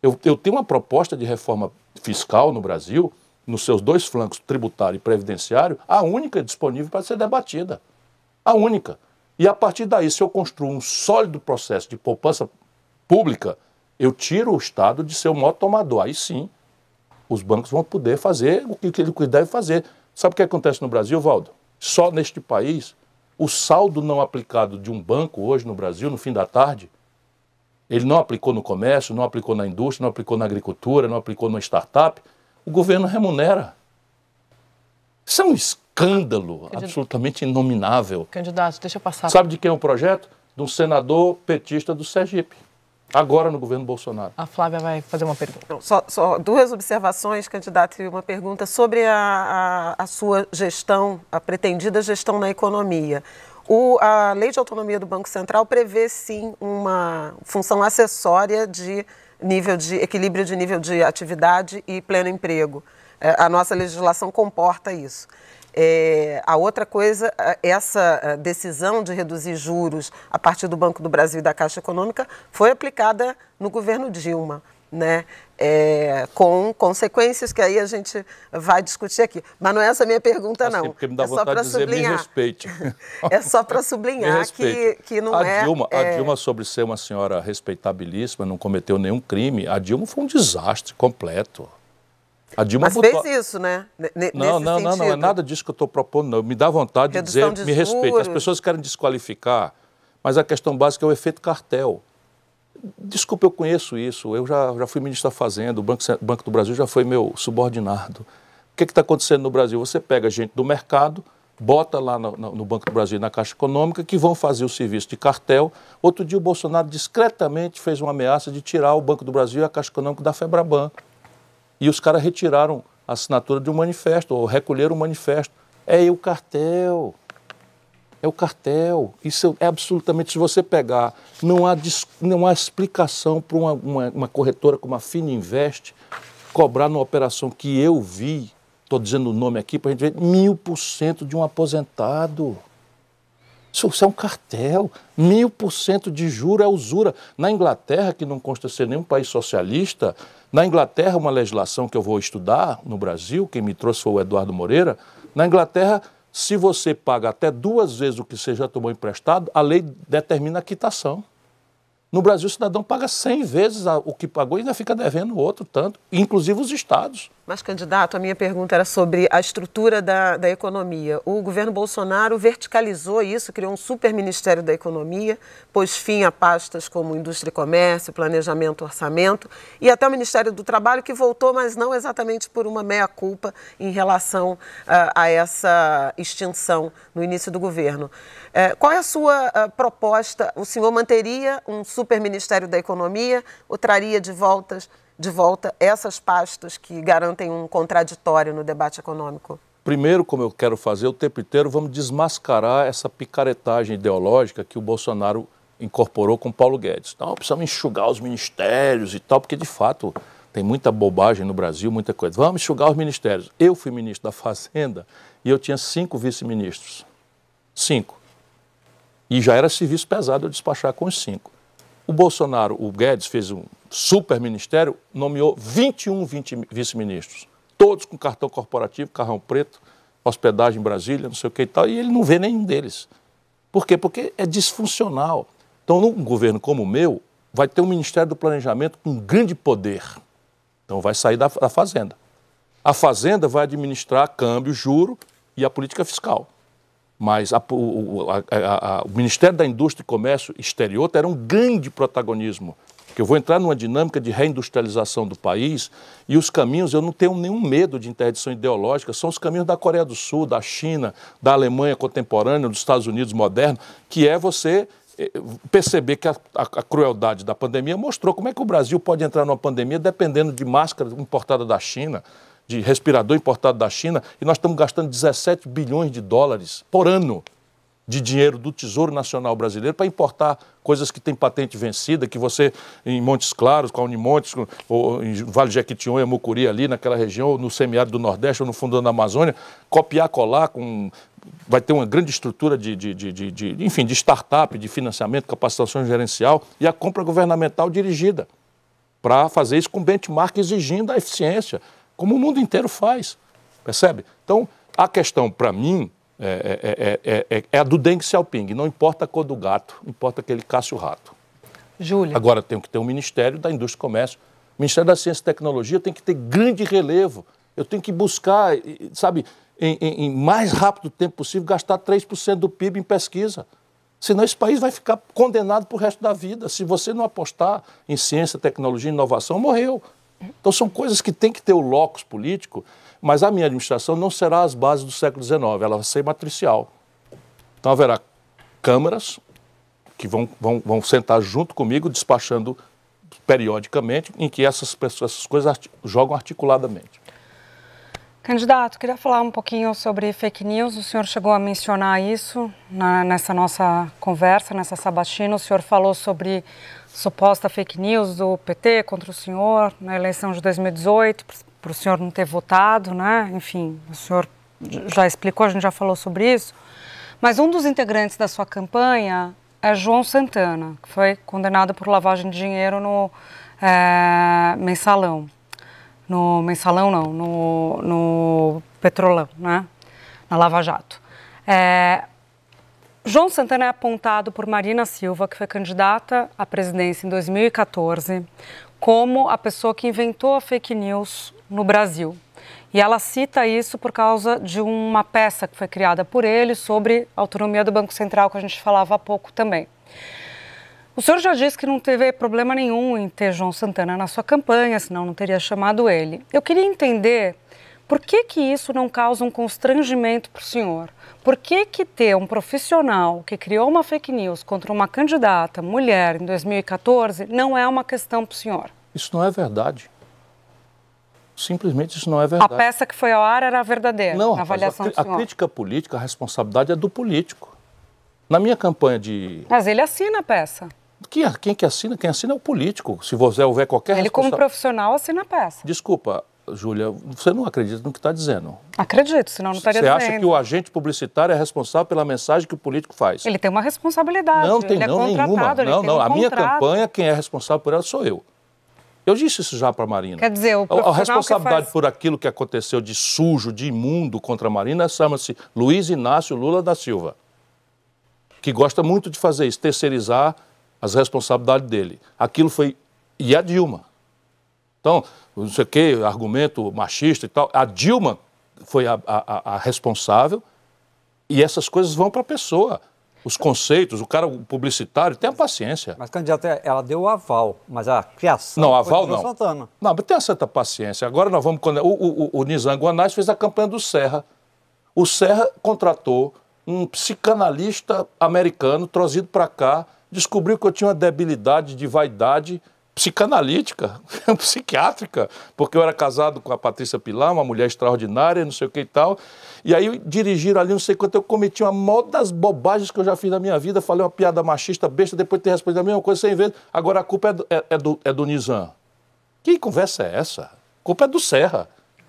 C: Eu, eu tenho uma proposta de reforma fiscal no Brasil, nos seus dois flancos, tributário e previdenciário, a única disponível para ser debatida. A única. E a partir daí, se eu construo um sólido processo de poupança pública, eu tiro o Estado de ser o maior tomador. Aí sim, os bancos vão poder fazer o que ele deve fazer. Sabe o que acontece no Brasil, Valdo? Só neste país, o saldo não aplicado de um banco hoje no Brasil, no fim da tarde, ele não aplicou no comércio, não aplicou na indústria, não aplicou na agricultura, não aplicou numa startup. O governo remunera. Isso é um escândalo escândalo absolutamente inominável.
A: Candidato, deixa eu passar. Sabe
C: de quem é o projeto? De um senador petista do Sergipe agora no governo Bolsonaro. A Flávia vai fazer uma
F: pergunta. Só, só duas observações, candidato, e uma pergunta sobre a, a, a, sua gestão, a pretendida gestão na economia. O, a lei de autonomia do Banco Central prevê, sim, uma função acessória de nível de equilíbrio de nível de atividade e pleno emprego. É, a nossa legislação comporta isso. É, a outra coisa, essa decisão de reduzir juros a partir do Banco do Brasil e da Caixa Econômica foi aplicada no governo Dilma. Né? É, com consequências que aí a gente vai discutir aqui. Mas não é essa a minha pergunta, assim, não. porque me dá é vontade é só para sublinhar. Me respeite. é só para sublinhar que, que não a é, Dilma, é... A Dilma,
C: sobre ser uma senhora respeitabilíssima, não cometeu nenhum crime, a Dilma foi um desastre completo. A Dilma Mas botou... fez
F: isso, né? N não, não, não, não, é nada
C: disso que eu estou propondo, não. Me dá vontade Redução de dizer, de me respeita. As pessoas querem desqualificar, mas a questão básica é o efeito cartel. Desculpa, eu conheço isso. Eu já, já fui ministro da Fazenda, o Banco, Banco do Brasil já foi meu subordinado. O que é está acontecendo no Brasil? Você pega gente do mercado, bota lá no, no, Banco do Brasil, na Caixa Econômica, que vão fazer o serviço de cartel. Outro dia, o Bolsonaro discretamente fez uma ameaça de tirar o Banco do Brasil e a Caixa Econômica da Febraban. E os caras retiraram a assinatura de um manifesto, ou recolheram o um manifesto. É o cartel. É o cartel. Isso é absolutamente. Se você pegar, não há, não há explicação para uma, uma, uma corretora como a Fininvest cobrar numa operação que eu vi, estou dizendo o nome aqui para a gente ver, mil por cento de um aposentado. Isso, é um cartel. Mil por cento de juro é usura. Na Inglaterra, que não consta ser nenhum país socialista, na Inglaterra, uma legislação que eu vou estudar no Brasil, quem me trouxe foi o Eduardo Moreira, na Inglaterra, se você paga até duas vezes o que você já tomou emprestado, a lei determina a quitação. No Brasil, o cidadão paga 100 vezes o que pagou e ainda fica devendo o outro tanto, inclusive os
F: estados. Mas, candidato, a minha pergunta era sobre a estrutura da, da economia. O governo Bolsonaro verticalizou isso, criou um superministério da economia, pôs fim a pastas como indústria e comércio, planejamento, orçamento, e até o Ministério do Trabalho, que voltou, mas não exatamente por uma meia-culpa em relação uh, a essa extinção no início do governo. Uh, qual é a sua uh, proposta? O senhor manteria um superministério da economia ou traria de voltas de volta essas pastas que garantem um contraditório no debate econômico?
C: Primeiro, como eu quero fazer o tempo inteiro, vamos desmascarar essa picaretagem ideológica que o Bolsonaro incorporou com Paulo Guedes. Então, precisamos enxugar os ministérios e tal, porque de fato tem muita bobagem no Brasil, muita coisa. Vamos enxugar os ministérios. Eu fui ministro da Fazenda e eu tinha cinco vice-ministros. Cinco. E já era serviço pesado eu despachar com os cinco. O Bolsonaro, o Guedes, fez um super ministério nomeou 21 vice-ministros, todos com cartão corporativo, carrão preto, hospedagem em Brasília, não sei o que e tal, e ele não vê nenhum deles. Por quê? Porque é disfuncional. Então, num governo como o meu, vai ter um Ministério do Planejamento com grande poder. Então, vai sair da, da Fazenda. A Fazenda vai administrar câmbio, juro e a política fiscal. Mas a, o, a, a, o Ministério da Indústria e Comércio Exterior terá um grande protagonismo que eu vou entrar numa dinâmica de reindustrialização do país e os caminhos, eu não tenho nenhum medo de interdição ideológica, são os caminhos da Coreia do Sul, da China, da Alemanha contemporânea, dos Estados Unidos modernos, que é você eh, perceber que a, a, a, crueldade da pandemia mostrou como é que o Brasil pode entrar numa pandemia dependendo de máscara importada da China, de respirador importado da China, e nós estamos gastando 17 bilhões de dólares por ano de dinheiro do Tesouro Nacional Brasileiro para importar coisas que têm patente vencida, que você em Montes Claros, com a Unimontes, ou em Vale Jequitinhonha, Mucuri ali naquela região, ou no semiárido do Nordeste, ou no fundo da Amazônia, copiar, colar com vai ter uma grande estrutura de, de, de, de, enfim, de startup, de financiamento, capacitação gerencial e a compra governamental dirigida para fazer isso com benchmark exigindo a eficiência, como o mundo inteiro faz, percebe? Então, a questão para mim é é é, é, é, é, é a do Deng Xiaoping, não importa a cor do gato, importa que ele casse o rato. Júlia. Agora tem que ter um Ministério da Indústria e Comércio. O Ministério da Ciência e Tecnologia tem que ter grande relevo. Eu tenho que buscar, sabe, em, em, em mais rápido tempo possível, gastar 3% do PIB em pesquisa. Senão esse país vai ficar condenado para o resto da vida. Se você não apostar em ciência, tecnologia e inovação, morreu. Então são coisas que tem que ter o locus político mas a minha administração não será as bases do século XIX, ela vai ser matricial. Então haverá câmaras que vão, vão, vão sentar junto comigo, despachando periodicamente, em que essas, pessoas, essas coisas arti jogam articuladamente.
I: Candidato, queria falar um pouquinho sobre fake news. O senhor chegou a mencionar isso na, nessa nossa conversa, nessa sabatina. O senhor falou sobre suposta fake news do PT contra o senhor na eleição de 2018, por o senhor não ter votado, né? Enfim, o senhor já explicou, a gente já falou sobre isso. Mas um dos integrantes da sua campanha é João Santana, que foi condenado por lavagem de dinheiro no é, mensalão. No mensalão, não, no, no petrolão, né? Na Lava Jato. É, João Santana é apontado por Marina Silva, que foi candidata à presidência em 2014, como a pessoa que inventou a fake news no Brasil. E ela cita isso por causa de uma peça que foi criada por ele sobre a autonomia do Banco Central, que a gente falava há pouco também. O senhor já disse que não teve problema nenhum em ter João Santana na sua campanha, senão não teria chamado ele. Eu queria entender por que, que isso não causa um constrangimento para o senhor? Por que, que ter um profissional que criou uma fake news contra uma candidata mulher em 2014 não é uma questão para o senhor?
C: Isso não é verdade. Simplesmente isso não é verdade. A peça
I: que foi ao ar era verdadeira. Não, a avaliação a, a crítica
C: política, a responsabilidade é do político. Na minha campanha de.
I: Mas ele assina a peça. Quem,
C: quem que assina? Quem assina é o político. Se você houver qualquer Ele, responsa... como
I: profissional, assina a peça.
C: Desculpa, Júlia, você não acredita no que está dizendo.
I: Acredito, senão não estaria você dizendo. Você acha que
C: o agente publicitário é responsável pela mensagem que o político faz? Ele
I: tem uma responsabilidade. Não tem ele é não, é nenhuma. Não, não. Um a minha campanha,
C: quem é responsável por ela sou eu. Eu disse isso já para a Marina. Quer dizer, o a, a responsabilidade faz... por aquilo que aconteceu de sujo, de imundo contra a Marina chama-se Luiz Inácio Lula da Silva, que gosta muito de fazer isso, terceirizar as responsabilidades dele. Aquilo foi. E a Dilma. Então, não sei o que, argumento machista e tal. A Dilma foi a, a, a responsável e essas coisas vão para a pessoa. Os conceitos, o cara o publicitário, tenha paciência. Mas, candidata,
K: é, ela deu o aval, mas a criação
C: não, aval não. Santana. Não, mas tenha certa paciência. Agora nós vamos... O, o, o, o Nizam Guanais fez a campanha do Serra. O Serra contratou um psicanalista americano trazido para cá, descobriu que eu tinha uma debilidade de vaidade psicanalítica, psiquiátrica, porque eu era casado com a Patrícia Pilar, uma mulher extraordinária, não sei o que e tal. E aí dirigiram ali, não sei quanto, eu cometi uma moda das bobagens que eu já fiz na minha vida, falei uma piada machista, besta, depois ter respondido a mesma coisa sem vezes. Agora a culpa é do, é, é, do, é do Nizam. Que conversa é essa? A culpa é do Serra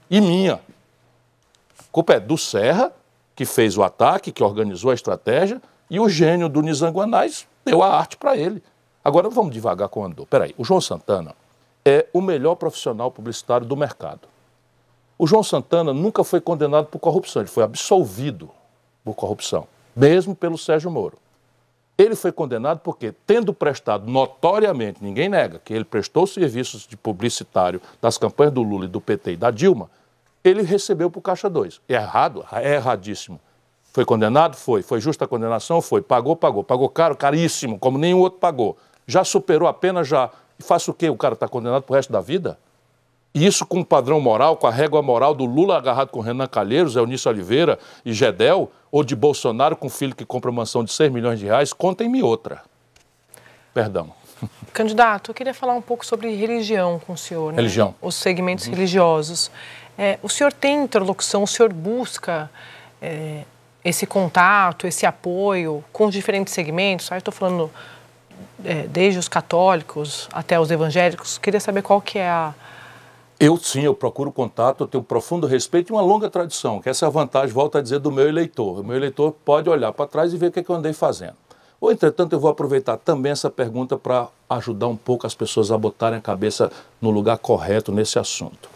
C: e minha. A culpa é do Serra, que fez o ataque, que organizou a estratégia, e o gênio do Nizam Guanais deu a arte para ele. Agora vamos devagar com o Andor. Peraí, o João Santana é o melhor profissional publicitário do mercado. O João Santana nunca foi condenado por corrupção, ele foi absolvido por corrupção, mesmo pelo Sérgio Moro. Ele foi condenado porque, tendo prestado notoriamente, ninguém nega, que ele prestou serviços de publicitário das campanhas do Lula e do PT e da Dilma, ele recebeu por Caixa 2. É errado? É erradíssimo. Foi condenado? Foi. Foi justa a condenação? Foi. Pagou? Pagou. Pagou caro? Caríssimo, como nenhum outro pagou já superou a pena, já. E faça o quê? O cara está condenado para o resto da vida? E isso com o padrão moral, com a régua moral do Lula agarrado com Renan Calheiros, Eunício Oliveira e Gedel, ou de Bolsonaro com filho que compra mansão de 6 milhões de reais, contem-me outra. Perdão.
A: Candidato, eu queria falar um pouco sobre religião com o senhor. Né? Religião. Os segmentos uhum.
C: religiosos.
A: É, o senhor tem interlocução, o senhor busca é, esse contato, esse apoio com os diferentes segmentos? Aí ah, eu estou falando é, desde os católicos até os evangélicos. Queria saber qual que é a...
C: Eu sim, eu procuro contato, eu tenho um profundo respeito e uma longa tradição, que essa é a vantagem, volto a dizer, do meu eleitor. O meu eleitor pode olhar para trás e ver o que, é que eu andei fazendo. Ou, entretanto, eu vou aproveitar também essa pergunta para ajudar um pouco as pessoas a botarem a cabeça no lugar correto nesse assunto.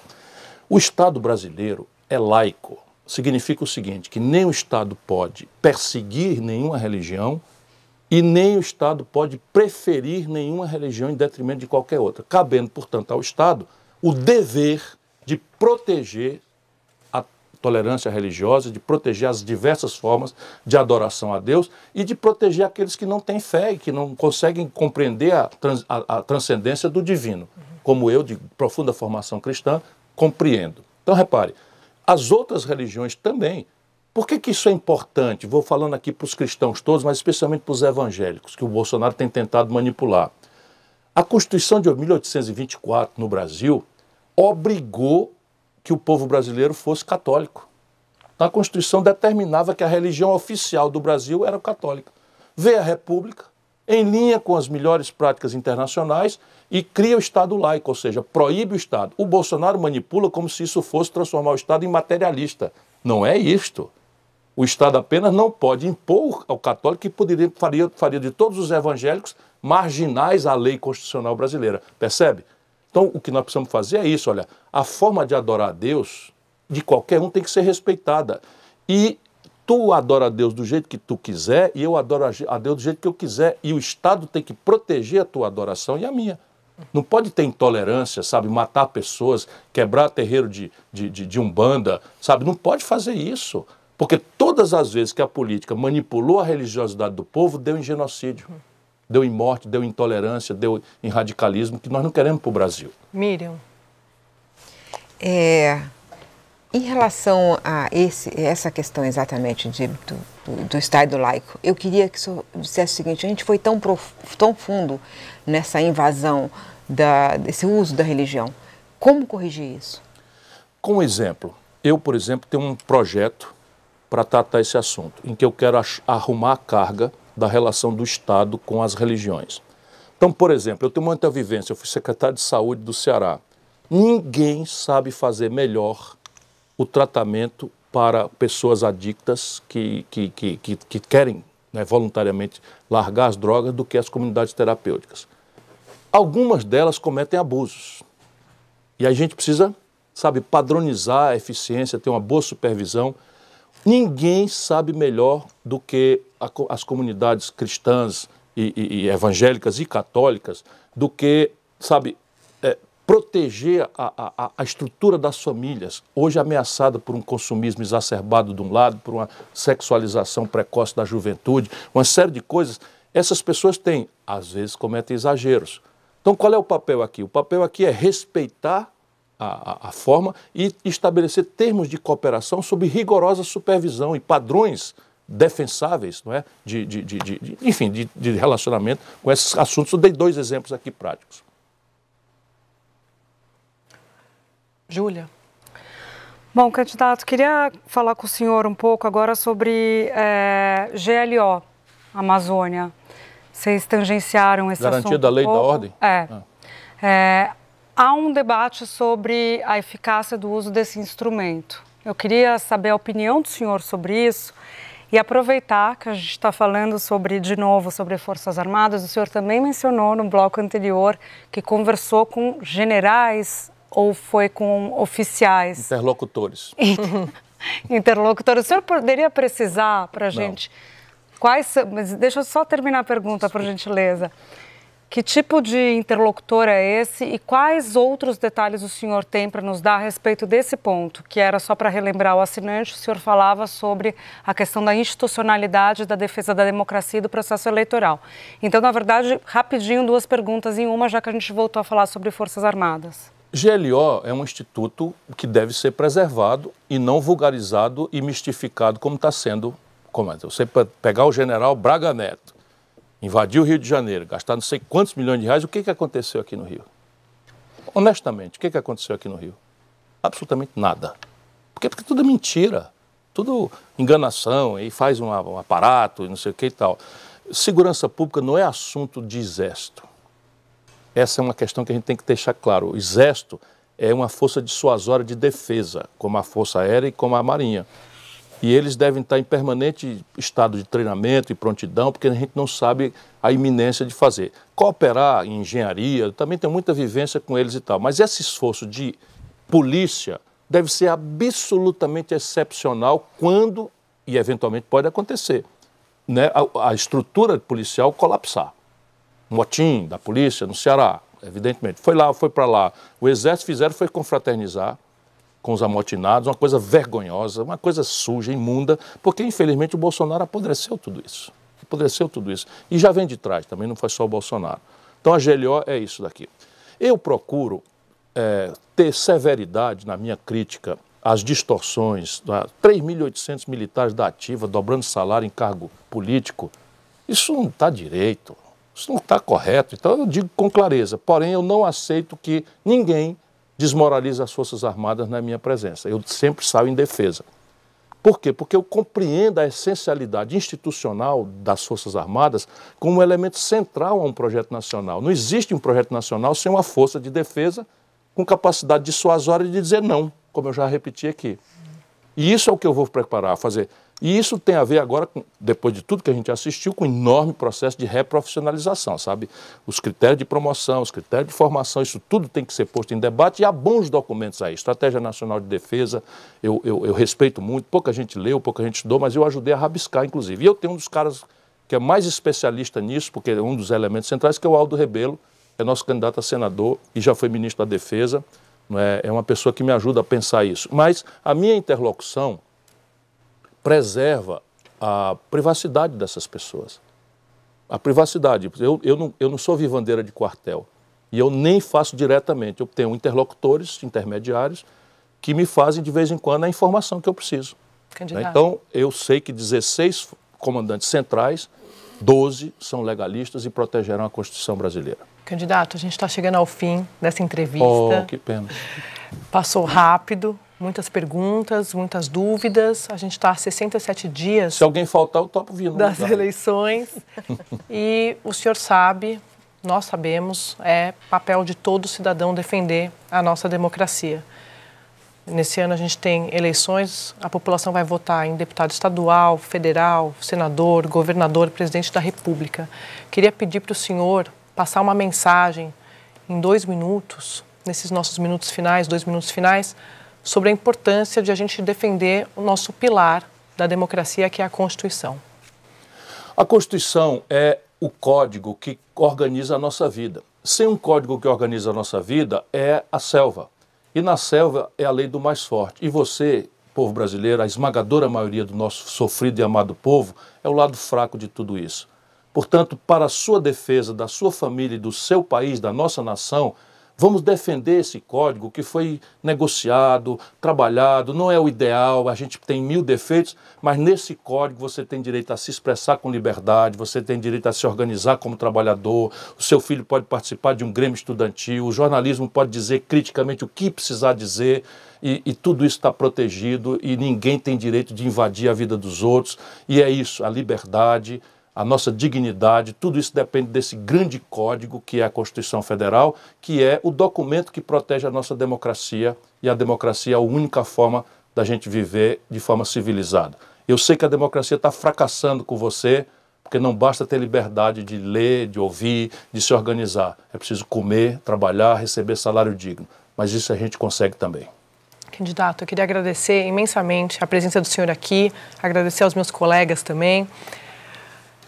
C: O Estado brasileiro é laico. Significa o seguinte, que nem o Estado pode perseguir nenhuma religião, e nem o Estado pode preferir nenhuma religião em detrimento de qualquer outra, cabendo, portanto, ao Estado o dever de proteger a tolerância religiosa, de proteger as diversas formas de adoração a Deus e de proteger aqueles que não têm fé e que não conseguem compreender a, trans, a, a transcendência do divino, como eu, de profunda formação cristã, compreendo. Então, repare, as outras religiões também por que, que isso é importante? Vou falando aqui para os cristãos todos, mas especialmente para os evangélicos, que o Bolsonaro tem tentado manipular. A Constituição de 1824 no Brasil obrigou que o povo brasileiro fosse católico. Então, a Constituição determinava que a religião oficial do Brasil era católica. Vê a República, em linha com as melhores práticas internacionais, e cria o Estado laico, ou seja, proíbe o Estado. O Bolsonaro manipula como se isso fosse transformar o Estado em materialista. Não é isto. O Estado apenas não pode impor ao católico que poderia, faria, faria de todos os evangélicos marginais à lei constitucional brasileira. Percebe? Então, o que nós precisamos fazer é isso: olha, a forma de adorar a Deus de qualquer um tem que ser respeitada. E tu adora a Deus do jeito que tu quiser e eu adoro a Deus do jeito que eu quiser. E o Estado tem que proteger a tua adoração e a minha. Não pode ter intolerância, sabe? Matar pessoas, quebrar terreiro de, de, de, de umbanda, sabe? Não pode fazer isso. Porque todas as vezes que a política manipulou a religiosidade do povo, deu em genocídio, deu em morte, deu em intolerância, deu em radicalismo, que nós não queremos para o Brasil.
G: Miriam, é, em relação a esse, essa questão exatamente de, do, do, Estado laico, eu queria que o senhor dissesse o seguinte: a gente foi tão, prof, tão fundo nessa invasão, da, desse uso da religião. Como corrigir isso?
C: Com um exemplo. Eu, por exemplo, tenho um projeto para tratar esse assunto, em que eu quero arrumar a carga da relação do Estado com as religiões. Então, por exemplo, eu tenho muita vivência, eu fui secretário de saúde do Ceará. Ninguém sabe fazer melhor o tratamento para pessoas adictas que, que, que, que, que querem né, voluntariamente largar as drogas do que as comunidades terapêuticas. Algumas delas cometem abusos. E a gente precisa, sabe, padronizar a eficiência, ter uma boa supervisão Ninguém sabe melhor do que a, as comunidades cristãs e, e, e, evangélicas e católicas do que, sabe, é, proteger a, a, a, estrutura das famílias, hoje ameaçada por um consumismo exacerbado de um lado, por uma sexualização precoce da juventude, uma série de coisas. Essas pessoas têm, às vezes, cometem exageros. Então, qual é o papel aqui? O papel aqui é respeitar a, a, forma e estabelecer termos de cooperação sob rigorosa supervisão e padrões defensáveis, não é? De, de, de, de enfim, de, relacionamento com esses assuntos. Eu dei dois exemplos aqui práticos.
I: Júlia. Bom, candidato, queria falar com o senhor um pouco agora sobre é, GLO, Amazônia. Vocês tangenciaram esse Garantia assunto. Garantia da lei um da ordem? É. Ah. é. Há um debate sobre a eficácia do uso desse instrumento. Eu queria saber a opinião do senhor sobre isso e aproveitar que a gente está falando sobre, de novo, sobre Forças Armadas. O senhor também mencionou no bloco anterior que conversou com generais ou foi com oficiais? Interlocutores. Interlocutores. O senhor poderia precisar para a gente Não. quais são. Mas deixa eu só terminar a pergunta, por gentileza. Que tipo de interlocutor é esse e quais outros detalhes o senhor tem para nos dar a respeito desse ponto? Que era só para relembrar o assinante, o senhor falava sobre a questão da institucionalidade da defesa da democracia e do processo eleitoral. Então, na verdade, rapidinho, duas perguntas em uma, já que a gente voltou a falar sobre Forças Armadas.
C: GLO é um instituto que deve ser preservado e não vulgarizado e mistificado como está sendo. Como é? Você pegar o general Braga Neto, invadiu o Rio de Janeiro, gastar não sei quantos milhões de reais, o que, que aconteceu aqui no Rio? Honestamente, o que, que aconteceu aqui no Rio? Absolutamente nada. Porque, porque tudo é mentira, tudo enganação, e faz um, um aparato, não sei o que e tal. Segurança pública não é assunto de exército. Essa é uma questão que a gente tem que deixar claro. O exército é uma força dissuasória de defesa, como a Força Aérea e como a Marinha. E eles devem estar em permanente estado de treinamento e prontidão, porque a gente não sabe a iminência de fazer. Cooperar em engenharia, também tem muita vivência com eles e tal, mas esse esforço de polícia deve ser absolutamente excepcional quando, e eventualmente pode acontecer, né, a, a estrutura policial colapsar. Motim da polícia no Ceará, evidentemente. Foi lá, foi para lá. O exército fizeram foi confraternizar com os amotinados, uma coisa vergonhosa, uma coisa suja, imunda, porque infelizmente o Bolsonaro apodreceu tudo isso. Apodreceu tudo isso. E já vem de trás também, não foi só o Bolsonaro. Então a GLO é isso daqui. Eu procuro é, ter severidade na minha crítica às distorções, tá? 3.800 militares da ativa dobrando salário em cargo político, isso não está direito, isso não está correto. Então eu digo com clareza. Porém, eu não aceito que ninguém desmoraliza as Forças Armadas na minha presença. Eu sempre saio em defesa. Por quê? Porque eu compreendo a essencialidade institucional das Forças Armadas como um elemento central a um projeto nacional. Não existe um projeto nacional sem uma força de defesa com capacidade dissuasória de dizer não, como eu já repeti aqui. E isso é o que eu vou preparar, fazer e isso tem a ver agora, depois de tudo que a gente assistiu, com um enorme processo de reprofissionalização, sabe? Os critérios de promoção, os critérios de formação, isso tudo tem que ser posto em debate e há bons documentos aí. Estratégia Nacional de Defesa, eu, eu, eu respeito muito, pouca gente leu, pouca gente estudou, mas eu ajudei a rabiscar, inclusive. E eu tenho um dos caras que é mais especialista nisso, porque é um dos elementos centrais, que é o Aldo Rebelo, é nosso candidato a senador e já foi ministro da Defesa. É? é uma pessoa que me ajuda a pensar isso. Mas a minha interlocução preserva a privacidade dessas pessoas. A privacidade. Eu, eu, não, eu não sou vivandeira de quartel e eu nem faço diretamente. Eu tenho interlocutores, intermediários, que me fazem de vez em quando a informação que eu preciso. Né? Então, eu sei que 16 comandantes centrais, 12 são legalistas e protegerão a Constituição brasileira.
A: Candidato, a gente está chegando ao fim dessa entrevista. Oh, que pena. Passou rápido, Muitas perguntas, muitas dúvidas. A gente está há 67 dias.
C: Se alguém faltar, eu topo
A: vindo. Das tá? eleições. e o senhor sabe, nós sabemos, é papel de todo cidadão defender a nossa democracia. Nesse ano a gente tem eleições, a população vai votar em deputado estadual, federal, senador, governador, presidente da República. Queria pedir para o senhor passar uma mensagem em dois minutos, nesses nossos minutos finais, dois minutos finais, sobre a importância de a gente defender o nosso pilar da democracia, que é a Constituição.
C: A Constituição é o código que organiza a nossa vida. Sem um código que organiza a nossa vida, é a selva. E na selva é a lei do mais forte. E você, povo brasileiro, a esmagadora maioria do nosso sofrido e amado povo, é o lado fraco de tudo isso. Portanto, para a sua defesa, da sua família e do seu país, da nossa nação, Vamos defender esse código que foi negociado, trabalhado, não é o ideal, a gente tem mil defeitos, mas nesse código você tem direito a se expressar com liberdade, você tem direito a se organizar como trabalhador, o seu filho pode participar de um grêmio estudantil, o jornalismo pode dizer criticamente o que precisar dizer. E, e, tudo isso está protegido e ninguém tem direito de invadir a vida dos outros. E é isso, a liberdade, a nossa dignidade, tudo isso depende desse grande código que é a Constituição Federal, que é o documento que protege a nossa democracia e a democracia é a única forma da gente viver de forma civilizada. Eu sei que a democracia está fracassando com você, porque não basta ter liberdade de ler, de ouvir, de se organizar. É preciso comer, trabalhar, receber salário digno. Mas isso a gente consegue também.
A: Candidato, eu queria agradecer imensamente a presença do senhor aqui, agradecer aos meus colegas também.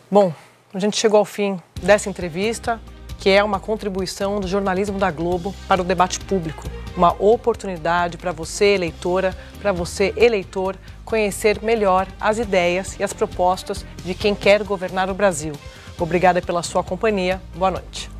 A: Bom, a gente chegou ao fim dessa entrevista, que é uma contribuição do jornalismo da Globo para o debate público. Uma oportunidade para você, eleitora, para você, eleitor, conhecer melhor as ideias e as propostas de quem quer governar o Brasil. Obrigada pela sua companhia. Boa noite.